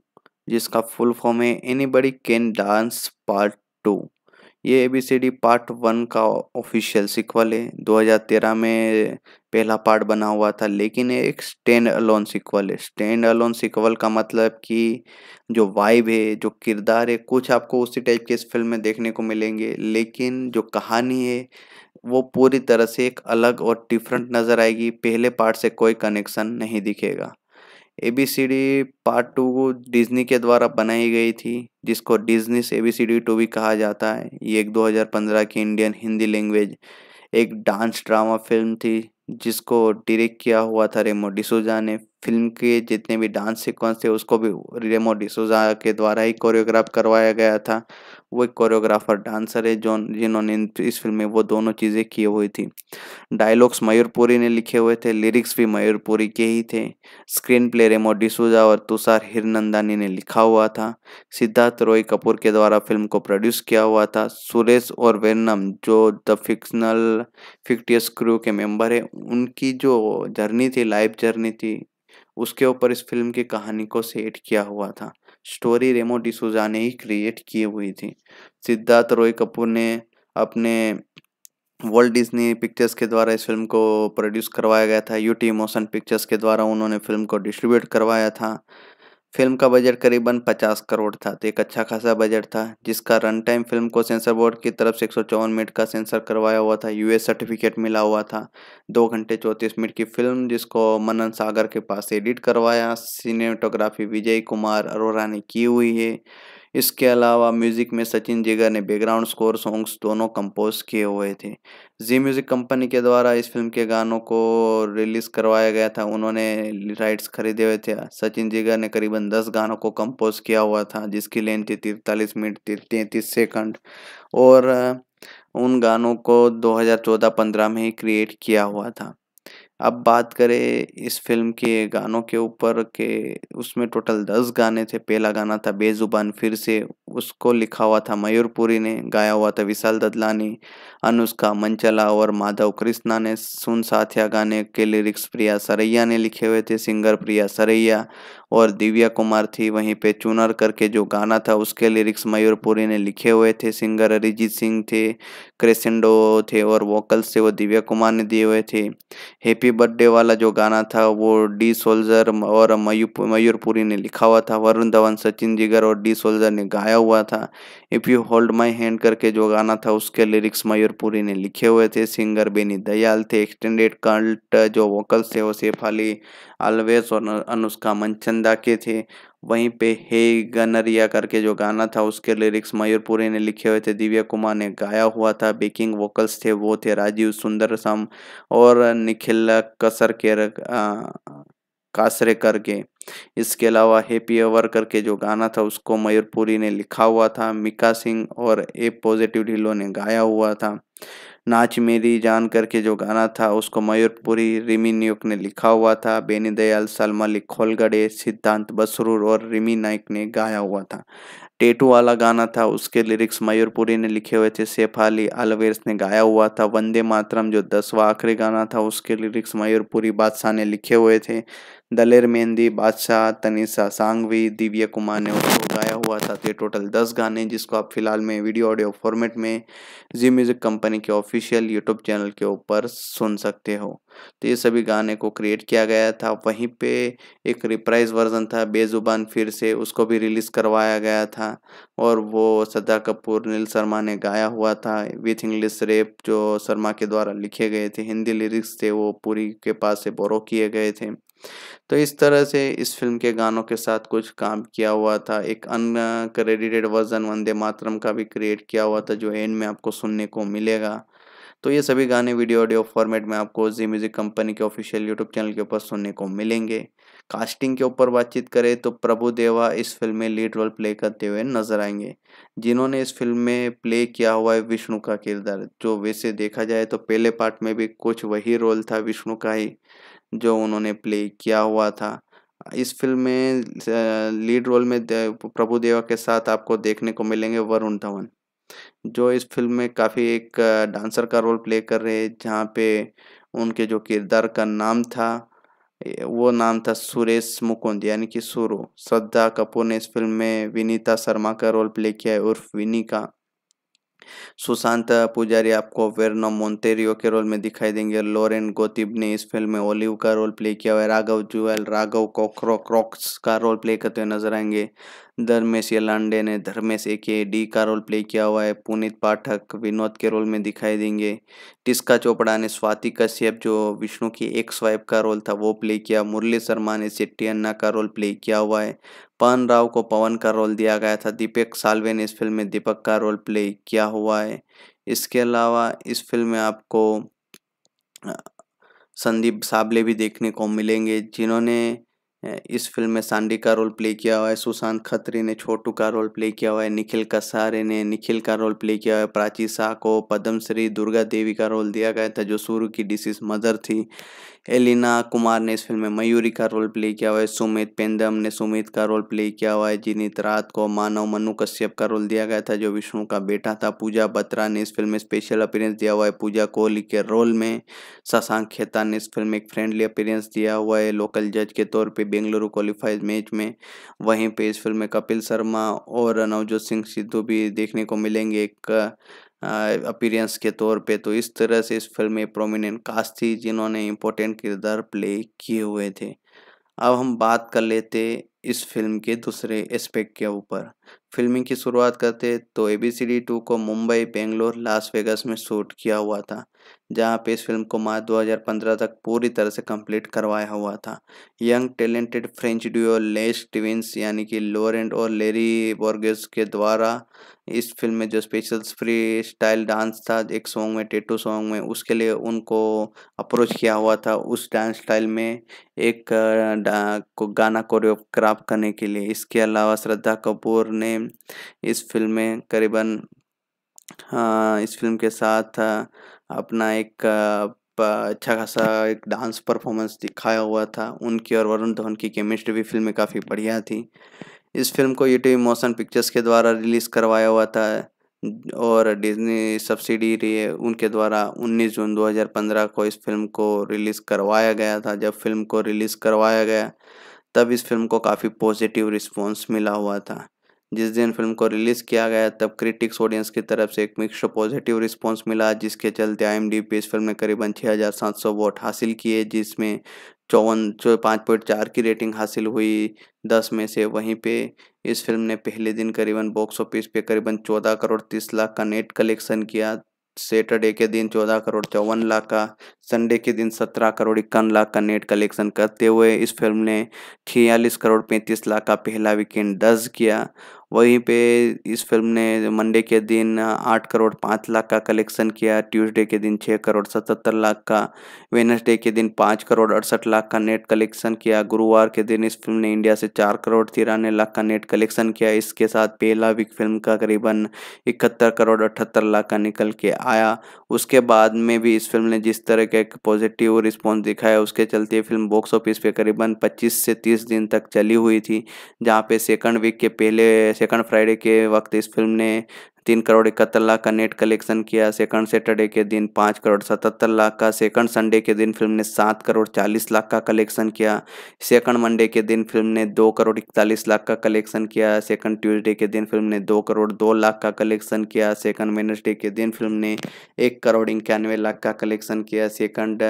जिसका फुल फॉर्म है any buddy can dance part two ये A B C D part one का ऑफिशियल सिक्वल है 2013 में पहला पार्ट बना हुआ था लेकिन ये एक स्टैंड अलोन सिक्वल है स्टैंड अलोन सिक्वल का मतलब कि जो वाइब है जो किरदार है कुछ आपको उसी टाइप के इस फिल्म में देखने को मिलेंगे लेकिन जो कहानी है वो पूरी तरह से एक अलग और डिफरेंट नज़र आएगी पहले पार्ट से कोई कनेक्शन नहीं दिखेगा एबीसीडी पार्ट टू डिज्नी के द्वारा बनाई गई थी जिसको डिज्नी से एबीसीडी टू भी कहा जाता है ये एक 2015 की इंडियन हिंदी लैंग्वेज एक डांस ड्रामा फिल्म थी जिसको डायरेक्ट किया हुआ था रेमो डिसोजा ने फिल्म के जितने भी डांस सीक्वेंस थे उसको भी रेमो डिसोजा के द्वारा ही कोरियोग्राफ करवाया गया था वो एक कोरियोग्राफर डांसर है जो जिन्होंने इस फिल्म में वो दोनों चीज़ें की हुई थी डायलॉग्स मयूरपुरी ने लिखे हुए थे लिरिक्स भी मयूरपुरी के ही थे स्क्रीन प्ले रेमो डिसूजा और तुषार हिरनंदानी ने लिखा हुआ था सिद्धार्थ रॉय कपूर के द्वारा फिल्म को प्रोड्यूस किया हुआ था सुरेश और वेनम जो द फिक्शनल फिक्टियस क्रू के मेंबर है उनकी जो जर्नी थी लाइफ जर्नी थी उसके ऊपर इस फिल्म की कहानी को सेट किया हुआ था स्टोरी रेमो डिसूजा ने ही क्रिएट की हुई थी सिद्धार्थ रॉय कपूर ने अपने वर्ल्ड डिज्नी पिक्चर्स के द्वारा इस फिल्म को प्रोड्यूस करवाया गया था यूटी मोशन पिक्चर्स के द्वारा उन्होंने फिल्म को डिस्ट्रीब्यूट करवाया था फिल्म का बजट करीबन 50 करोड़ था तो एक अच्छा खासा बजट था जिसका रन टाइम फिल्म को सेंसर बोर्ड की तरफ से एक मिनट का सेंसर करवाया हुआ था यूएस सर्टिफिकेट मिला हुआ था दो घंटे चौंतीस मिनट की फिल्म जिसको मनन सागर के पास एडिट करवाया सिनेटोग्राफी विजय कुमार अरोरा ने की हुई है इसके अलावा म्यूज़िक में सचिन जिगर ने बैकग्राउंड स्कोर सॉन्ग्स दोनों कंपोज किए हुए थे जी म्यूज़िक कंपनी के द्वारा इस फिल्म के गानों को रिलीज़ करवाया गया था उन्होंने राइट्स खरीदे हुए थे सचिन जिगर ने करीबन दस गानों को कंपोज किया हुआ था जिसकी लेंथ थी तिरतालीस मिनट तैंतीस सेकंड और उन गानों को 2014-15 में ही क्रिएट किया हुआ था अब बात करें इस फिल्म के गानों के ऊपर के उसमें टोटल दस गाने थे पहला गाना था बेज़ुबान फिर से उसको लिखा हुआ था मयूरपुरी ने गाया हुआ था विशाल ददलानी अनुष्का मंचला और माधव कृष्णा ने सुन साथिया गाने के लिरिक्स प्रिया सरैया ने लिखे हुए थे सिंगर प्रिया सरैया और दिव्या कुमार थी वहीं पे चुनर करके जो गाना था उसके लिरिक्स मयूरपुरी ने लिखे हुए थे सिंगर अरिजीत सिंह थे क्रेसेंडो थे और वोकल्स थे वो दिव्या कुमार ने दिए हुए थे हैप्पी बर्थडे वाला जो गाना था वो डी सोल्जर और मयूर मयूरपुरी ने लिखा हुआ था वरुण धवन सचिन जिगर और डी सोल्जर ने गाया हुआ था if you hold my hand करके जो गाना था उसके लिरिक्स मयूरपुरी ने लिखे हुए थे सिंगर बेनी दयाल थे एक्सटेंडेड कल्ट जो वोकल्स थे वो सेफ अली आलवेस और अनुष्का मनचंदा के थे वहीं पे हे गनरिया करके जो गाना था उसके लिरिक्स मयूरपुरी ने लिखे हुए थे दिव्या कुमार ने गाया हुआ था बेकिंग वोकल्स थे वो थे राजीव सुंदर सम और निखिल कसर के कासरे करके इसके अलावा हैप्पी अवर करके जो गाना था उसको मयूरपुरी ने लिखा हुआ था मिका सिंह और ए पॉजिटिव ढिलो ने गाया हुआ था नाच मेरी जान करके जो गाना था उसको मयूरपुरी रिमी नायक ने लिखा हुआ था बेनी दयाल अली खोलगड़े सिद्धांत बसरूर और रिमी नायक ने गाया हुआ था टेटू वाला गाना था उसके लिरिक्स मयूरपुरी ने लिखे हुए थे सेफाली अलवेस ने गाया हुआ था वंदे मातरम जो दसवा आखिरी गाना था उसके लिरिक्स मयूरपुरी बादशाह ने लिखे हुए थे दलेर मेहंदी बादशाह तनिषा सांगवी दिव्या कुमार ने उसको गाया हुआ था ये टोटल दस गाने जिसको आप फिलहाल में वीडियो ऑडियो फॉर्मेट में जी म्यूज़िक कंपनी के ऑफिशियल यूट्यूब चैनल के ऊपर सुन सकते हो तो ये सभी गाने को क्रिएट किया गया था वहीं पे एक रिप्राइज वर्जन था बेजुबान फिर से उसको भी रिलीज़ करवाया गया था और वो सदा कपूर नील शर्मा ने गाया हुआ था विथ इंग्लिश रेप जो शर्मा के द्वारा लिखे गए थे हिंदी लिरिक्स थे वो पूरी के पास से बोरो किए गए थे तो इस तरह से इस फिल्म के गानों के साथ कुछ काम किया हुआ था एक अन्य क्रेडिटेड वर्जन वंदे मातरम का भी क्रिएट किया हुआ था जो एंड में आपको सुनने को मिलेगा तो ये सभी गाने वीडियो ऑडियो फॉर्मेट में आपको जी म्यूज़िक कंपनी के ऑफिशियल यूट्यूब चैनल के ऊपर सुनने को मिलेंगे कास्टिंग के ऊपर बातचीत करें तो प्रभु देवा इस फिल्म में लीड रोल प्ले करते हुए नजर आएंगे जिन्होंने इस फिल्म में प्ले किया हुआ है विष्णु का किरदार जो वैसे देखा जाए तो पहले पार्ट में भी कुछ वही रोल था विष्णु का ही जो उन्होंने प्ले किया हुआ था इस फिल्म में लीड रोल में प्रभु देवा के साथ आपको देखने को मिलेंगे वरुण धवन जो इस फिल्म में काफ़ी एक डांसर का रोल प्ले कर रहे हैं जहाँ पे उनके जो किरदार का नाम था वो नाम था सुरेश मुकुंद यानी कि सुरु श्रद्धा कपूर ने इस फिल्म में विनीता शर्मा का रोल प्ले किया है उर्फ विनी का सुशांत पुजारी आपको वेरनो मोन्तेरियो के रोल में दिखाई देंगे लॉरेन गोतिब ने इस फिल्म में ओलिव का रोल प्ले किया हुआ है राघव जुएल राघव कोखरो क्रॉक्स का रोल प्ले करते हुए नजर आएंगे धर्मेश यलांडे ने धर्मेश ए के डी का रोल प्ले किया हुआ है पुनित पाठक विनोद के रोल में दिखाई देंगे टिस्का चोपड़ा ने स्वाति कश्यप जो विष्णु की एक स्वाइप का रोल था वो प्ले किया मुरली शर्मा ने शेट्टी अन्ना का रोल प्ले किया हुआ है पवन राव को पवन का रोल दिया गया था दीपक सालवे ने इस फिल्म में दीपक का रोल प्ले किया हुआ है इसके अलावा इस फिल्म में आपको संदीप साबले भी देखने को मिलेंगे जिन्होंने इस फिल्म में सांडी का रोल प्ले किया हुआ है सुशांत खत्री ने छोटू का रोल प्ले किया हुआ है निखिल कसारे ने निखिल का रोल प्ले किया हुआ है प्राची शाह को पद्मश्री दुर्गा देवी का रोल दिया गया था जो सूर्य की डिसीज मदर थी एलिना कुमार ने इस फिल्म में मयूरी का रोल प्ले किया हुआ है सुमित पेंदम ने सुमित का रोल प्ले किया हुआ है जिनित रात को मानव मनु कश्यप का रोल दिया गया था जो विष्णु का बेटा था पूजा बत्रा ने इस फिल्म में स्पेशल अपीयरेंस दिया हुआ है पूजा कोहली के रोल में शशांक खेता ने इस फिल्म में एक फ्रेंडली अपीयरेंस दिया हुआ है लोकल जज के तौर पर बेंगलुरु क्वालिफाइज मैच में वहीं पर इस फिल्म में कपिल शर्मा और नवजोत सिंह सिद्धू भी देखने को मिलेंगे एक अपीरेंस के तौर पे तो इस तरह से इस फिल्म में प्रोमिनेंट कास्ट थी जिन्होंने इम्पोर्टेंट किरदार प्ले किए हुए थे अब हम बात कर लेते इस फिल्म के दूसरे एस्पेक्ट के ऊपर फिल्मिंग की शुरुआत करते तो A B C D two को मुंबई बेंगलोर लास वेगास में शूट किया हुआ था जहां पे इस फिल्म को मार्च 2015 तक पूरी तरह से कंप्लीट करवाया हुआ था young talented French duo Les Twins यानी कि लोरेंट और लेरी बॉर्गेस के द्वारा इस फिल्म में जो स्पेशल फ्री स्टाइल डांस था एक सॉन्ग में टेटू सॉन्ग में उसके लिए उनको अप्रोच किया हुआ था उस डांस स्टाइल में एक को गाना कोरियोग्राफ करने के लिए इसके अलावा श्रद्धा कपूर ने इस फिल्म में करीबन इस फिल्म के साथ अपना एक अच्छा खासा एक डांस परफॉर्मेंस दिखाया हुआ था उनकी और वरुण धवन की केमिस्ट्री भी फिल्म में काफ़ी बढ़िया थी इस फिल्म को यूटी मोशन पिक्चर्स के द्वारा रिलीज़ करवाया हुआ था और डिज्नी सब्सिडी उनके द्वारा 19 जून 2015 को इस फिल्म को रिलीज़ करवाया गया था जब फिल्म को रिलीज़ करवाया गया तब इस फिल्म को काफ़ी पॉजिटिव रिस्पॉन्स मिला हुआ था जिस दिन फिल्म को रिलीज़ किया गया तब क्रिटिक्स ऑडियंस की तरफ से एक मिक्स पॉजिटिव रिस्पांस मिला जिसके चलते आई पे इस फिल्म ने करीबन हजार सात सौ वोट हासिल किए जिसमें चौवन चौ पाँच पॉइंट चार की रेटिंग हासिल हुई दस में से वहीं पे इस फिल्म ने पहले दिन करीबन बॉक्स ऑफिस पे करीबन चौदह करोड़ तीस लाख का नेट कलेक्शन किया सैटरडे के दिन चौदह करोड़ चौवन लाख का संडे के दिन सत्रह करोड़ इक्यावन लाख का नेट कलेक्शन करते हुए इस फिल्म ने छियालीस करोड़ पैंतीस लाख का पहला वीकेंड दर्ज किया वहीं पे इस फिल्म ने मंडे के दिन आठ करोड़ पाँच लाख का कलेक्शन किया ट्यूसडे के दिन छः करोड़ सतहत्तर लाख का वेनसडे के दिन पाँच करोड़ अड़सठ लाख का नेट कलेक्शन किया गुरुवार के दिन इस फिल्म ने इंडिया से चार करोड़ तिरानवे लाख का नेट कलेक्शन किया इसके साथ पहला वीक फिल्म का करीबन इकहत्तर करोड़ अठहत्तर लाख का निकल के आया उसके बाद में भी इस फिल्म ने जिस तरह का एक पॉजिटिव रिस्पॉन्स दिखाया उसके चलते फिल्म बॉक्स ऑफिस पे करीबन पच्चीस से तीस दिन तक चली हुई थी जहाँ पे सेकंड वीक के पहले सेकंड फ्राइडे के वक्त इस फिल्म ने तीन करोड़ इकहत्तर लाख का नेट कलेक्शन किया सेकंड सैटरडे के दिन पाँच करोड़ सतहत्तर लाख का सेकंड संडे के दिन फिल्म ने सात करोड़ चालीस लाख का कलेक्शन किया सेकंड मंडे के दिन फिल्म ने दो करोड़ इकतालीस लाख का कलेक्शन किया सेकंड ट्यूसडे के दिन फिल्म ने दो करोड़ दो लाख का कलेक्शन किया सेकंड वेनसडे के दिन फिल्म ने एक करोड़ इक्यानवे लाख का कलेक्शन किया सेकंड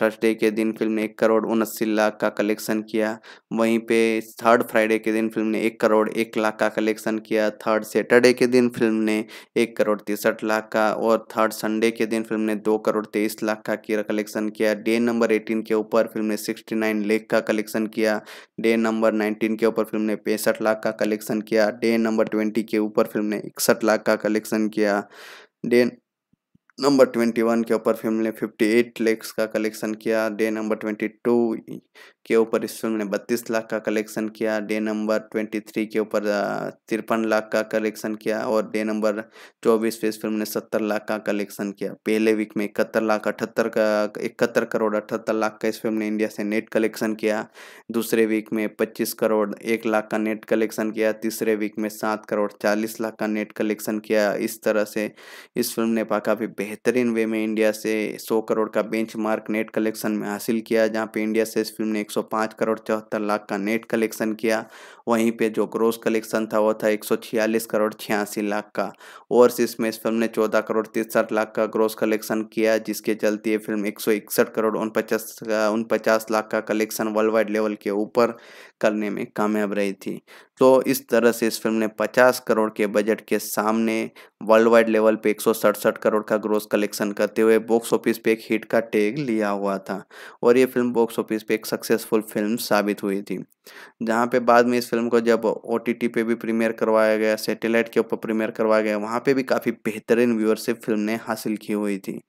थर्सडे के दिन फिल्म ने एक करोड़ उनासी लाख का कलेक्शन किया वहीं पर थर्ड फ्राइडे के दिन फिल्म ने एक करोड़ एक लाख का कलेक्शन किया थर्ड सैटरडे के दिन फिल्म ने एक करोड़ तिरसठ लाख का और थर्ड संडे के दिन फिल्म ने दो करोड़ तेईस लाख का कलेक्शन किया डे नंबर एटीन के ऊपर फिल्म ने सिक्सटी नाइन लेख का कलेक्शन किया डे नंबर नाइनटीन के ऊपर फिल्म ने पैंसठ लाख का कलेक्शन किया डे नंबर ट्वेंटी के ऊपर फिल्म ने इकसठ लाख का कलेक्शन किया डे नंबर ट्वेंटी वन के ऊपर फिल्म ने फिफ्टी एट लेक्स का कलेक्शन किया डे नंबर ट्वेंटी टू के ऊपर इस फिल्म ने बत्तीस लाख का कलेक्शन किया डे नंबर ट्वेंटी थ्री के ऊपर तिरपन लाख का कलेक्शन किया और डे नंबर चौबीस पे इस फिल्म ने सत्तर लाख का कलेक्शन किया पहले वीक में इकहत्तर लाख अठहत्तर का इकहत्तर करोड़ अठहत्तर लाख का इस फिल्म ने इंडिया से नेट कलेक्शन किया दूसरे वीक में पच्चीस करोड़ एक लाख का नेट कलेक्शन किया तीसरे वीक में सात करोड़ चालीस लाख का नेट कलेक्शन किया इस तरह से इस फिल्म ने काफ़ी बेहतरीन वे में इंडिया से 100 करोड़ का बेंच मार्क नेट कलेक्शन में हासिल किया जहां पे इंडिया से इस फिल्म ने 105 करोड़ चौहत्तर लाख का नेट कलेक्शन किया वहीं पे जो ग्रोस कलेक्शन था वो था 146 करोड़ छियासी लाख का ओवरसीज में इस फिल्म ने 14 करोड़ तिरसठ लाख का ग्रोस कलेक्शन किया जिसके चलते ये फिल्म एक करोड़ उनपचास उनपचास लाख का कलेक्शन वर्ल्ड वाइड लेवल के ऊपर करने में कामयाब रही थी तो इस तरह से इस फिल्म ने 50 करोड़ के बजट के सामने वर्ल्ड वाइड लेवल पे एक करोड़ का ग्रोस कलेक्शन करते हुए बॉक्स ऑफिस पे एक हिट का टैग लिया हुआ था और ये फिल्म बॉक्स ऑफिस पे एक सक्सेसफुल फिल्म साबित हुई थी जहाँ पे बाद में इस फिल्म को जब ओ पे भी प्रीमियर करवाया गया सैटेलाइट के ऊपर प्रीमियर करवाया गया वहाँ पर भी काफ़ी बेहतरीन व्यूअरशिप फिल्म ने हासिल की हुई थी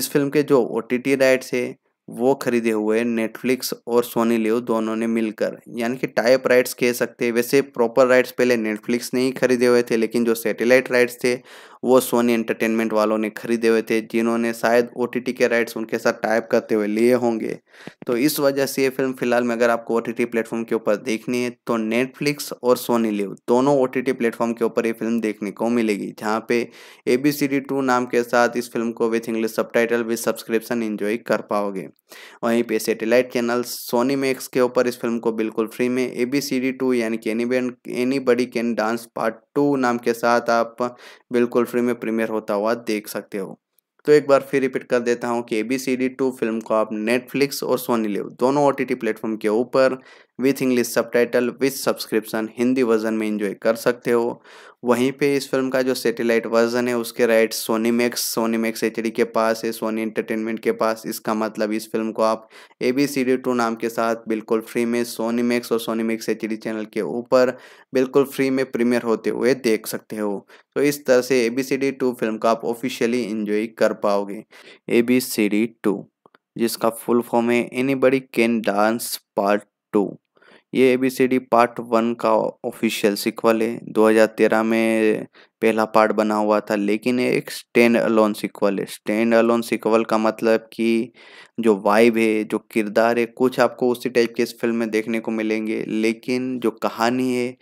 इस फिल्म के जो ओ टी राइट्स है वो खरीदे हुए नेटफ्लिक्स और सोनी लिव दोनों ने मिलकर यानी कि टाइप राइट्स कह सकते हैं वैसे प्रॉपर राइट्स पहले नेटफ्लिक्स ने ही खरीदे हुए थे लेकिन जो सैटेलाइट राइट्स थे वो सोनी एंटरटेनमेंट वालों ने खरीदे हुए थे जिन्होंने शायद ओ के राइट्स उनके साथ टाइप करते हुए लिए होंगे तो इस वजह से ये फिल्म फिलहाल में अगर आपको ओ टी प्लेटफॉर्म के ऊपर देखनी है तो नेटफ्लिक्स और सोनी लिव दोनों ओ टी प्लेटफॉर्म के ऊपर ये फिल्म देखने को मिलेगी जहाँ पे ए बी सी टू नाम के साथ इस फिल्म को with English sub with subscription enjoy कर पाओगे वहीं पे सैटेलाइट चैनल सोनी मैक्स के ऊपर इस फिल्म को बिल्कुल फ्री में A B C D two यानी कि any buddy can dance part two नाम के साथ आप बिल्कुल फ्री में प्रीमियर होता हुआ देख सकते हो तो एक बार फिर रिपीट कर देता हूँ कि A B C D to film को आप नेटफ्लिक्स और सोनी लिव दोनों ओ टी टी प्लेटफॉर्म के ऊपर with English subtitle with subscription Hindi version में इंजॉय कर सकते हो वहीं पे इस फिल्म का जो सैटेलाइट वर्जन है उसके right Sony Max Sony Max H के पास है सोनी एंटरटेनमेंट के पास इसका मतलब इस फिल्म को आप A B C D two नाम के साथ बिल्कुल फ्री में सोनी मैक्स और सोनी मैक्स एच चैनल के ऊपर बिल्कुल फ्री में प्रीमियर होते हुए देख सकते हो तो इस तरह से A B C D to film को आप ऑफिशियली इंजॉय कर पाओगे A B C D two जिसका फुल फॉर्म है any buddy can dance part two ये A B C D part one का ऑफिशियल सिक्वल है 2013 में पहला पार्ट बना हुआ था लेकिन ये एक स्टैंड अलोन सिक्वल है स्टैंड अलोन सिक्वल का मतलब कि जो वाइब है जो किरदार है कुछ आपको उसी टाइप के इस फिल्म में देखने को मिलेंगे लेकिन जो कहानी है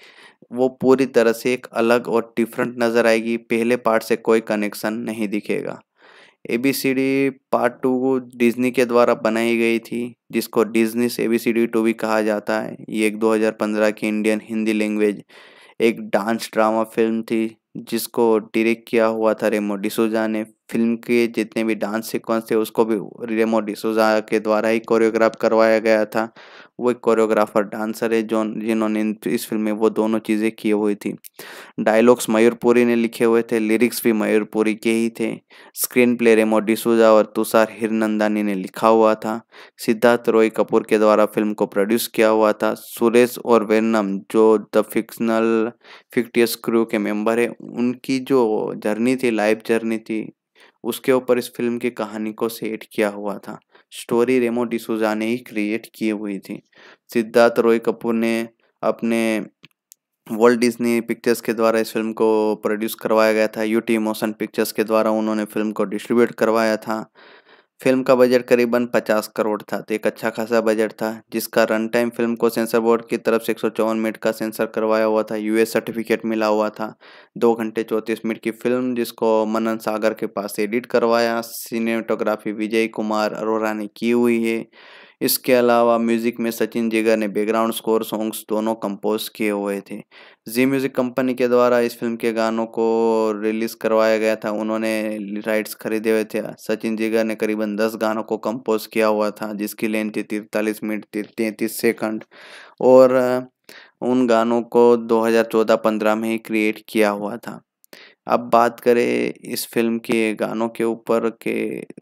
वो पूरी तरह से एक अलग और डिफरेंट नज़र आएगी पहले पार्ट से कोई कनेक्शन नहीं दिखेगा एबीसीडी पार्ट टू डिज्नी के द्वारा बनाई गई थी जिसको डिज्नी से एबीसीडी टू भी कहा जाता है ये एक 2015 की इंडियन हिंदी लैंग्वेज एक डांस ड्रामा फिल्म थी जिसको डायरेक्ट किया हुआ था रेमो डिसोजा ने फिल्म के जितने भी डांस सीक्वेंस थे उसको भी रेमो डिसोजा के द्वारा ही कोरियोग्राफ करवाया गया था वो एक कोरियोग्राफर डांसर है जो जिन्होंने इस फिल्म में वो दोनों चीज़ें की हुई थी डायलॉग्स मयूरपुरी ने लिखे हुए थे लिरिक्स भी मयूरपुरी के ही थे स्क्रीन प्ले रेमो डिसूजा और तुषार हिरनंदानी ने लिखा हुआ था सिद्धार्थ रॉय कपूर के द्वारा फिल्म को प्रोड्यूस किया हुआ था सुरेश और वेनम जो द फिक्शनल फिक्टियस क्रू के मेंबर है उनकी जो जर्नी थी लाइफ जर्नी थी उसके ऊपर इस फिल्म की कहानी को सेट किया हुआ था स्टोरी रेमो डिसोजा ने ही क्रिएट किए हुई थी सिद्धार्थ रॉय कपूर ने अपने वर्ल्ड डिज्नी पिक्चर्स के द्वारा इस फिल्म को प्रोड्यूस करवाया गया था यूटी मोशन पिक्चर्स के द्वारा उन्होंने फिल्म को डिस्ट्रीब्यूट करवाया था फिल्म का बजट करीबन 50 करोड़ था तो एक अच्छा खासा बजट था जिसका रन टाइम फिल्म को सेंसर बोर्ड की तरफ से एक मिनट का सेंसर करवाया हुआ था यूएस सर्टिफिकेट मिला हुआ था दो घंटे चौंतीस मिनट की फिल्म जिसको मनन सागर के पास एडिट करवाया सिनेटोग्राफी विजय कुमार अरोरा ने की हुई है इसके अलावा म्यूज़िक में सचिन जिगर ने बैकग्राउंड स्कोर सॉन्ग्स दोनों कंपोज किए हुए थे जी म्यूज़िक कंपनी के द्वारा इस फिल्म के गानों को रिलीज़ करवाया गया था उन्होंने राइट्स खरीदे हुए थे सचिन जिगर ने करीबन दस गानों को कंपोज किया हुआ था जिसकी लेंथ थी तिरतालीस मिनट तैंतीस सेकंड और उन गानों को 2014-15 में ही क्रिएट किया हुआ था अब बात करें इस फिल्म के गानों के ऊपर के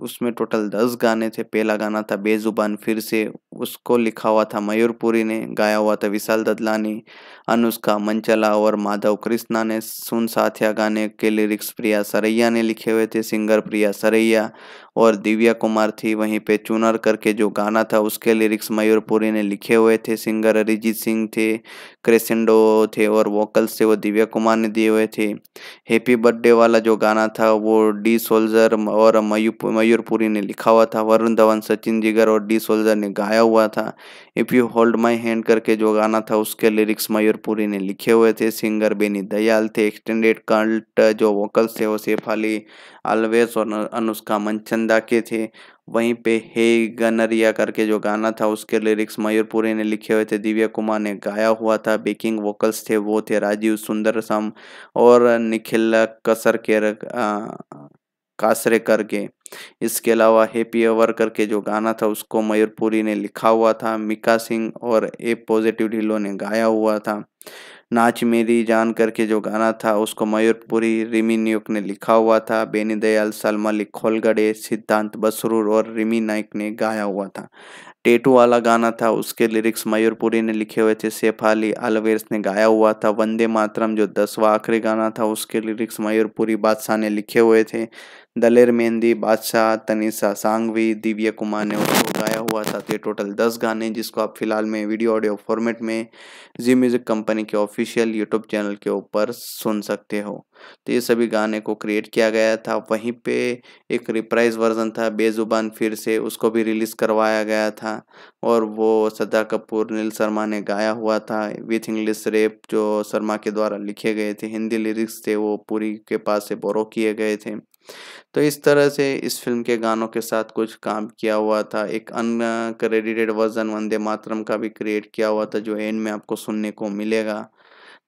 उसमें टोटल दस गाने थे पहला गाना था बेजुबान फिर से उसको लिखा हुआ था मयूरपुरी ने गाया हुआ था विशाल ददलानी अनुष्का मंचला और माधव कृष्णा ने सुन साथिया गाने के लिरिक्स प्रिया सरैया ने लिखे हुए थे सिंगर प्रिया सरैया और दिव्या कुमार थी वहीं पे चुनर करके जो गाना था उसके लिरिक्स मयूरपुरी ने लिखे हुए थे सिंगर अरिजीत सिंह थे क्रेसेंडो थे और वोकल्स थे वो दिव्या कुमार ने दिए हुए थे हैप्पी बर्थडे वाला जो गाना था वो डी सोल्जर और मयूर मयूरपुरी ने लिखा हुआ था वरुण धवन सचिन जिगर और डी सोल्जर ने गाया हुआ था if you hold my hand करके जो गाना था उसके लिरिक्स मयूरपुरी ने लिखे हुए थे सिंगर बेनी दयाल थे एक्सटेंडेड कल्ट जो वोकल्स थे वो सेफ अली अलवेज और अनुष्का मंचन चंदा के थे वहीं पे हे गनरिया करके जो गाना था उसके लिरिक्स मयूर पुरी ने लिखे हुए थे दिव्या कुमार ने गाया हुआ था बेकिंग वोकल्स थे वो थे राजीव सुंदर सम और निखिल कसर के कासरे करके इसके अलावा हैप्पी अवर करके जो गाना था उसको मयूरपुरी ने लिखा हुआ था मिका सिंह और ए पॉजिटिव ढिलो ने गाया हुआ था नाच मेरी जान करके जो गाना था उसको मयूरपुरी रिमी नायक ने लिखा हुआ था बेनी दयाल सलमली खोलगड़े सिद्धांत बसरूर और रिमी नाइक ने गाया हुआ था टेटू वाला गाना था उसके लिरिक्स मयूरपुरी ने लिखे हुए थे सैफ अली अलवेस ने गाया हुआ था वंदे मातरम जो दसवा आखिरी गाना था उसके लिरिक्स मयूरपुरी बादशाह ने लिखे हुए थे दलेर मेहंदी बादशाह तनिषा सांगवी दिव्य कुमार ने उसको गाया हुआ था ये टोटल दस गाने जिसको आप फिलहाल में वीडियो ऑडियो फॉर्मेट में जी म्यूज़िक कंपनी के ऑफिशियल यूट्यूब चैनल के ऊपर सुन सकते हो तो ये सभी गाने को क्रिएट किया गया था वहीं पे एक रिप्राइज वर्जन था बेजुबान फिर से उसको भी रिलीज़ करवाया गया था और वो सदा कपूर नील शर्मा ने गाया हुआ था विथ इंग्लिश रेप जो शर्मा के द्वारा लिखे गए थे हिंदी लिरिक्स थे वो पूरी के पास से बोरो किए गए थे तो इस तरह से इस फिल्म के गानों के साथ कुछ काम किया हुआ था एक अनक्रेडिटेड वर्जन वंदे मातरम का भी क्रिएट किया हुआ था जो एंड में आपको सुनने को मिलेगा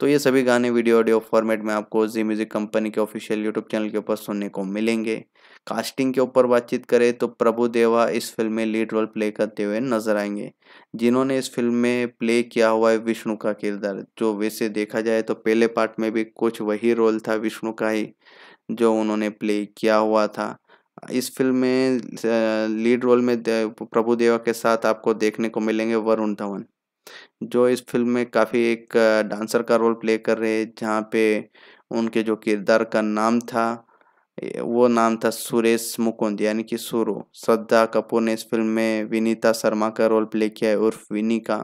तो ये सभी गाने वीडियो ऑडियो फॉर्मेट में आपको जी म्यूज़िक कंपनी के ऑफिशियल यूट्यूब चैनल के ऊपर सुनने को मिलेंगे कास्टिंग के ऊपर बातचीत करें तो प्रभु देवा इस फिल्म में लीड रोल प्ले करते हुए नजर आएंगे जिन्होंने इस फिल्म में प्ले किया हुआ है विष्णु का किरदार जो वैसे देखा जाए तो पहले पार्ट में भी कुछ वही रोल था विष्णु का ही जो उन्होंने प्ले किया हुआ था इस फिल्म में लीड रोल में प्रभु देवा के साथ आपको देखने को मिलेंगे वरुण धवन जो इस फिल्म में काफ़ी एक डांसर का रोल प्ले कर रहे हैं जहाँ पे उनके जो किरदार का नाम था वो नाम था सुरेश मुकुंद यानी कि सुरु श्रद्धा कपूर ने इस फिल्म में विनीता शर्मा का रोल प्ले किया है उर्फ विनी का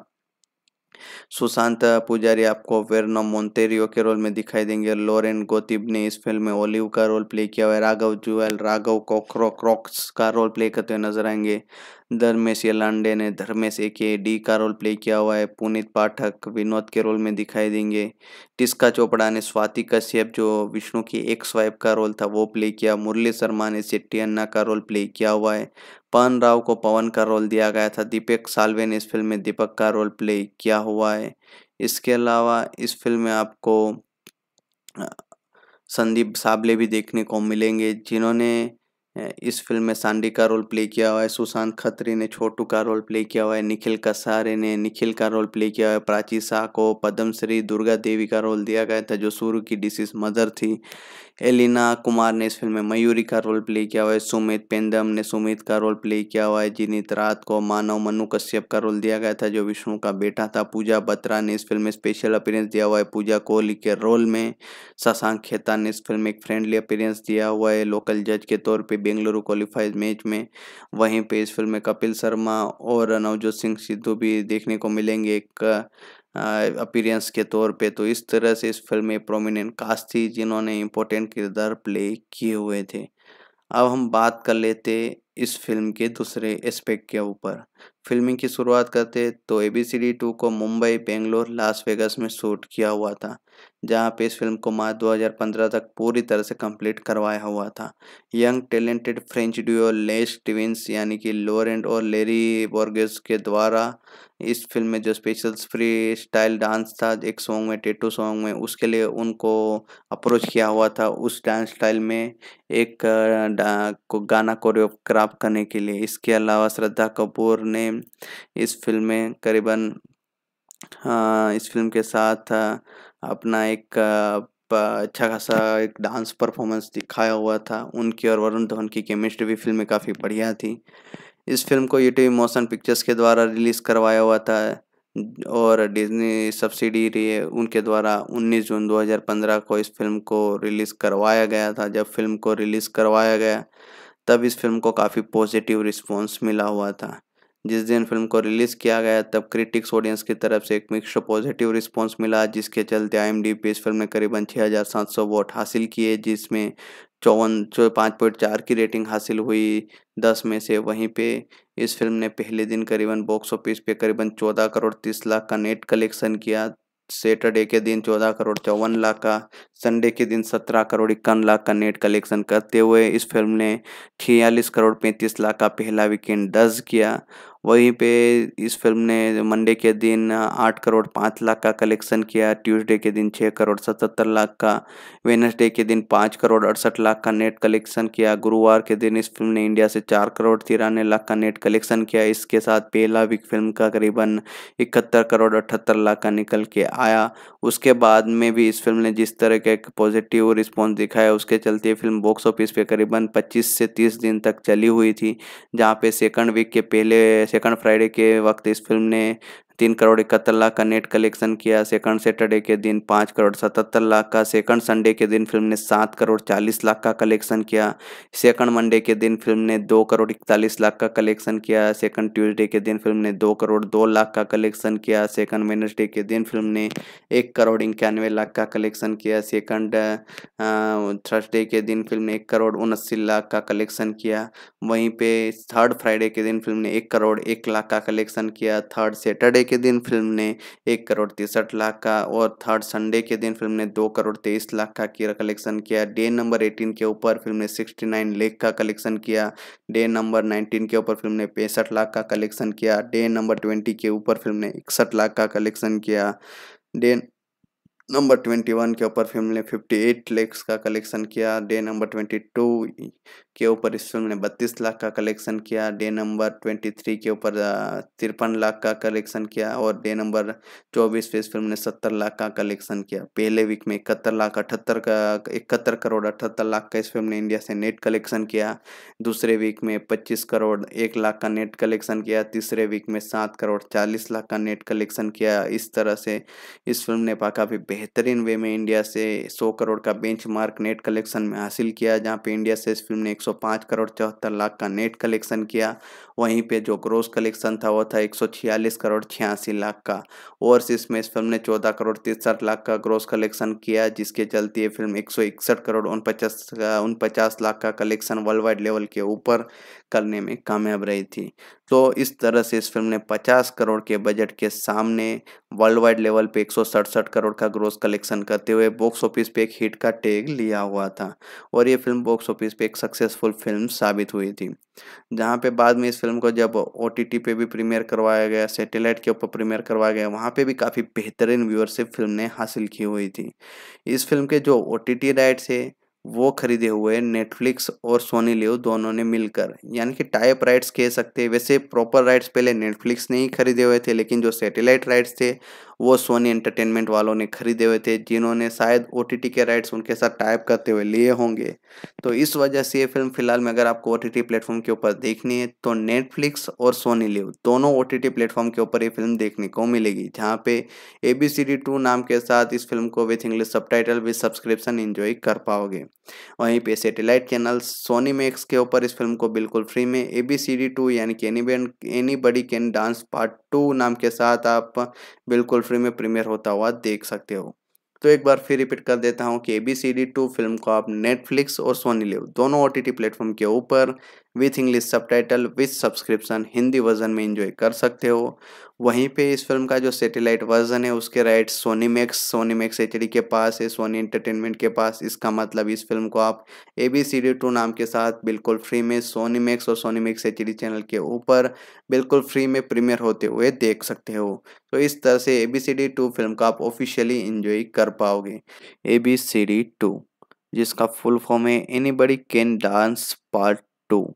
सुशांत पुजारी आपको वेरनो मोन्तेरियो के रोल में दिखाई देंगे लॉरेन गोतिब ने इस फिल्म में ओलिव का रोल प्ले किया हुआ है राघव जुएल राघव कोक्रो क्रॉक्स का रोल प्ले करते हुए नजर आएंगे धर्मेश लांडे ने धर्मेश ए के डी का रोल प्ले किया हुआ है पुनीत पाठक विनोद के रोल में दिखाई देंगे टिस्का चोपड़ा ने स्वाति कश्यप जो विष्णु की एक्स वाइफ का रोल था वो प्ले किया मुरली शर्मा ने सिट्टी अन्ना का रोल प्ले किया हुआ है पवन राव को पवन का रोल दिया गया था दीपक सालवे ने इस फिल्म में दीपक का रोल प्ले किया हुआ है इसके अलावा इस फिल्म में आपको संदीप साबले भी देखने को मिलेंगे जिन्होंने इस फिल्म में सांडी का रोल प्ले किया हुआ है सुशांत खत्री ने छोटू का रोल प्ले किया हुआ है निखिल कसारे ने निखिल का रोल प्ले किया हुआ है प्राची शाह को पद्मश्री दुर्गा देवी का रोल दिया गया था जो सूर्य की डिसीज मदर थी एलिना कुमार ने इस फिल्म में मयूरी का रोल प्ले किया हुआ है सुमित पेंदम ने सुमित का रोल प्ले किया हुआ है जिनित रात को मानव मनु कश्यप का रोल दिया गया था जो विष्णु का बेटा था पूजा बत्रा ने इस फिल्म में स्पेशल अपीयरेंस दिया हुआ है पूजा कोहली के रोल में शशांक खेता ने इस फिल्म में एक फ्रेंडली अपीयरेंस दिया हुआ है लोकल जज के तौर पर बेंगलुरु क्वालिफाइज मैच में वहीं पर इस फिल्म में कपिल शर्मा और नवजोत सिंह सिद्धू भी देखने को मिलेंगे एक अपीरेंस के तौर पे तो इस तरह से इस फिल्म में प्रोमिनेंट कास्ट थी जिन्होंने इम्पोर्टेंट किरदार प्ले किए हुए थे अब हम बात कर लेते इस फिल्म के दूसरे एस्पेक्ट के ऊपर फिल्मिंग की शुरुआत करते तो A B C D two को मुंबई बेंगलोर लास वेगास में शूट किया हुआ था जहां पे इस फिल्म को मार्च 2015 तक पूरी तरह से कंप्लीट करवाया हुआ था young talented French duo Les Twins यानी कि लोरेंट और लेरी बोर्गेस के द्वारा इस फिल्म में जो स्पेशल फ्री स्टाइल डांस था एक सॉन्ग में टेटू सॉन्ग में उसके लिए उनको अप्रोच किया हुआ था उस डांस स्टाइल में एक को गाना कोरियोग्राफ करने के लिए इसके अलावा श्रद्धा कपूर ने इस फिल्म में करीबन इस फिल्म के साथ अपना एक अच्छा खासा एक डांस परफॉर्मेंस दिखाया हुआ था उनकी और वरुण धवन की केमिस्ट्री भी फिल्म में काफ़ी बढ़िया थी इस फिल्म को यूट्यूब मोशन पिक्चर्स के द्वारा रिलीज़ करवाया हुआ था और डिज्नी सब्सिडी उनके द्वारा 19 जून 2015 को इस फिल्म को रिलीज़ करवाया गया था जब फिल्म को रिलीज़ करवाया गया तब इस फिल्म को काफ़ी पॉजिटिव रिस्पॉन्स मिला हुआ था जिस दिन फिल्म को रिलीज़ किया गया तब क्रिटिक्स ऑडियंस की तरफ से एक मिक्स पॉजिटिव रिस्पांस मिला जिसके चलते आई पे इस फिल्म ने करीबन छः हजार सात सौ वोट हासिल किए जिसमें चौवन चौ पाँच पॉइंट चार की रेटिंग हासिल हुई दस में से वहीं पे इस फिल्म ने पहले दिन करीबन बॉक्स ऑफिस पे करीबन चौदह करोड़ तीस लाख का नेट कलेक्शन किया सैटरडे के दिन चौदह करोड़ चौवन लाख का संडे के दिन सत्रह करोड़ इक्यावन लाख का नेट कलेक्शन करते हुए इस फिल्म ने छियालीस करोड़ पैंतीस लाख का पहला वीकेंड दर्ज किया वहीं पे इस फिल्म ने मंडे के दिन आठ करोड़ पाँच लाख का कलेक्शन किया ट्यूसडे के दिन छः करोड़ सतहत्तर लाख का वेनसडे के दिन पाँच करोड़ अड़सठ लाख का नेट कलेक्शन किया गुरुवार के दिन इस फिल्म ने इंडिया से चार करोड़ तिरानवे लाख का नेट कलेक्शन किया इसके साथ पहला वीक फिल्म का करीबन इकहत्तर करोड़ अठहत्तर लाख का निकल के आया उसके बाद में भी इस फिल्म ने जिस तरह का एक पॉजिटिव रिस्पॉन्स दिखाया उसके चलते फिल्म बॉक्स ऑफिस पर करीबन पच्चीस से तीस दिन तक चली हुई थी जहाँ पे सेकंड वीक के पहले सेकंड फ्राइडे के वक्त इस फिल्म ने तीन करोड़ इकहत्तर लाख का नेट कलेक्शन किया सेकंड सैटरडे के दिन पाँच करोड़ सतहत्तर लाख का सेकंड संडे के दिन फिल्म ने सात करोड़ चालीस लाख का कलेक्शन किया सेकंड मंडे के दिन फिल्म ने दो करोड़ इकतालीस लाख का कलेक्शन किया सेकंड ट्यूजडे के दिन फिल्म ने दो करोड़ दो लाख का कलेक्शन किया सेकंड वेनसडे के दिन फिल्म ने एक करोड़ इक्यानवे लाख का कलेक्शन किया सेकंड थर्सडे के दिन फिल्म ने एक करोड़ उनासी लाख का कलेक्शन किया वहीं पर थर्ड फ्राइडे के दिन फिल्म ने एक करोड़ एक लाख का कलेक्शन किया थर्ड सैटरडे के दिन फिल्म ने एक करोड़ तिरसठ लाख का और थर्ड संडे के दिन फिल्म ने दो करोड़ तेईस लाख का किया कलेक्शन किया डे नंबर एटीन के ऊपर फिल्म ने सिक्सटी नाइन लेख का कलेक्शन किया डे नंबर नाइनटीन के ऊपर फिल्म ने पैंसठ लाख का कलेक्शन किया डे नंबर ट्वेंटी के ऊपर फिल्म ने इकसठ लाख का कलेक्शन किया डे नंबर ट्वेंटी वन के ऊपर फिल्म ने फिफ्टी एट लेक्स का कलेक्शन किया डे नंबर ट्वेंटी टू के ऊपर इस फिल्म ने बत्तीस लाख का कलेक्शन किया डे नंबर ट्वेंटी थ्री के ऊपर तिरपन लाख का कलेक्शन किया और डे नंबर चौबीस पे इस फिल्म ने सत्तर लाख का कलेक्शन किया पहले वीक में इकहत्तर लाख अठहत्तर का इकहत्तर करोड़ अठहत्तर लाख का इस फिल्म ने इंडिया से नेट कलेक्शन किया दूसरे वीक में पच्चीस करोड़ एक लाख का नेट कलेक्शन किया तीसरे वीक में सात करोड़ चालीस लाख का नेट कलेक्शन किया इस तरह से इस फिल्म ने काफ़ी बेहतरीन वे में इंडिया से 100 करोड़ का बेंच मार्क नेट कलेक्शन में हासिल किया जहां पे इंडिया से इस फिल्म ने 105 करोड़ चौहत्तर लाख का नेट कलेक्शन किया वहीं पे जो ग्रोस कलेक्शन था वो था 146 करोड़ छियासी लाख का ओवरसीज में इस फिल्म ने 14 करोड़ तिरसठ लाख का ग्रोस कलेक्शन किया जिसके चलते ये फिल्म एक करोड़ उनपचास उनपचास लाख का कलेक्शन वर्ल्ड वाइड लेवल के ऊपर करने में कामयाब रही थी तो इस तरह से इस फिल्म ने 50 करोड़ के बजट के सामने वर्ल्ड वाइड लेवल पे एक करोड़ का ग्रोस कलेक्शन करते हुए बॉक्स ऑफिस पे एक हिट का टैग लिया हुआ था और ये फिल्म बॉक्स ऑफिस पे एक सक्सेसफुल फिल्म साबित हुई थी जहाँ पे बाद में इस फिल्म को जब ओ पे भी प्रीमियर करवाया गया सैटेलाइट के ऊपर प्रीमियर करवाया गया वहाँ पर भी काफ़ी बेहतरीन व्यूअरशिप फिल्म ने हासिल की हुई थी इस फिल्म के जो ओ राइट्स है वो खरीदे हुए नेटफ्लिक्स और सोनी लिव दोनों ने मिलकर यानी कि टाइप राइट्स कह सकते हैं वैसे प्रॉपर राइट्स पहले नेटफ्लिक्स ने ही खरीदे हुए थे लेकिन जो सैटेलाइट राइट्स थे वो सोनी एंटरटेनमेंट वालों ने खरीदे हुए थे जिन्होंने शायद ओ के राइट्स उनके साथ टाइप करते हुए लिए होंगे तो इस वजह से ये फिल्म फिलहाल में अगर आपको ओ टी प्लेटफॉर्म के ऊपर देखनी है तो नेटफ्लिक्स और सोनी लिव दोनों ओ टी प्लेटफॉर्म के ऊपर ये फिल्म देखने को मिलेगी जहाँ पे ए बी सी टू नाम के साथ इस फिल्म को with English subtitle with subscription enjoy कर पाओगे वहीं पे सैटेलाइट चैनल सोनी मैक्स के ऊपर इस फिल्म को बिल्कुल फ्री में A B C D two यानी कि any band any buddy can dance part two नाम के साथ आप बिल्कुल फ्री में प्रीमियर होता हुआ देख सकते हो तो एक बार फिर रिपीट कर देता हूँ कि A B C D to film को आप नेटफ्लिक्स और सोनी लिव दोनों ओ टी टी प्लेटफॉर्म के ऊपर with English subtitle with subscription Hindi version में इंजॉय कर सकते हो वहीं पे इस फिल्म का जो सेटेलाइट वर्जन है उसके right Sony Max Sony Max H के पास है सोनी एंटरटेनमेंट के पास इसका मतलब इस फिल्म को आप A B C D two नाम के साथ बिल्कुल फ्री में सोनी मैक्स और सोनी मैक्स एच चैनल के ऊपर बिल्कुल फ्री में प्रीमियर होते हुए देख सकते हो तो इस तरह से A B C D to film को आप ऑफिशियली इंजॉय कर पाओगे A B C D two जिसका फुल फॉर्म है any buddy can dance part two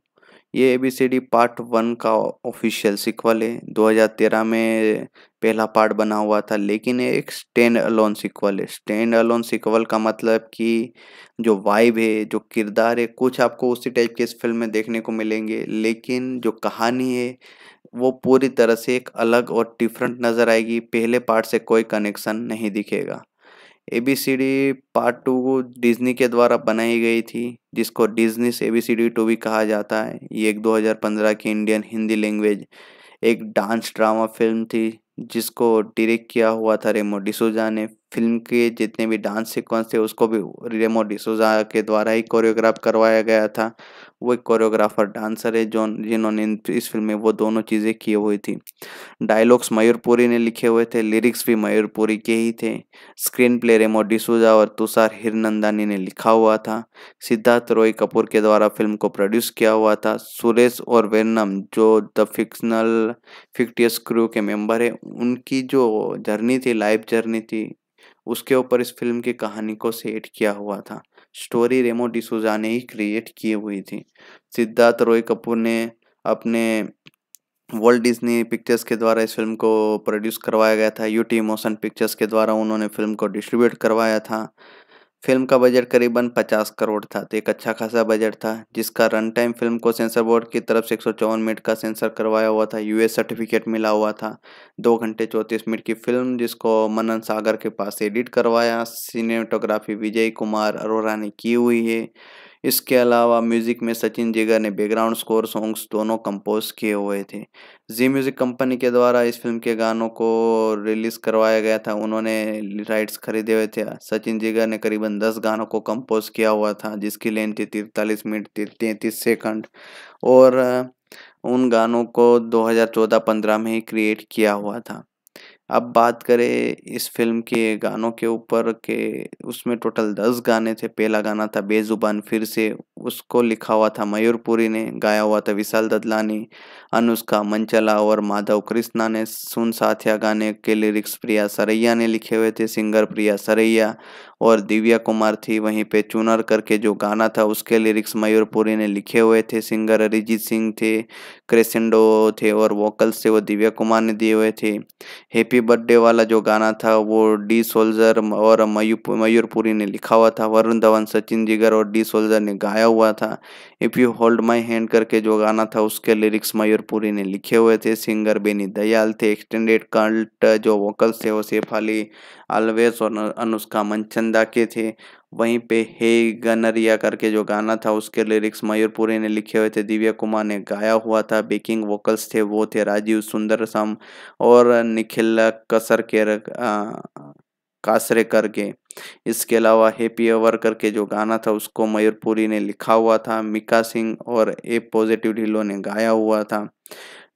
ये A B C D part one का ऑफिशियल सिक्वल है 2013 में पहला पार्ट बना हुआ था लेकिन ये एक स्टैंड अलोन सिक्वल है स्टैंड अलोन सिक्वल का मतलब कि जो वाइब है जो किरदार है कुछ आपको उसी टाइप के इस फिल्म में देखने को मिलेंगे लेकिन जो कहानी है वो पूरी तरह से एक अलग और डिफरेंट नज़र आएगी पहले पार्ट से कोई कनेक्शन नहीं दिखेगा एबीसीडी पार्ट टू डिज्नी के द्वारा बनाई गई थी जिसको सी एबीसीडी टू भी कहा जाता है ये एक 2015 की इंडियन हिंदी लैंग्वेज एक डांस ड्रामा फिल्म थी जिसको डायरेक्ट किया हुआ था रेमो डिसोजा ने फिल्म के जितने भी डांस सीक्वेंस थे उसको भी रेमो डिसोजा के द्वारा ही कोरियोग्राफ करवाया गया था वो एक कोरियोग्राफर डांसर है जो जिन्होंने इस फिल्म में वो दोनों चीज़ें किए हुई थी डायलॉग्स मयूरपुरी ने लिखे हुए थे लिरिक्स भी मयूरपुरी के ही थे स्क्रीन प्ले रेमो डिसूजा और तुषार हिरनंदानी ने लिखा हुआ था सिद्धार्थ रॉय कपूर के द्वारा फिल्म को प्रोड्यूस किया हुआ था सुरेश और वेनम जो द फिक्शनल फिक्टियस क्रू के मेंबर है उनकी जो जर्नी थी लाइफ जर्नी थी उसके ऊपर इस फिल्म की कहानी को सेट किया हुआ था स्टोरी रेमो डिसोजा ने ही क्रिएट किए हुई थी सिद्धार्थ रॉय कपूर ने अपने वर्ल्ड डिज्नी पिक्चर्स के द्वारा इस फिल्म को प्रोड्यूस करवाया गया था यूटी मोशन पिक्चर्स के द्वारा उन्होंने फिल्म को डिस्ट्रीब्यूट करवाया था फिल्म का बजट करीबन 50 करोड़ था तो एक अच्छा खासा बजट था जिसका रन टाइम फिल्म को सेंसर बोर्ड की तरफ से एक मिनट का सेंसर करवाया हुआ था यूएस सर्टिफिकेट मिला हुआ था दो घंटे चौंतीस मिनट की फिल्म जिसको मनन सागर के पास एडिट करवाया सिनेमाटोग्राफी विजय कुमार अरोरा ने की हुई है इसके अलावा म्यूज़िक में सचिन जिगर ने बैकग्राउंड स्कोर सॉन्ग्स दोनों कंपोज किए हुए थे जी म्यूज़िक कंपनी के द्वारा इस फिल्म के गानों को रिलीज़ करवाया गया था उन्होंने राइट्स खरीदे हुए थे सचिन जिगर ने करीबन दस गानों को कंपोज किया हुआ था जिसकी लेंथ थी तिरतालीस मिनट तैंतीस सेकंड और उन गानों को 2014-15 में ही क्रिएट किया हुआ था अब बात करें इस फिल्म के गानों के ऊपर के उसमें टोटल दस गाने थे पहला गाना था बेजुबान फिर से उसको लिखा हुआ था मयूरपुरी ने गाया हुआ था विशाल ददलानी अनुष्का मंचला और माधव कृष्णा ने सुन साथिया गाने के लिरिक्स प्रिया सरैया ने लिखे हुए थे सिंगर प्रिया सरैया और दिव्या कुमार थी वहीं पे चुनर करके जो गाना था उसके लिरिक्स मयूरपुरी ने लिखे हुए थे सिंगर अरिजीत सिंह थे क्रेसेंडो थे और वोकल्स थे वो दिव्या कुमार ने दिए हुए थे हैप्पी हैप्पी बर्थडे वाला जो गाना था वो डी सोल्जर और मयूर मयूरपुरी ने लिखा हुआ था वरुण धवन सचिन जिगर और डी सोल्जर ने गाया हुआ था if you hold my hand करके जो गाना था उसके लिरिक्स मयूरपुरी ने लिखे हुए थे सिंगर बेनी दयाल थे एक्सटेंडेड कल्ट जो वोकल्स थे वो सेफ अली अलवेज और अनुष्का मनचंदा के थे वहीं पे हे गनरिया करके जो गाना था उसके लिरिक्स मयूरपुरी ने लिखे हुए थे दिव्या कुमार ने गाया हुआ था बेकिंग वोकल्स थे वो थे राजीव सुंदर साम और निखिल कसर के कासरे करके इसके अलावा हैप्पी अवर करके जो गाना था उसको मयूरपुरी ने लिखा हुआ था मिका सिंह और ए पॉजिटिव ढिलो ने गाया हुआ था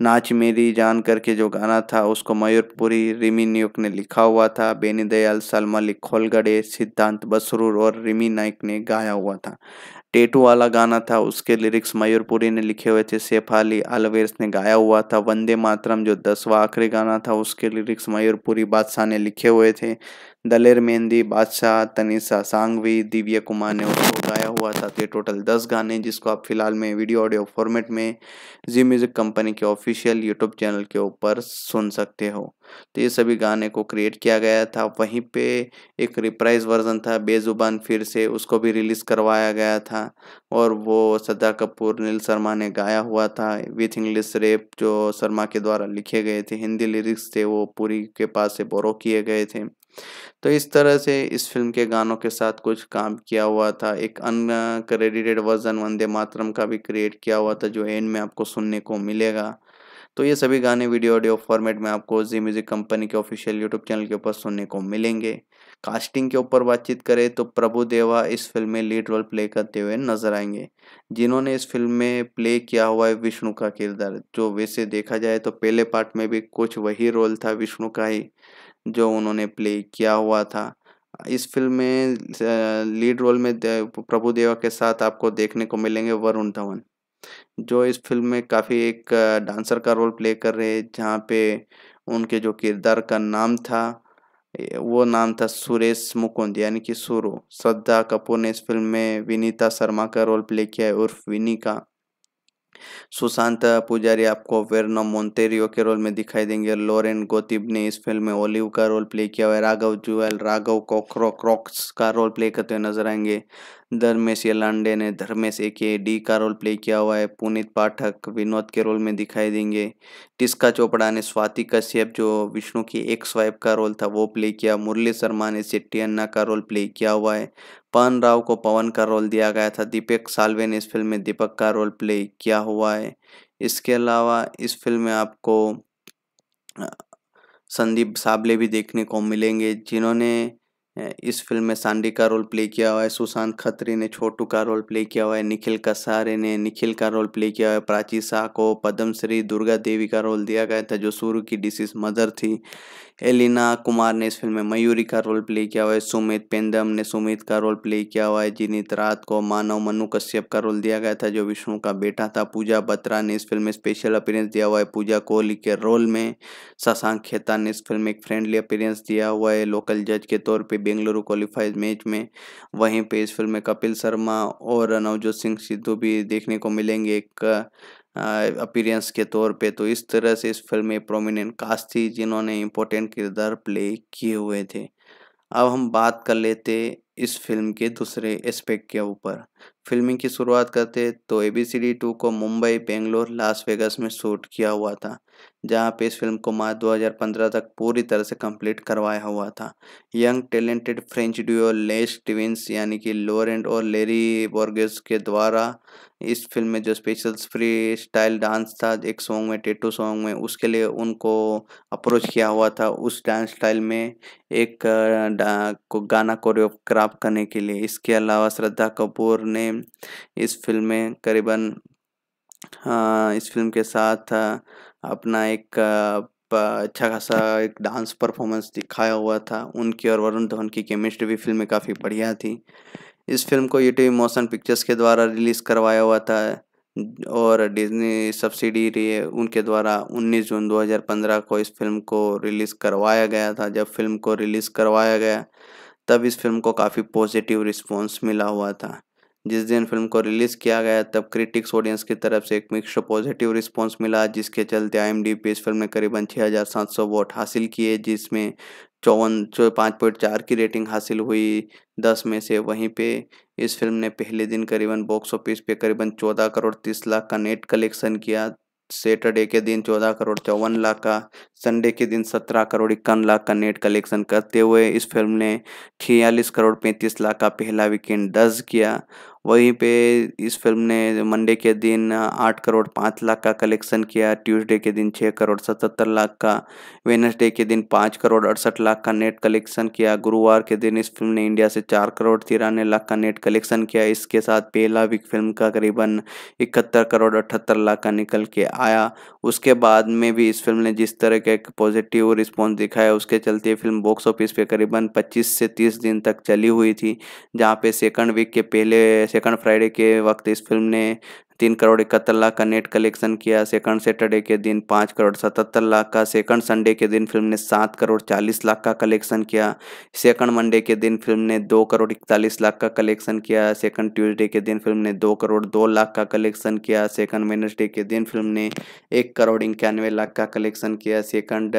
नाच मेरी जान करके जो गाना था उसको मयूरपुरी रिमी नायक ने लिखा हुआ था बेनी दयाल मलिक खोलगड़े सिद्धांत बसरूर और रिमी नायक ने गाया हुआ था टेटू वाला गाना था उसके लिरिक्स मयूरपुरी ने लिखे हुए थे सेफ अली अलवेस ने गाया हुआ था वंदे मातरम जो दसवा आखिरी गाना था उसके लिरिक्स मयूरपुरी बादशाह ने लिखे हुए थे दलेर मेहंदी बादशाह तनिषा सांगवी दिव्या कुमार ने उसको गाया हुआ था तो ये टोटल दस गाने जिसको आप फिलहाल में वीडियो ऑडियो फॉर्मेट में जी म्यूज़िक कंपनी के ऑफिशियल यूट्यूब चैनल के ऊपर सुन सकते हो तो ये सभी गाने को क्रिएट किया गया था वहीं पे एक रिप्राइज वर्जन था बेजुबान फिर से उसको भी रिलीज़ करवाया गया था और वो सदा कपूर नील शर्मा ने गाया हुआ था विथ इंग्लिश रेप जो शर्मा के द्वारा लिखे गए थे हिंदी लिरिक्स थे वो पूरी के पास से बोरो किए गए थे तो इस तरह से इस फिल्म के गानों के साथ कुछ काम किया हुआ था एक अन्य क्रेडिटेड वर्जन वंदे मातरम का भी क्रिएट किया हुआ था जो एंड में आपको सुनने को मिलेगा तो ये सभी गाने वीडियो ऑडियो फॉर्मेट में आपको जी म्यूज़िक कंपनी के ऑफिशियल यूट्यूब चैनल के ऊपर सुनने को मिलेंगे कास्टिंग के ऊपर बातचीत करें तो प्रभु देवा इस फिल्म में लीड रोल प्ले करते हुए नजर आएंगे जिन्होंने इस फिल्म में प्ले किया हुआ है विष्णु का किरदार जो वैसे देखा जाए तो पहले पार्ट में भी कुछ वही रोल था विष्णु का ही जो उन्होंने प्ले किया हुआ था इस फिल्म में लीड रोल में प्रभु देवा के साथ आपको देखने को मिलेंगे वरुण धवन जो इस फिल्म में काफ़ी एक डांसर का रोल प्ले कर रहे हैं जहाँ पे उनके जो किरदार का नाम था वो नाम था सुरेश मुकुंद यानी कि सुरु श्रद्धा कपूर ने इस फिल्म में विनीता शर्मा का रोल प्ले किया है उर्फ विनी का सुशांत पुजारी आपको वेरनो मोन्टेरियो के रोल में दिखाई देंगे लॉरेन गोतिब ने इस फिल्म में ओलिव का रोल प्ले किया हुआ है राघव जुएल राघव कोखरो क्रॉक्स का रोल प्ले करते हुए नजर आएंगे धर्मेश यलांडे ने धर्मेश ए के डी का रोल प्ले किया हुआ है पुनीत पाठक विनोद के रोल में दिखाई देंगे टिस्का चोपड़ा ने स्वाति कश्यप जो विष्णु की एक स्वाइप का रोल था वो प्ले किया मुरली शर्मा ने सिट्टी अन्ना का रोल प्ले किया हुआ है पवन राव को पवन का रोल दिया गया था दीपक सालवे ने इस फिल्म में दीपक का रोल प्ले किया हुआ है इसके अलावा इस फिल्म में आपको संदीप साबले भी देखने को मिलेंगे जिन्होंने इस फिल्म में सांडी का रोल प्ले किया हुआ है सुशांत खत्री ने छोटू का रोल प्ले किया हुआ है निखिल कसारे ने निखिल का रोल प्ले किया हुआ है प्राची शाह को पद्मश्री दुर्गा देवी का रोल दिया गया था जो सूर्य की डिसीज मदर थी एलिना कुमार ने इस फिल्म में मयूरी का रोल प्ले किया हुआ है सुमित पेंदम ने सुमित का रोल प्ले किया हुआ है जीनीत रात को मानव मनु कश्यप का रोल दिया गया था जो विष्णु का बेटा था पूजा बत्रा ने इस फिल्म में स्पेशल अपीयरेंस दिया हुआ है पूजा कोहली के रोल में शशांक खेता ने इस फिल्म में एक फ्रेंडली अपीयरेंस दिया हुआ है लोकल जज के तौर पर बेंगलुरु क्वालिफाइज मैच में वहीं पर इस फिल्म में कपिल शर्मा और नवजोत सिंह सिद्धू भी देखने को मिलेंगे एक अपीरेंस के तौर पे तो इस तरह से इस फिल्म में प्रोमिनेंट कास्ट थी जिन्होंने इम्पोर्टेंट किरदार प्ले किए हुए थे अब हम बात कर लेते इस फिल्म के दूसरे एस्पेक्ट के ऊपर फिल्मिंग की शुरुआत करते तो A B C D two को मुंबई बेंगलोर लास वेगास में शूट किया हुआ था जहां पे इस फिल्म को मार्च 2015 तक पूरी तरह से कंप्लीट करवाया हुआ था young talented French duo Les Stevens यानी कि लोरेंट और लेरी बोर्गेस के द्वारा इस फिल्म में जो स्पेशल फ्री स्टाइल डांस था एक सॉन्ग में टेटू सॉन्ग में उसके लिए उनको अप्रोच किया हुआ था उस डांस स्टाइल में एक को गाना कोरियोग्राफ करने के लिए इसके अलावा श्रद्धा कपूर ने इस फिल्म में करीबन इस फिल्म के साथ अपना एक अच्छा खासा एक डांस परफॉर्मेंस दिखाया हुआ था उनकी और वरुण धवन की केमिस्ट्री भी फिल्म में काफ़ी बढ़िया थी इस फिल्म को यू टी मोशन पिक्चर्स के द्वारा रिलीज़ करवाया हुआ था और डिज्नी सब्सिडी उनके द्वारा 19 जून 2015 को इस फिल्म को रिलीज़ करवाया गया था जब फिल्म को रिलीज़ करवाया गया तब इस फिल्म को काफ़ी पॉजिटिव रिस्पॉन्स मिला हुआ था जिस दिन फिल्म को रिलीज़ किया गया तब क्रिटिक्स ऑडियंस की तरफ से एक मिक्स पॉजिटिव रिस्पांस मिला जिसके चलते आई पे इस फिल्म ने करीबन छः हजार सात सौ वोट हासिल किए जिसमें चौवन चौ पाँच पॉइंट चार की रेटिंग हासिल हुई दस में से वहीं पे इस फिल्म ने पहले दिन करीबन बॉक्स ऑफिस पे करीबन चौदह करोड़ तीस लाख का नेट कलेक्शन किया सैटरडे के दिन चौदह करोड़ चौवन लाख का संडे के दिन सत्रह करोड़ इक्यावन लाख का नेट कलेक्शन करते हुए इस फिल्म ने छियालीस करोड़ पैंतीस लाख का पहला वीकेंड दर्ज किया वहीं पे इस फिल्म ने मंडे के दिन आठ करोड़ पाँच लाख का कलेक्शन किया ट्यूसडे के दिन छः करोड़ सतहत्तर लाख का वेनसडे के दिन पाँच करोड़ अड़सठ लाख का नेट कलेक्शन किया गुरुवार के दिन इस फिल्म ने इंडिया से चार करोड़ तिरानवे लाख का नेट कलेक्शन किया इसके साथ पहला वीक फिल्म का करीबन इकहत्तर करोड़ अठहत्तर लाख का निकल के आया उसके बाद में भी इस फिल्म ने जिस तरह का एक पॉजिटिव रिस्पॉन्स दिखाया उसके चलते फिल्म बॉक्स ऑफिस पे करीबन 25 से 30 दिन तक चली हुई थी जहाँ पे सेकंड वीक के पहले सेकंड फ्राइडे के वक्त इस फिल्म ने तीन करोड़ इकहत्तर लाख का नेट कलेक्शन किया सेकंड सैटरडे के दिन पाँच करोड़ सतहत्तर लाख का सेकंड संडे के दिन फिल्म ने सात करोड़ चालीस लाख का कलेक्शन किया सेकंड मंडे के दिन फिल्म ने दो करोड़ इकतालीस लाख का कलेक्शन किया सेकंड ट्यूजडे के दिन फिल्म ने दो करोड़ दो लाख का कलेक्शन किया सेकंड वेनसडे के दिन फिल्म ने एक करोड़ इक्यानवे लाख का कलेक्शन किया सेकंड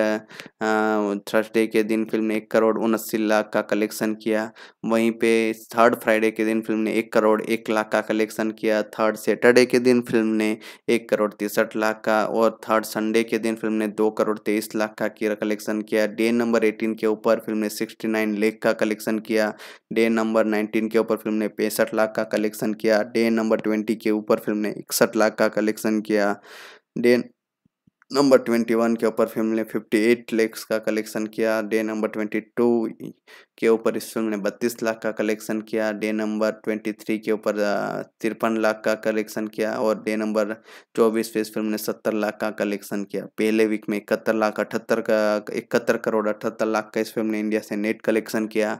थर्सडे के दिन फिल्म ने एक करोड़ उनस्सी लाख का कलेक्शन किया वहीं पे थर्ड फ्राइडे के दिन फिल्म ने एक करोड़ एक लाख का कलेक्शन किया थर्ड सैटरडे के दिन फिल्म ने एक करोड़ तिरसठ लाख का और थर्ड संडे के दिन फिल्म ने दो करोड़ तेईस लाख का किया कलेक्शन किया डे नंबर एटीन के ऊपर फिल्म ने सिक्सटी नाइन लेख का कलेक्शन किया डे नंबर नाइनटीन के ऊपर फिल्म ने पैंसठ लाख का कलेक्शन किया डे नंबर ट्वेंटी के ऊपर फिल्म ने इकसठ लाख का कलेक्शन किया डे नंबर ट्वेंटी वन के ऊपर फिल्म ने फिफ्टी एट लेक्स का कलेक्शन किया डे नंबर ट्वेंटी टू के ऊपर इस फिल्म ने 32 लाख का कलेक्शन किया डे नंबर 23 के ऊपर तिरपन लाख का कलेक्शन किया और डे नंबर 24 पे इस फिल्म ने 70 लाख का कलेक्शन किया पहले वीक में इकहत्तर लाख अठहत्तर का इकहत्तर करोड़ अठहत्तर लाख का इस फिल्म ने इंडिया से नेट कलेक्शन किया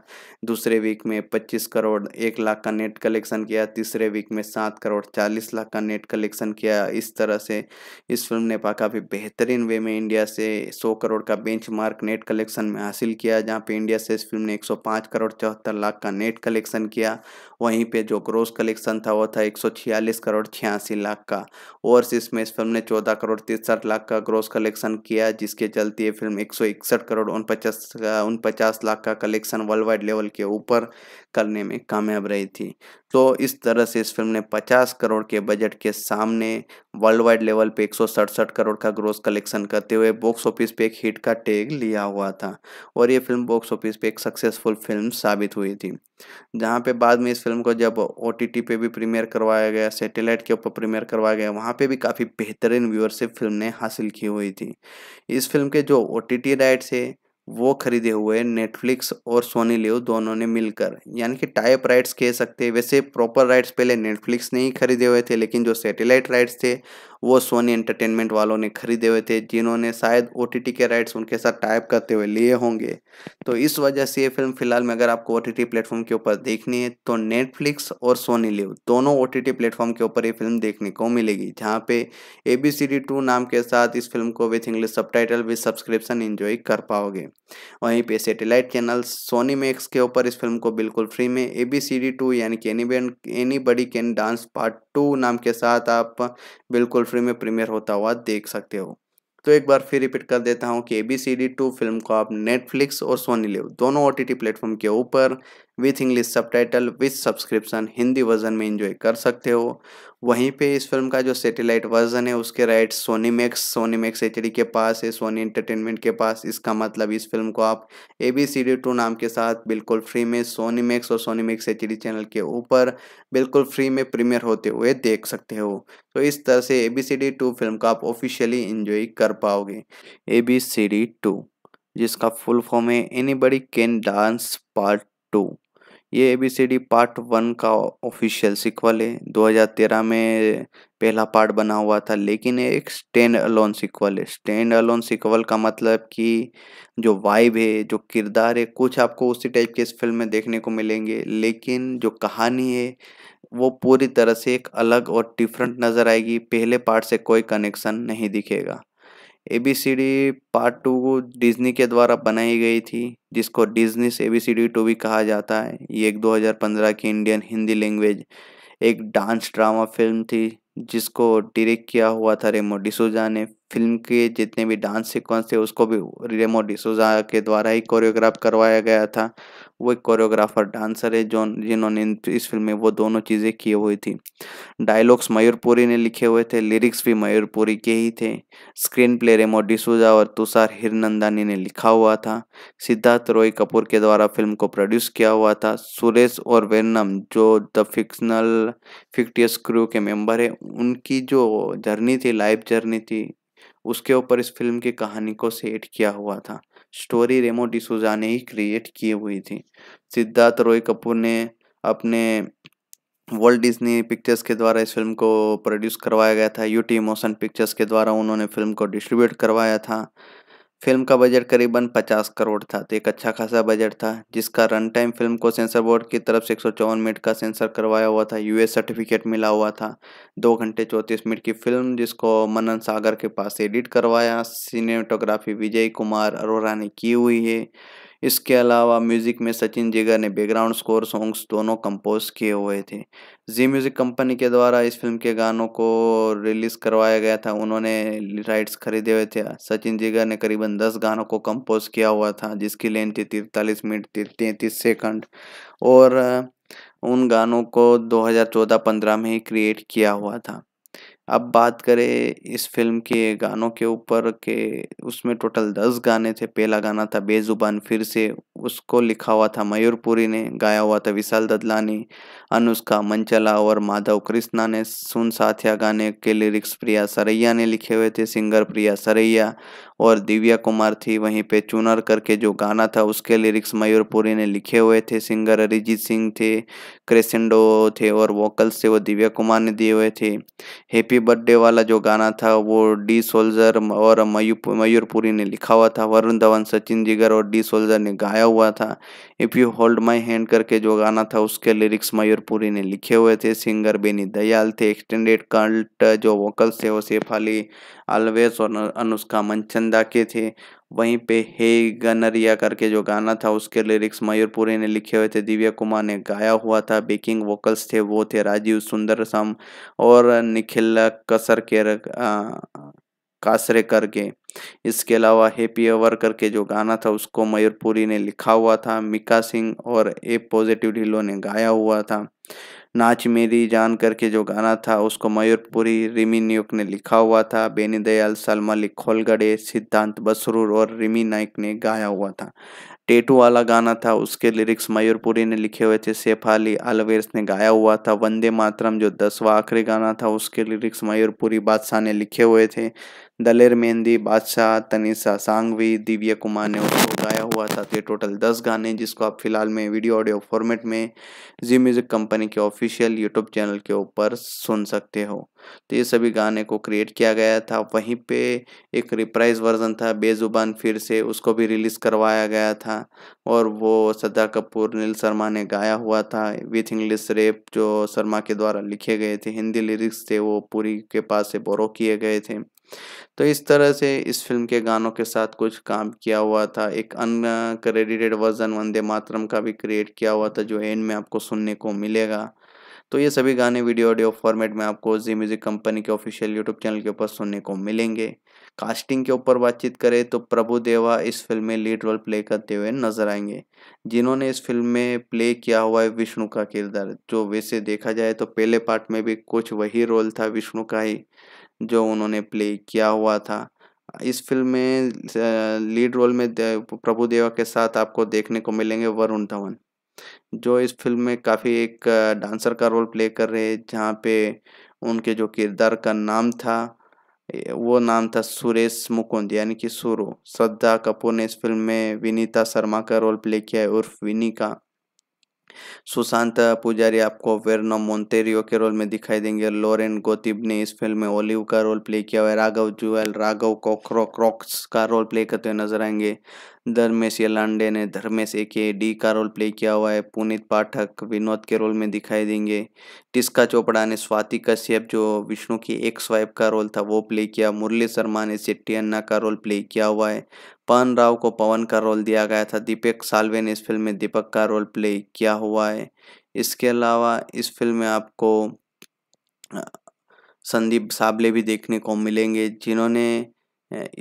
दूसरे वीक में पच्चीस करोड़ एक लाख का नेट कलेक्शन किया तीसरे वीक में सात करोड़ चालीस लाख का नेट कलेक्शन किया इस तरह से इस फिल्म ने काफ़ी बेहतरीन वे में इंडिया से सौ करोड़ का बेंच नेट कलेक्शन में हासिल किया जहाँ पे इंडिया से इस फिल्म ने एक 105 करोड़ चौहत्तर लाख का नेट कलेक्शन किया वहीं पे जो ग्रोस कलेक्शन था वो था 146 करोड़ छियासी लाख का ओवरसीज में इस फिल्म ने 14 करोड़ तिरसठ लाख का ग्रोस कलेक्शन किया जिसके चलते ये फिल्म 161 करोड़ उनपचास उनपचास लाख का कलेक्शन वर्ल्ड वाइड लेवल के ऊपर करने में कामयाब रही थी तो इस तरह से इस फिल्म ने 50 करोड़ के बजट के सामने वर्ल्ड वाइड लेवल पे एक करोड़ का ग्रोस कलेक्शन करते हुए बॉक्स ऑफिस पे एक हिट का टैग लिया हुआ था और ये फिल्म बॉक्स ऑफिस पे एक सक्सेसफुल फिल्म साबित हुई थी जहाँ पे बाद में इस फिल्म को जब ओ पे भी प्रीमियर करवाया गया सैटेलाइट के ऊपर प्रीमियर करवाया गया वहाँ पे भी काफ़ी बेहतरीन व्यूअरशिप फिल्म ने हासिल की हुई थी इस फिल्म के जो ओ टी राइट्स है वो खरीदे हुए नेटफ्लिक्स और सोनी लियो दोनों ने मिलकर यानी कि टाइप राइट्स कह सकते हैं वैसे प्रॉपर राइट्स पहले नेटफ्लिक्स ने ही खरीदे हुए थे लेकिन जो सैटेलाइट राइट्स थे वो सोनी एंटरटेनमेंट वालों ने खरीदे हुए थे जिन्होंने शायद ओ के राइट्स उनके साथ टाइप करते हुए लिए होंगे तो इस वजह से ये फिल्म फिलहाल में अगर आपको ओ टी प्लेटफॉर्म के ऊपर देखनी है तो नेटफ्लिक्स और सोनी लिव दोनों ओ टी प्लेटफॉर्म के ऊपर ये फिल्म देखने को मिलेगी जहाँ पे A B C D two नाम के साथ इस फिल्म को with English subtitle with subscription enjoy कर पाओगे वहीं पे सेटेलाइट चैनल सोनी मैक्स के ऊपर इस फिल्म को बिल्कुल फ्री में A B C D two यानी कि any any buddy can dance part two नाम के साथ आप बिल्कुल रेफरी में प्रीमियर होता हुआ देख सकते हो तो एक बार फिर रिपीट कर देता हूँ कि A B C D to film को आप नेटफ्लिक्स और सोनी लिव दोनों ओ टी टी प्लेटफॉर्म के ऊपर with English subtitle with subscription Hindi version में इंजॉय कर सकते हो वहीं पे इस फिल्म का जो सेटेलाइट वर्जन है उसके right Sony Max Sony Max H के पास है सोनी एंटरटेनमेंट के पास इसका मतलब इस फिल्म को आप A B C D two नाम के साथ बिल्कुल फ्री में सोनी मैक्स और सोनी मैक्स एच चैनल के ऊपर बिल्कुल फ्री में प्रीमियर होते हुए देख सकते हो तो इस तरह से A B C D to film को आप ऑफिशियली इंजॉय कर पाओगे A B C D two जिसका फुल फॉर्म है any buddy can dance part two ये A B C D part one का ऑफिशियल सिक्वल है 2013 में पहला पार्ट बना हुआ था लेकिन ये एक स्टैंड अलोन सिक्वल है स्टैंड अलोन सिक्वल का मतलब कि जो वाइब है जो किरदार है कुछ आपको उसी टाइप के इस फिल्म में देखने को मिलेंगे लेकिन जो कहानी है वो पूरी तरह से एक अलग और डिफरेंट नज़र आएगी पहले पार्ट से कोई कनेक्शन नहीं दिखेगा एबीसीडी पार्ट टू डिज्नी के द्वारा बनाई गई थी जिसको डिज्नी से एबीसीडी टू भी कहा जाता है ये एक 2015 की इंडियन हिंदी लैंग्वेज एक डांस ड्रामा फिल्म थी जिसको डायरेक्ट किया हुआ था रेमो डिसोजा ने फिल्म के जितने भी डांस सीक्वेंस थे उसको भी रेमो डिसोजा के द्वारा ही कोरियोग्राफ करवाया गया था वो एक कोरियोग्राफर डांसर है जो जिन्होंने इस फिल्म में वो दोनों चीज़ें किए हुई थी डायलॉग्स मयूरपुरी ने लिखे हुए थे लिरिक्स भी मयूरपुरी के ही थे स्क्रीन प्ले रेमो डिसूजा और तुषार हिरनंदानी ने लिखा हुआ था सिद्धार्थ रॉय कपूर के द्वारा फिल्म को प्रोड्यूस किया हुआ था सुरेश और वेनम जो द फिक्सनल फिक्टियस क्रू के मेंबर है उनकी जो जर्नी थी लाइफ जर्नी थी उसके ऊपर इस फिल्म की कहानी को सेट किया हुआ था स्टोरी रेमो डिसोजा ने ही क्रिएट किए हुई थी सिद्धार्थ रॉय कपूर ने अपने वर्ल्ड डिज्नी पिक्चर्स के द्वारा इस फिल्म को प्रोड्यूस करवाया गया था यूटी मोशन पिक्चर्स के द्वारा उन्होंने फिल्म को डिस्ट्रीब्यूट करवाया था फिल्म का बजट करीबन 50 करोड़ था तो एक अच्छा खासा बजट था जिसका रन टाइम फिल्म को सेंसर बोर्ड की तरफ से एक मिनट का सेंसर करवाया हुआ था यूएस सर्टिफिकेट मिला हुआ था दो घंटे चौंतीस मिनट की फिल्म जिसको मनन सागर के पास एडिट करवाया सिनेटोग्राफी विजय कुमार अरोरा ने की हुई है इसके अलावा म्यूज़िक में सचिन जिगर ने बैकग्राउंड स्कोर सॉन्ग्स दोनों कंपोज किए हुए थे जी म्यूज़िक कंपनी के द्वारा इस फिल्म के गानों को रिलीज़ करवाया गया था उन्होंने राइट्स खरीदे हुए थे सचिन जिगर ने करीबन दस गानों को कंपोज किया हुआ था जिसकी लेंथ थी तिरतालीस मिनट तैंतीस सेकंड और उन गानों को 2014-15 में ही क्रिएट किया हुआ था अब बात करें इस फिल्म के गानों के ऊपर के उसमें टोटल दस गाने थे पहला गाना था बेज़ुबान फिर से उसको लिखा हुआ था मयूरपुरी ने गाया हुआ था विशाल ददलानी अनुष्का मंचला और माधव कृष्णा ने सुन साथिया गाने के लिरिक्स प्रिया सरैया ने लिखे हुए थे सिंगर प्रिया सरैया और दिव्या कुमार थी वहीं पे चुनर करके जो गाना था उसके लिरिक्स मयूरपुरी ने लिखे हुए थे सिंगर अरिजीत सिंह थे क्रेसेंडो थे और वोकल्स थे वो दिव्या कुमार ने दिए हुए थे हैप्पी बर्थडे वाला जो गाना था वो डी सोल्जर और मयूर मयूरपुरी ने लिखा हुआ था वरुण धवन सचिन जिगर और डी सोल्जर ने गाया हुआ था if you hold my hand करके जो गाना था उसके लिरिक्स मयूरपुरी ने लिखे हुए थे सिंगर बेनी दयाल थे एक्सटेंडेड कल्ट जो वोकल्स थे वो सेफ अली आलवेस और अनुष्का मनचंदा के थे वहीं पे हे गनरिया करके जो गाना था उसके लिरिक्स मयूर पुरी ने लिखे हुए थे दिव्या कुमार ने गाया हुआ था बेकिंग वोकल्स थे वो थे राजीव सुंदर सम और निखिल कसर के कासरे करके इसके अलावा हैप्पी अवर करके जो गाना था उसको मयूरपुरी ने लिखा हुआ था मिका सिंह और ए पॉजिटिव ढिलो ने गाया हुआ था नाच मेरी जान करके जो गाना था उसको मयूरपुरी रिमी नायक ने लिखा हुआ था बेनी दयाल सलमली खोलगड़े सिद्धांत बसरूर और रिमी नायक ने गाया हुआ था टेटू वाला गाना था उसके लिरिक्स मयूरपुरी ने लिखे हुए थे सेफ अली अलवेस ने गाया हुआ था वंदे मातरम जो दसवा आखिरी गाना था उसके लिरिक्स मयूरपुरी बादशाह ने लिखे हुए थे दलेर मेहंदी बादशाह तनिषा सांगवी दिव्या कुमार ने उसको गाया हुआ था ये टोटल दस गाने जिसको आप फिलहाल में वीडियो ऑडियो फॉर्मेट में जी म्यूज़िक कंपनी के ऑफिशियल यूट्यूब चैनल के ऊपर सुन सकते हो तो ये सभी गाने को क्रिएट किया गया था वहीं पे एक रिप्राइज वर्जन था बेजुबान फिर से उसको भी रिलीज़ करवाया गया था और वो सदा कपूर नील शर्मा ने गाया हुआ था विथ इंग्लिश रेप जो शर्मा के द्वारा लिखे गए थे हिंदी लिरिक्स थे वो पूरी के पास से बोरो किए गए थे तो इस तरह से इस फिल्म के गानों के साथ कुछ काम किया हुआ था एक uncredited credited version Vande Mataram का भी क्रिएट किया हुआ था जो एंड में आपको सुनने को मिलेगा तो ये सभी गाने वीडियो ऑडियो फॉर्मेट में आपको जी म्यूज़िक कंपनी के ऑफिशियल यूट्यूब चैनल के ऊपर सुनने को मिलेंगे कास्टिंग के ऊपर बातचीत करें तो प्रभु देवा इस फिल्म में लीड रोल प्ले करते हुए नजर आएंगे जिन्होंने इस फिल्म में प्ले किया हुआ है विष्णु का किरदार जो वैसे देखा जाए तो पहले पार्ट में भी कुछ वही रोल था विष्णु का ही जो उन्होंने प्ले किया हुआ था इस फिल्म में लीड रोल में प्रभु देवा के साथ आपको देखने को मिलेंगे वरुण धवन जो इस फिल्म में काफ़ी एक डांसर का रोल प्ले कर रहे हैं जहाँ पे उनके जो किरदार का नाम था वो नाम था सुरेश मुकुंद यानी कि सुरु श्रद्धा कपूर ने इस फिल्म में विनीता शर्मा का रोल प्ले किया है उर्फ विनी का सुशांत पुजारी आपको वेरनो मोन्तेरियो के रोल में दिखाई देंगे लॉरेन गोतिब ने इस फिल्म में ओलिव का रोल प्ले किया हुआ है राघव जुएल राघव क्रॉक्स का रोल प्ले करते हुए नजर आएंगे धर्मेश यलांडे ने धर्मेश ए के डी का रोल प्ले किया हुआ है पुनीत पाठक विनोद के रोल में दिखाई देंगे टिस्का चोपड़ा ने स्वाति कश्यप जो विष्णु की एक स्वाइप का रोल था वो प्ले किया मुरली शर्मा ने शेट्टी अन्ना का रोल प्ले किया हुआ है पवन राव को पवन का रोल दिया गया था दीपक सालवे ने इस फिल्म में दीपक का रोल प्ले किया हुआ है इसके अलावा इस फिल्म में आपको संदीप साबले भी देखने को मिलेंगे जिन्होंने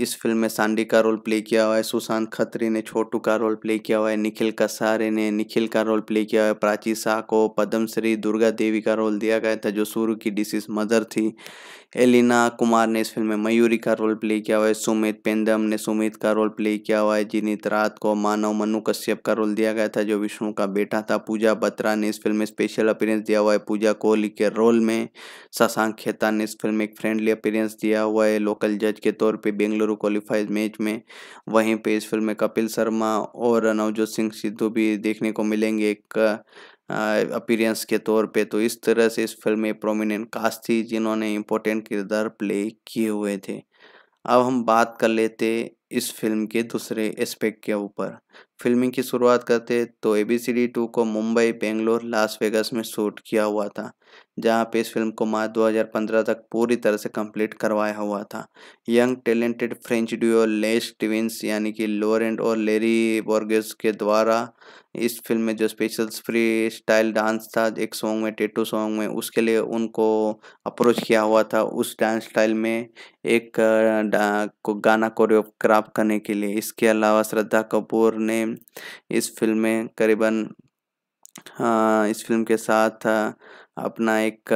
इस फिल्म में सांडी का रोल प्ले किया हुआ है सुशांत खत्री ने छोटू का रोल प्ले किया हुआ है निखिल कसारे ने निखिल का रोल प्ले किया हुआ है प्राची शाह को पद्मश्री दुर्गा देवी का रोल दिया गया था जो सूर्य की डिसीज मदर थी एलिना कुमार ने इस फिल्म में मयूरी का रोल प्ले किया हुआ है सुमित पेंदम ने सुमित का रोल प्ले किया हुआ है जिनित रात को मानव मनु कश्यप का रोल दिया गया था जो विष्णु का बेटा था पूजा बत्रा ने इस फिल्म में स्पेशल अपीयरेंस दिया हुआ है पूजा कोहली के रोल में शशांक खेता ने इस फिल्म में एक फ्रेंडली अपीयरेंस दिया हुआ है लोकल जज के तौर पर बेंगलुरु क्वालिफाइज मैच में वहीं पर इस फिल्म में कपिल शर्मा और नवजोत सिंह सिद्धू भी देखने को मिलेंगे एक अपीरेंस के तौर पे तो इस तरह से इस फिल्म में प्रोमिनेंट कास्ट थी जिन्होंने इम्पोर्टेंट किरदार प्ले किए हुए थे अब हम बात कर लेते इस फिल्म के दूसरे एस्पेक्ट के ऊपर फिल्मिंग की शुरुआत करते तो A B C D two को मुंबई बेंगलोर लास वेगास में शूट किया हुआ था जहां पे इस फिल्म को मार्च 2015 तक पूरी तरह से कंप्लीट करवाया हुआ था young talented French duo Les Twins यानी कि लोरेंट और लेरी बोर्ग के द्वारा इस फिल्म में जो स्पेशल फ्री स्टाइल डांस था एक सॉन्ग में टेटू सॉन्ग में उसके लिए उनको अप्रोच किया हुआ था उस डांस स्टाइल में एक को गाना कोरियोग्राफ करने के लिए इसके अलावा श्रद्धा कपूर ने इस फिल्म में करीबन इस फिल्म के साथ अपना एक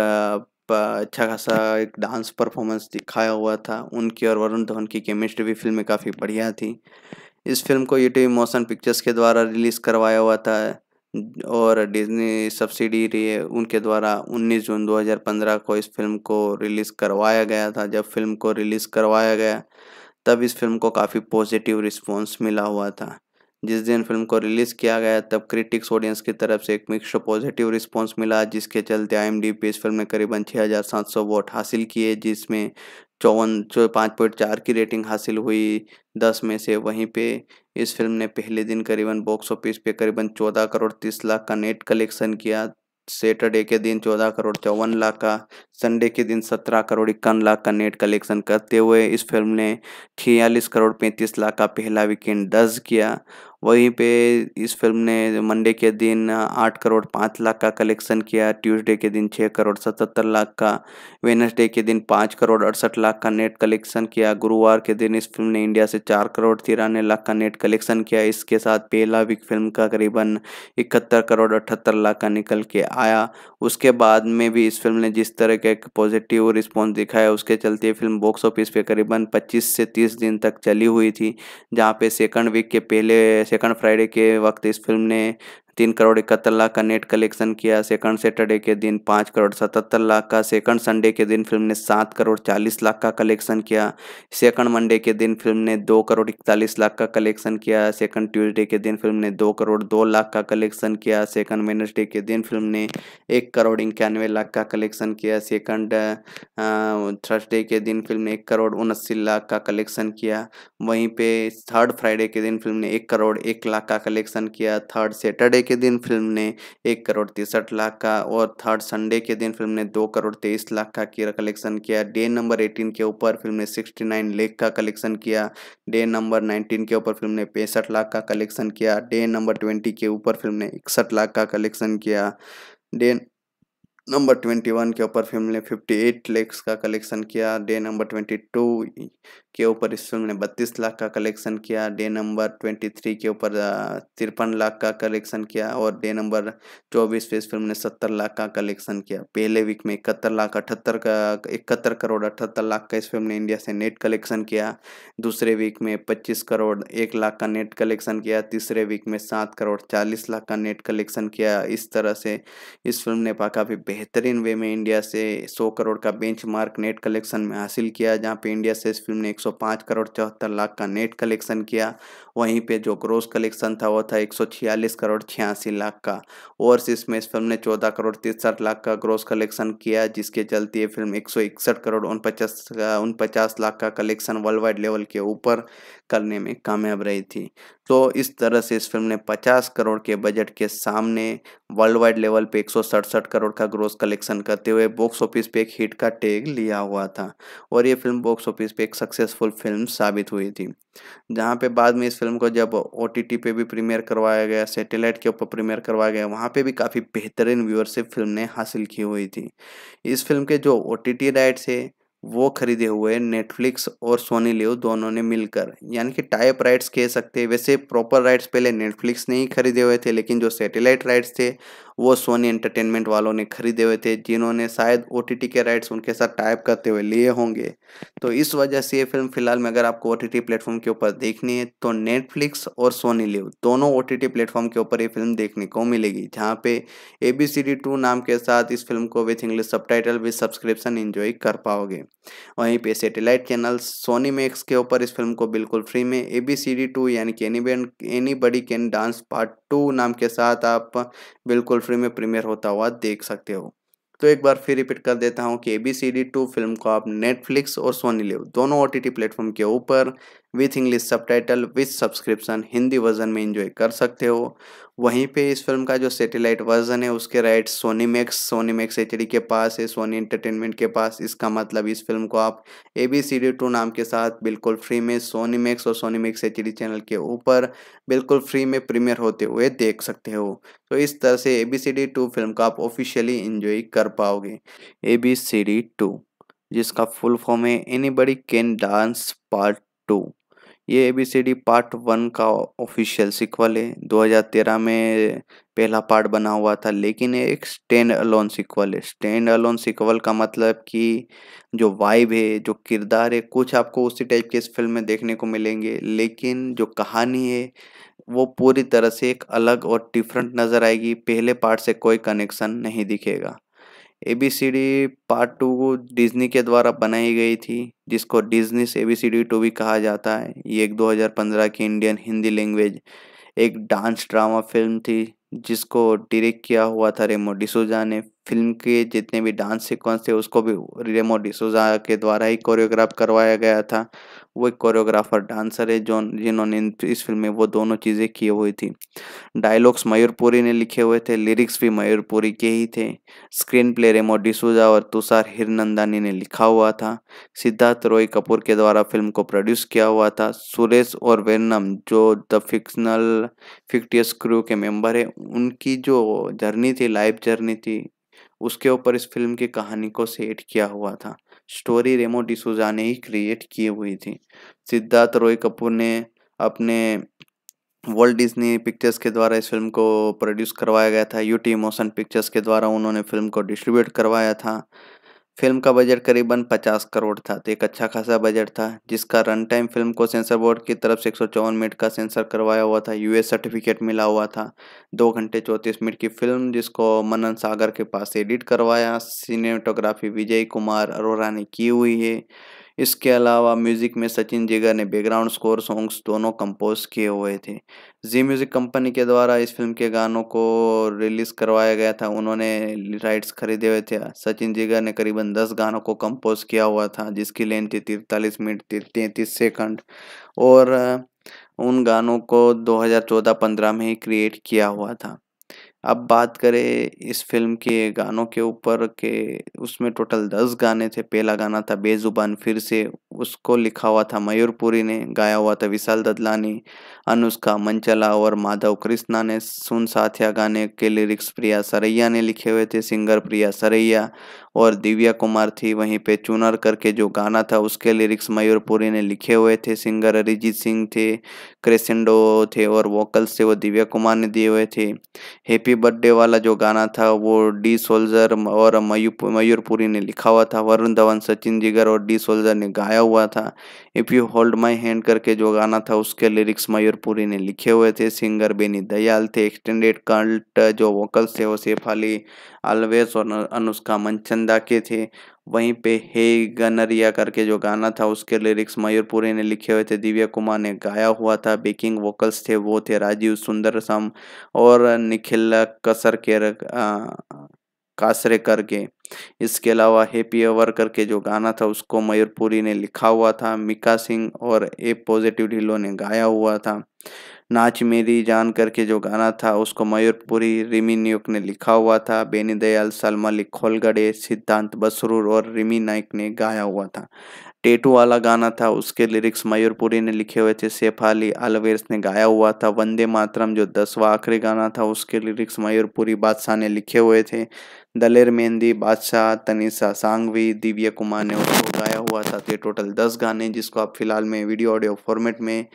अच्छा खासा एक डांस परफॉर्मेंस दिखाया हुआ था उनकी और वरुण धवन की केमिस्ट्री भी फिल्म में काफ़ी बढ़िया थी इस फिल्म को यूटीवी मोशन पिक्चर्स के द्वारा रिलीज़ करवाया हुआ था और डिज्नी सब्सिडी उनके द्वारा 19 जून 2015 को इस फिल्म को रिलीज़ करवाया गया था जब फिल्म को रिलीज़ करवाया गया तब इस फिल्म को काफ़ी पॉजिटिव रिस्पॉन्स मिला हुआ था जिस दिन फिल्म को रिलीज़ किया गया तब क्रिटिक्स ऑडियंस की तरफ से एक मिक्स पॉजिटिव रिस्पांस मिला जिसके चलते आई पे इस फिल्म ने करीबन सौ वोट हासिल किए जिसमें चौवन चौ पाँच पॉइंट चार की रेटिंग हासिल हुई दस में से वहीं पे इस फिल्म ने पहले दिन करीबन बॉक्स ऑफिस पे करीबन चौदह करोड़ तीस लाख का नेट कलेक्शन किया सैटरडे के दिन चौदह करोड़ चौवन लाख का संडे के दिन सत्रह करोड़ इक्यावन लाख का नेट कलेक्शन करते हुए इस फिल्म ने छियालीस करोड़ पैंतीस लाख का पहला वीकेंड दर्ज किया वहीं पे इस फिल्म ने मंडे के दिन आठ करोड़ पाँच लाख का कलेक्शन किया ट्यूसडे के दिन छः करोड़ सतहत्तर लाख का वेनसडे के दिन पाँच करोड़ अड़सठ लाख का नेट कलेक्शन किया गुरुवार के दिन इस फिल्म ने इंडिया से चार करोड़ तिरानवे लाख का नेट कलेक्शन किया इसके साथ पहला वीक फिल्म का करीबन इकहत्तर करोड़ अठहत्तर लाख का निकल के आया उसके बाद में भी इस फिल्म ने जिस तरह का एक पॉजिटिव रिस्पॉन्स दिखाया उसके चलते फिल्म बॉक्स ऑफिस पर करीबन पच्चीस से तीस दिन तक चली हुई थी जहाँ पे सेकेंड वीक के पहले सेकंड फ्राइडे के वक्त इस फिल्म ने तीन करोड़ इकहत्तर लाख का नेट कलेक्शन किया सेकंड सैटरडे के दिन पाँच करोड़ सतहत्तर लाख का सेकंड संडे के दिन फिल्म ने सात करोड़ चालीस लाख का कलेक्शन किया सेकंड मंडे के दिन फिल्म ने दो करोड़ इकतालीस लाख का कलेक्शन किया सेकंड ट्यूसडे के दिन फिल्म ने दो करोड़ दो लाख का कलेक्शन किया सेकंड वेनसडे के दिन फिल्म ने एक करोड़ इक्यानवे लाख का कलेक्शन किया सेकंड थर्सडे के दिन फिल्म ने एक करोड़ उनासी लाख का कलेक्शन किया वहीं पर थर्ड फ्राइडे के दिन फिल्म ने एक करोड़ एक लाख का कलेक्शन किया थर्ड सैटरडे के दिन फिल्म ने एक करोड़ तिरसठ लाख का और थर्ड संडे के दिन फिल्म ने दो करोड़ तेईस लाख का की कलेक्शन किया डे नंबर एटीन के ऊपर फिल्म ने सिक्सटी नाइन लेख का कलेक्शन किया डे नंबर नाइनटीन के ऊपर फिल्म ने पैंसठ लाख का कलेक्शन किया डे नंबर ट्वेंटी के ऊपर फिल्म ने इकसठ लाख का कलेक्शन किया डे नंबर ट्वेंटी वन के ऊपर फिल्म ने फिफ्टी एट लेक्स का कलेक्शन किया डे नंबर ट्वेंटी टू के ऊपर इस फिल्म ने बत्तीस लाख का कलेक्शन किया डे नंबर ट्वेंटी थ्री के ऊपर तिरपन लाख का कलेक्शन किया और डे नंबर चौबीस पे इस फिल्म ने सत्तर लाख का कलेक्शन किया पहले वीक में इकहत्तर लाख अठहत्तर का इकहत्तर करोड़ अठहत्तर लाख का इस फिल्म ने इंडिया से नेट कलेक्शन किया दूसरे वीक में पच्चीस करोड़ एक लाख का नेट कलेक्शन किया तीसरे वीक में सात करोड़ चालीस लाख का नेट कलेक्शन किया इस तरह से इस फिल्म ने काफ़ी बेहतरीन वे में इंडिया से 100 करोड़ का बेंचमार्क नेट कलेक्शन में हासिल किया जहां पे इंडिया से इस फिल्म ने 105 करोड़ चौहत्तर लाख का नेट कलेक्शन किया वहीं पे जो ग्रोस कलेक्शन था वो था एक करोड़ छियासी लाख का ओवरसीज में इस फिल्म ने चौदह करोड़ तिरसठ लाख का ग्रोस कलेक्शन किया जिसके चलते ये फिल्म एक करोड़ उनपचास उनपचास लाख का कलेक्शन वर्ल्ड वाइड लेवल के ऊपर करने में कामयाब रही थी तो इस तरह से इस फिल्म ने 50 करोड़ के बजट के सामने वर्ल्ड वाइड लेवल पे एक करोड़ का ग्रोस कलेक्शन करते हुए बॉक्स ऑफिस पे एक हिट का टैग लिया हुआ था और ये फिल्म बॉक्स ऑफिस पे एक सक्सेसफुल फिल्म साबित हुई थी जहाँ पे बाद में इस फिल्म को जब ओ पे भी प्रीमियर करवाया गया सैटेलाइट के ऊपर प्रीमियर करवाया गया वहाँ पे भी काफ़ी बेहतरीन व्यूअरशिप फिल्म ने हासिल की हुई थी इस फिल्म के जो ओ टी राइट्स है वो खरीदे हुए नेटफ्लिक्स और सोनी लिव दोनों ने मिलकर यानी कि टाइप राइट्स कह सकते हैं वैसे प्रॉपर राइट्स पहले नेटफ्लिक्स ने ही खरीदे हुए थे लेकिन जो सैटेलाइट राइट्स थे वो सोनी एंटरटेनमेंट वालों ने खरीदे हुए थे जिन्होंने शायद ओ के राइट्स उनके साथ टाइप करते हुए लिए होंगे तो इस वजह से ये फिल्म फिलहाल में अगर आपको ओ टी प्लेटफॉर्म के ऊपर देखनी है तो नेटफ्लिक्स और सोनी लिव दोनों ओ टी प्लेटफॉर्म के ऊपर ये फिल्म देखने को मिलेगी जहाँ पे A B C D two नाम के साथ इस फिल्म को with English subtitle with subscription enjoy कर पाओगे वहीं पे सेटेलाइट चैनल सोनी मैक्स के ऊपर इस फिल्म को बिल्कुल फ्री में A B C D two यानी कि any buddy can dance part two नाम के साथ आप बिल्कुल फ्री में प्रीमियर होता हुआ देख सकते हो तो एक बार फिर रिपीट कर देता हूँ कि A B C D to film को आप नेटफ्लिक्स और सोनी लिव दोनों ओ टी टी प्लेटफॉर्म के ऊपर with English subtitle with subscription Hindi version में इंजॉय कर सकते हो वहीं पे इस फिल्म का जो सैटेलाइट वर्जन है उसके right Sony Max Sony Max H के पास है सोनी एंटरटेनमेंट के पास इसका मतलब इस फिल्म को आप A B C D two नाम के साथ बिल्कुल फ्री में सोनी मैक्स और सोनी मैक्स एच चैनल के ऊपर बिल्कुल फ्री में प्रीमियर होते हुए देख सकते हो तो इस तरह से A B C D to film का आप ऑफिशियली इंजॉय कर पाओगे A B C D two जिसका फुल फॉर्म है any buddy can dance part two ये A B C D part one का ऑफिशियल सिक्वल है 2013 में पहला पार्ट बना हुआ था लेकिन ये एक स्टैंड अलोन सिक्वल है स्टैंड अलोन सिक्वल का मतलब कि जो वाइब है जो किरदार है कुछ आपको उसी टाइप के इस फिल्म में देखने को मिलेंगे लेकिन जो कहानी है वो पूरी तरह से एक अलग और डिफरेंट नज़र आएगी पहले पार्ट से कोई कनेक्शन नहीं दिखेगा एबीसीडी पार्ट टू डिज्नी के द्वारा बनाई गई थी जिसको डिज्नी से एबीसीडी टू भी कहा जाता है ये एक 2015 की इंडियन हिंदी लैंग्वेज एक डांस ड्रामा फिल्म थी जिसको डायरेक्ट किया हुआ था रेमो डिसोजा ने फिल्म के जितने भी डांस सीक्वेंस थे उसको भी रेमो डिसोजा के द्वारा ही कोरियोग्राफ करवाया गया था वो एक कोरियोग्राफर डांसर है जो जिन्होंने इस फिल्म में वो दोनों चीज़ें की हुई थी डायलॉग्स मयूरपुरी ने लिखे हुए थे लिरिक्स भी मयूरपुरी के ही थे स्क्रीन प्ले रेमो डिसूजा और तुषार हिरनंदानी ने लिखा हुआ था सिद्धार्थ रॉय कपूर के द्वारा फिल्म को प्रोड्यूस किया हुआ था सुरेश और वेनम जो द फिक्शनल फिक्टियस क्रू के मेंबर है उनकी जो जर्नी थी लाइफ जर्नी थी उसके ऊपर इस फिल्म की कहानी को सेट किया हुआ था स्टोरी रेमो डिसूजा ने ही क्रिएट की हुई थी सिद्धार्थ रॉय कपूर ने अपने वर्ल्ड डिज्नी पिक्चर्स के द्वारा इस फिल्म को प्रोड्यूस करवाया गया था यूटी मोशन पिक्चर्स के द्वारा उन्होंने फिल्म को डिस्ट्रीब्यूट करवाया था फिल्म का बजट करीबन 50 करोड़ था तो एक अच्छा खासा बजट था जिसका रन टाइम फिल्म को सेंसर बोर्ड की तरफ से एक मिनट का सेंसर करवाया हुआ था यूएस सर्टिफिकेट मिला हुआ था दो घंटे चौंतीस मिनट की फिल्म जिसको मनन सागर के पास एडिट करवाया सिनेटोग्राफी विजय कुमार अरोरा ने की हुई है इसके अलावा म्यूज़िक में सचिन जिगर ने बैकग्राउंड स्कोर सॉन्ग्स दोनों कंपोज किए हुए थे जी म्यूज़िक कंपनी के द्वारा इस फिल्म के गानों को रिलीज़ करवाया गया था उन्होंने राइट्स खरीदे हुए थे सचिन जिगर ने करीबन दस गानों को कंपोज किया हुआ था जिसकी लेंथ थी तिरतालीस मिनट तैंतीस सेकंड और उन गानों को 2014-15 में ही क्रिएट किया हुआ था अब बात करें इस फिल्म के गानों के ऊपर के उसमें टोटल दस गाने थे पहला गाना था बेज़ुबान फिर से उसको लिखा हुआ था मयूरपुरी ने गाया हुआ था विशाल ददलानी अनुष्का मंचला और माधव कृष्णा ने सुन साथिया गाने के लिरिक्स प्रिया सरैया ने लिखे हुए थे सिंगर प्रिया सरैया और दिव्या कुमार थी वहीं पे चुनर करके जो गाना था उसके लिरिक्स मयूरपुरी ने लिखे हुए थे सिंगर अरिजीत सिंह थे क्रेसेंडो थे और वोकल्स थे वो दिव्या कुमार ने दिए हुए थे हैप्पी बर्थडे वाला जो गाना था वो डी सोल्जर और मयूर मयूरपुरी ने लिखा हुआ था वरुण धवन सचिन जिगर और डी सोल्जर ने गाया हुआ था if you hold my hand करके जो गाना था उसके लिरिक्स मयूरपुरी ने लिखे हुए थे सिंगर बेनी दयाल थे एक्सटेंडेड कल्ट जो वोकल्स थे वो सेफ अली अलवेस और अनुष्का मनचंदा के थे वहीं पे हे गनरिया करके जो गाना था उसके लिरिक्स मयूरपुरी ने लिखे हुए थे दिव्या कुमार ने गाया हुआ था बेकिंग वोकल्स थे वो थे राजीव सुंदर सम और निखिल कसर के कासरे करके इसके अलावा हैप्पी अवर करके जो गाना था उसको मयूरपुरी ने लिखा हुआ था मिका सिंह और ए पॉजिटिव ढिलो ने गाया हुआ था नाच मेरी जान करके जो गाना था उसको मयूरपुरी रिमी नायक ने लिखा हुआ था बेनी दयाल सलमा खोलगड़े सिद्धांत बसरूर और रिमी नाइक ने गाया हुआ था टेटू वाला गाना था उसके लिरिक्स मयूरपुरी ने लिखे हुए थे सैफ अली ने गाया हुआ था वंदे मातरम जो दसवा आखिरी गाना था उसके लिरिक्स मयूरपुरी बादशाह ने लिखे हुए थे दलेर मेहंदी बादशाह तनिषा सांगवी दिव्या कुमार ने उसको गाया हुआ था तो ये टोटल दस गाने जिसको आप फिलहाल में वीडियो ऑडियो फॉर्मेट में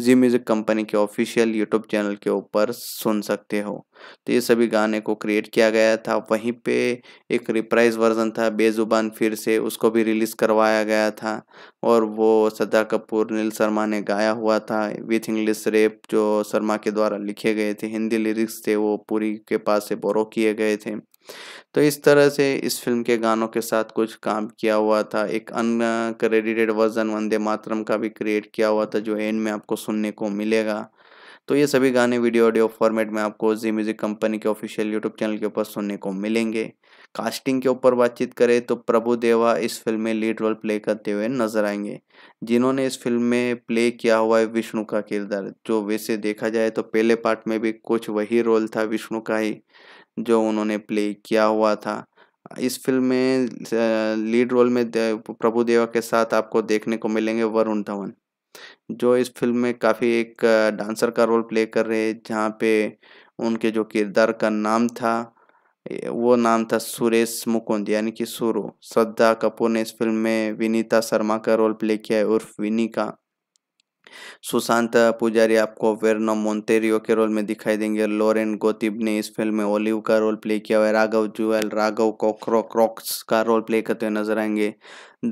जी म्यूज़िक कंपनी के ऑफिशियल यूट्यूब चैनल के ऊपर सुन सकते हो तो ये सभी गाने को क्रिएट किया गया था वहीं पे एक रिप्राइज वर्जन था बेज़ुबान फिर से उसको भी रिलीज़ करवाया गया था और वो सदा कपूर नील शर्मा ने गाया हुआ था विथ इंग्लिश रेप जो शर्मा के द्वारा लिखे गए थे हिंदी लिरिक्स थे वो पूरी के पास से बोरो किए गए थे तो इस तरह से इस फिल्म के गानों के साथ कुछ काम किया हुआ था एक अनक्रेडिटेड वर्जन वंदे मातरम का भी क्रिएट किया हुआ था जो एंड में आपको सुनने को मिलेगा तो ये सभी गाने वीडियो ऑडियो फॉर्मेट में आपको जी म्यूजिक कंपनी के ऑफिशियल यूट्यूब चैनल के ऊपर सुनने को मिलेंगे कास्टिंग के ऊपर बातचीत करें तो प्रभु देवा इस फिल्म में लीड रोल प्ले करते हुए नजर आएंगे जिन्होंने इस फिल्म में प्ले किया हुआ है विष्णु का किरदार जो वैसे देखा जाए तो पहले पार्ट में भी कुछ वही रोल था विष्णु का ही जो उन्होंने प्ले किया हुआ था इस फिल्म में लीड रोल में प्रभु देवा के साथ आपको देखने को मिलेंगे वरुण धवन जो इस फिल्म में काफ़ी एक डांसर का रोल प्ले कर रहे हैं जहाँ पे उनके जो किरदार का नाम था वो नाम था सुरेश मुकुंद यानी कि सुरु श्रद्धा कपूर ने इस फिल्म में विनीता शर्मा का रोल प्ले किया है उर्फ विनी का सुशांत पुजारी आपको वेरनो मोन्टेरियो के रोल में दिखाई देंगे लॉरेन गोतिब ने इस फिल्म में ओलिव का रोल प्ले किया है राघव जुएल राघव कोक्रो क्रॉक्स का रोल प्ले करते हुए नजर आएंगे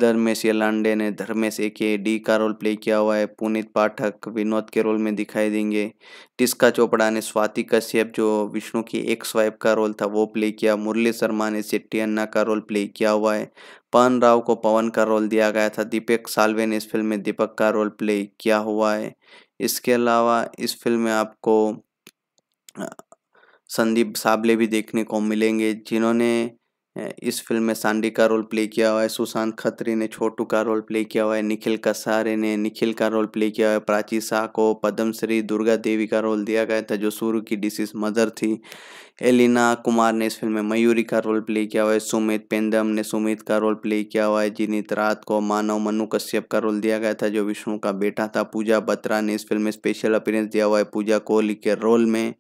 धर्मेश लांडे ने धर्मेश ए के डी का रोल प्ले किया हुआ है पुनीत पाठक विनोद के रोल में दिखाई देंगे टिस्का चोपड़ा ने स्वाति कश्यप जो विष्णु की एक स्वाइप का रोल था वो प्ले किया मुरली शर्मा ने सिट्टी अन्ना का रोल प्ले किया हुआ है पवन राव को पवन का रोल दिया गया था दीपक सालवे ने इस फिल्म में दीपक का रोल प्ले किया हुआ है इसके अलावा इस फिल्म में आपको संदीप साबले भी देखने को मिलेंगे जिन्होंने इस फिल्म में सांडी का रोल प्ले किया हुआ है सुशांत खत्री ने छोटू का रोल प्ले किया हुआ है निखिल कसारे ने निखिल का रोल प्ले किया हुआ है प्राची शाह को पद्मश्री दुर्गा देवी का रोल दिया गया था जो सूर्य की डिसीज मदर थी एलिना कुमार ने इस फिल्म में मयूरी का रोल प्ले किया हुआ है सुमित पेंदम ने सुमित का रोल प्ले किया हुआ है जिनित रात को मानव मनु कश्यप का रोल दिया गया था जो विष्णु का बेटा था पूजा बत्रा ने इस फिल्म में स्पेशल अपीयरेंस दिया हुआ है पूजा कोहली के रोल में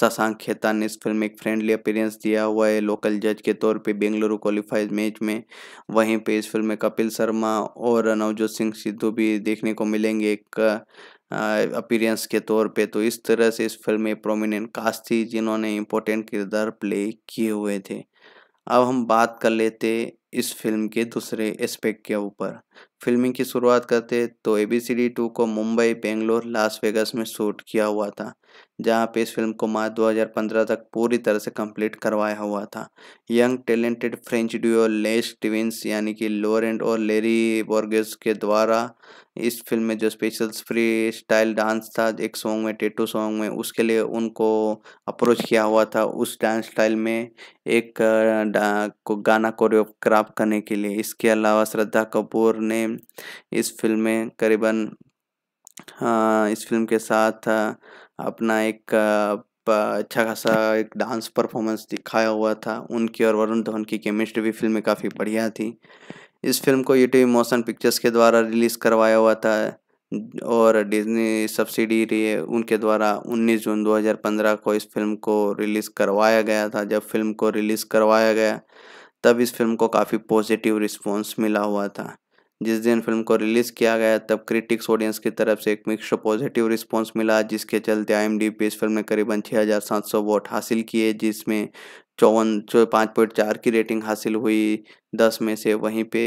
शशांक खेता ने इस फिल्म में एक फ्रेंडली अपीयरेंस दिया हुआ है लोकल जज के तौर पर बेंगलुरु क्वालिफाइज मैच में वहीं पर इस फिल्म में कपिल शर्मा और नवजोत सिंह सिद्धू भी देखने को मिलेंगे एक अपीरेंस के तौर पे तो इस तरह से इस फिल्म में प्रोमिनेंट कास्ट थी जिन्होंने इम्पोर्टेंट किरदार प्ले किए हुए थे अब हम बात कर लेते इस फिल्म के दूसरे एस्पेक्ट के ऊपर फिल्मिंग की शुरुआत करते तो A B C D two को मुंबई बेंगलोर लास वेगस में शूट किया हुआ था जहां पे इस फिल्म को मार्च 2015 तक पूरी तरह से कंप्लीट करवाया हुआ था young talented French duo Les Twins यानी कि लोरेंट और लेरी बोर्गेस के द्वारा इस फिल्म में जो स्पेशल फ्री स्टाइल डांस था एक सॉन्ग में टेटू सॉन्ग में उसके लिए उनको अप्रोच किया हुआ था उस डांस स्टाइल में एक को गाना कोरियोग्राफ करने के लिए इसके अलावा श्रद्धा कपूर ने इस फिल्म में करीबन इस फिल्म के साथ अपना एक अच्छा खासा एक डांस परफॉर्मेंस दिखाया हुआ था उनकी और वरुण धवन की केमिस्ट्री भी फिल्म में काफ़ी बढ़िया थी इस फिल्म को यूटी मोशन पिक्चर्स के द्वारा रिलीज़ करवाया हुआ था और डिज्नी सब्सिडी उनके द्वारा 19 जून 2015 को इस फिल्म को रिलीज़ करवाया गया था जब फिल्म को रिलीज़ करवाया गया तब इस फिल्म को काफ़ी पॉजिटिव रिस्पॉन्स मिला हुआ था जिस दिन फिल्म को रिलीज़ किया गया तब क्रिटिक्स ऑडियंस की तरफ से एक मिक्स पॉजिटिव रिस्पांस मिला जिसके चलते आई पी इस फिल्म ने करीबन सौ वोट हासिल किए जिसमें चौवन चौ पाँच पॉइंट चार की रेटिंग हासिल हुई दस में से वहीं पे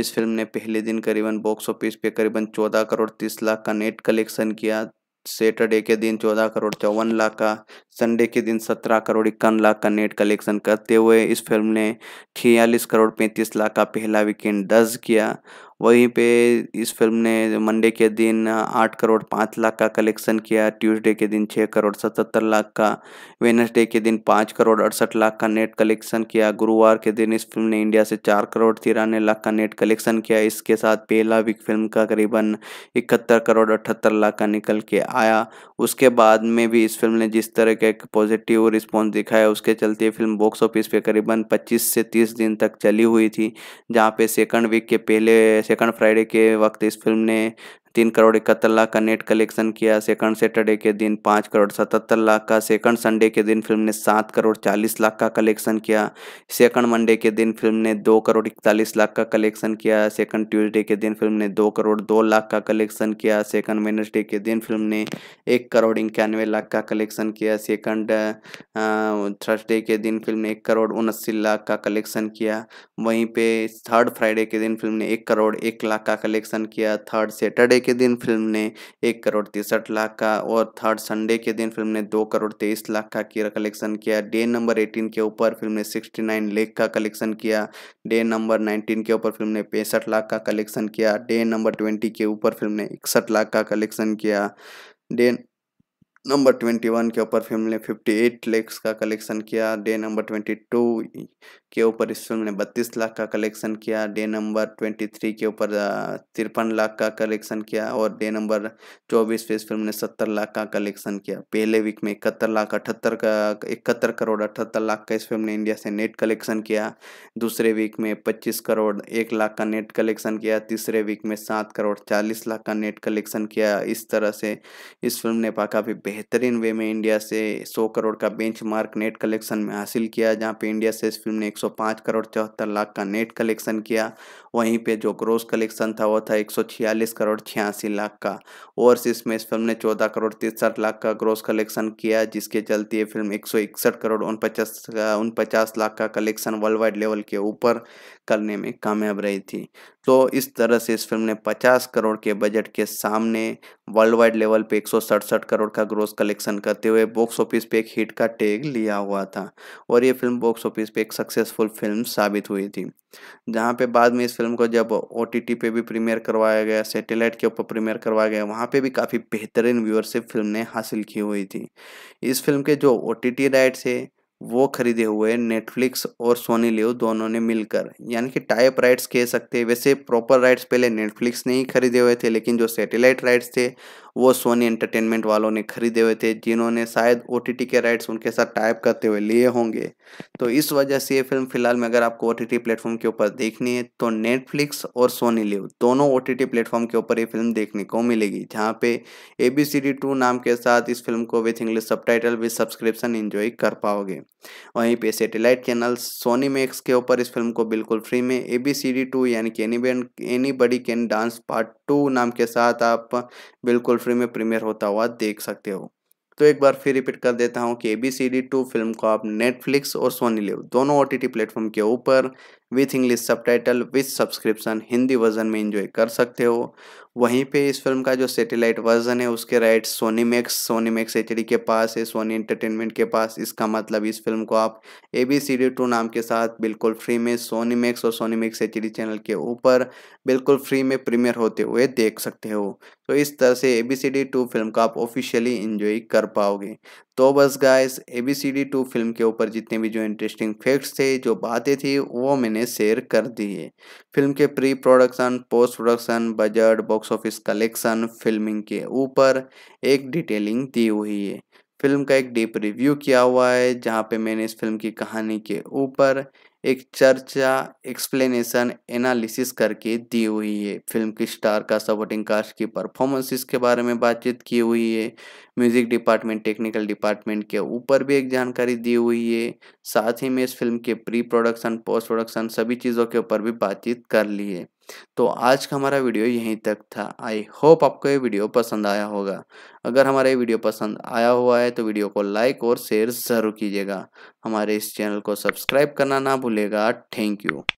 इस फिल्म ने पहले दिन करीबन बॉक्स ऑफिस पे करीबन चौदह करोड़ तीस लाख का नेट कलेक्शन किया सैटरडे के दिन चौदह करोड़ चौवन लाख का संडे के दिन सत्रह करोड़ इक्यावन लाख का नेट कलेक्शन करते हुए इस फिल्म ने छियालीस करोड़ पैंतीस लाख का पहला वीकेंड दर्ज किया वहीं पे इस फिल्म ने मंडे के दिन आठ करोड़ पाँच लाख का कलेक्शन किया ट्यूसडे के दिन छः करोड़ सतहत्तर लाख का वेनसडे के दिन पाँच करोड़ अड़सठ लाख का नेट कलेक्शन किया गुरुवार के दिन इस फिल्म ने इंडिया से चार करोड़ तिरानवे लाख का नेट कलेक्शन किया इसके साथ पहला वीक फिल्म का करीबन इकहत्तर करोड़ अठहत्तर लाख का निकल के आया उसके बाद में भी इस फिल्म ने जिस तरह का एक पॉजिटिव रिस्पॉन्स दिखाया उसके चलते फिल्म बॉक्स ऑफिस पे करीबन पच्चीस से तीस दिन तक चली हुई थी जहाँ पे सेकंड वीक के पहले सेकंड फ्राइडे के वक्त इस फिल्म ने तीन करोड़ इकहत्तर लाख का नेट कलेक्शन किया सेकंड सैटरडे के दिन पाँच करोड़ सतहत्तर लाख का सेकंड संडे के दिन फिल्म ने सात करोड़ चालीस लाख का कलेक्शन किया सेकंड मंडे के दिन फिल्म ने दो करोड़ इकतालीस लाख का कलेक्शन किया सेकंड ट्यूजडे के दिन फिल्म ने दो करोड़ दो लाख का कलेक्शन किया सेकंड वेनसडे के दिन फिल्म ने एक करोड़ इक्यानवे लाख का कलेक्शन किया सेकंड थर्सडे के दिन फिल्म ने एक करोड़ उनासी लाख का कलेक्शन किया वहीं पे थर्ड फ्राइडे के दिन फिल्म ने एक करोड़ एक लाख का कलेक्शन किया थर्ड सैटरडे के दिन फिल्म ने एक करोड़ तिरसठ लाख का और थर्ड संडे के दिन फिल्म ने दो करोड़ तेईस लाख का किया कलेक्शन किया डे नंबर एटीन के ऊपर फिल्म ने सिक्सटी नाइन लेख का कलेक्शन किया डे नंबर नाइनटीन के ऊपर फिल्म ने पैंसठ लाख का कलेक्शन किया डे नंबर ट्वेंटी के ऊपर फिल्म ने इकसठ लाख का कलेक्शन किया डे नंबर ट्वेंटी वन के ऊपर फिल्म ने फिफ्टी एट लेक्स का कलेक्शन किया डे नंबर ट्वेंटी टू के ऊपर इस फिल्म ने बत्तीस लाख का कलेक्शन किया डे नंबर ट्वेंटी थ्री के ऊपर तिरपन लाख का कलेक्शन किया और डे नंबर चौबीस पे इस फिल्म ने सत्तर लाख का कलेक्शन किया पहले वीक में इकहत्तर लाख अठहत्तर का इकहत्तर करोड़ अठहत्तर लाख का इस फिल्म ने इंडिया से नेट कलेक्शन किया दूसरे वीक में पच्चीस करोड़ एक लाख का नेट कलेक्शन किया तीसरे वीक में सात करोड़ चालीस लाख का नेट कलेक्शन किया इस तरह से इस फिल्म ने काफ़ी बेहतरीन वे में इंडिया से 100 करोड़ का बेंच मार्क नेट कलेक्शन में हासिल किया जहाँ पे इंडिया से इस फिल्म ने 105 करोड़ चौहत्तर लाख का नेट कलेक्शन किया वहीं पे जो ग्रोस कलेक्शन था वो था 146 करोड़ छियासी लाख का ओवरसीज में इस फिल्म ने 14 करोड़ तिरसठ लाख का ग्रोस कलेक्शन किया जिसके चलते ये फिल्म एक करोड़ उनपचास उनपचास लाख का कलेक्शन वर्ल्ड वाइड लेवल के ऊपर करने में कामयाब रही थी तो इस तरह से इस फिल्म ने 50 करोड़ के बजट के सामने वर्ल्ड वाइड लेवल पे एक करोड़ का ग्रोस कलेक्शन करते हुए बॉक्स ऑफिस पे एक हिट का टैग लिया हुआ था और ये फिल्म बॉक्स ऑफिस पे एक सक्सेसफुल फिल्म साबित हुई थी जहाँ पे बाद में इस फिल्म को जब ओ पे भी प्रीमियर करवाया गया सैटेलाइट के ऊपर प्रीमियर करवाया गया वहाँ पर भी काफ़ी बेहतरीन व्यूअरशिप फिल्म ने हासिल की हुई थी इस फिल्म के जो ओ टी राइट्स है वो खरीदे हुए नेटफ्लिक्स और सोनी लिव दोनों ने मिलकर यानी कि टाइप राइट्स कह सकते हैं वैसे प्रॉपर राइट्स पहले नेटफ्लिक्स ने ही खरीदे हुए थे लेकिन जो सैटेलाइट राइट्स थे वो सोनी एंटरटेनमेंट वालों ने खरीदे हुए थे जिन्होंने शायद ओ के राइट्स उनके साथ टाइप करते हुए लिए होंगे तो इस वजह से ये फिल्म फिलहाल में अगर आपको ओ टी प्लेटफॉर्म के ऊपर देखनी है तो नेटफ्लिक्स और सोनी लिव दोनों ओ टी प्लेटफॉर्म के ऊपर ये फिल्म देखने को मिलेगी जहाँ पे ए बी सी टू नाम के साथ इस फिल्म को with English subtitle with subscription enjoy कर पाओगे वहीं पे सेटेलाइट चैनल सोनी मैक्स के ऊपर इस फिल्म को बिल्कुल फ्री में A B C D two यानी कि any any buddy can dance part two नाम के साथ आप बिल्कुल फ्री में प्रीमियर होता हुआ देख सकते हो तो एक बार फिर रिपीट कर देता हूँ कि A B C D to film को आप नेटफ्लिक्स और सोनी लिव दोनों ओ टी टी प्लेटफॉर्म के ऊपर with English subtitle with subscription Hindi version में इंजॉय कर सकते हो वहीं पे इस फिल्म का जो सैटेलाइट वर्जन है उसके right Sony Max Sony Max H के पास है सोनी एंटरटेनमेंट के पास इसका मतलब इस फिल्म को आप A B C D two नाम के साथ बिल्कुल फ्री में सोनी मैक्स और सोनी मैक्स एच चैनल के ऊपर बिल्कुल फ्री में प्रीमियर होते हुए देख सकते हो तो इस तरह से A B C D to film को आप ऑफिशियली इंजॉय कर पाओगे तो बस guys A B C D to film के ऊपर जितने भी जो इंटरेस्टिंग फैक्ट्स थे जो बातें थी वो मैंने शेयर कर दी है फिल्म के pre production post production budget box office collection filming के ऊपर एक डिटेलिंग दी हुई है फिल्म का एक डीप रिव्यू किया हुआ है जहाँ पे मैंने इस फिल्म की कहानी के ऊपर एक चर्चा एक्सप्लेनेशन एनालिसिस करके दी हुई है फिल्म की स्टार का सपोर्टिंग कास्ट की परफॉर्मेंसेस के बारे में बातचीत की हुई है म्यूज़िक डिपार्टमेंट टेक्निकल डिपार्टमेंट के ऊपर भी एक जानकारी दी हुई है साथ ही में इस फिल्म के प्री प्रोडक्शन पोस्ट प्रोडक्शन सभी चीज़ों के ऊपर भी बातचीत कर ली है तो आज का हमारा वीडियो यहीं तक था आई होप आपको ये वीडियो पसंद आया होगा अगर हमारा ये वीडियो पसंद आया हुआ है तो वीडियो को लाइक और शेयर ज़रूर कीजिएगा हमारे इस चैनल को सब्सक्राइब करना ना भूलेगा थैंक यू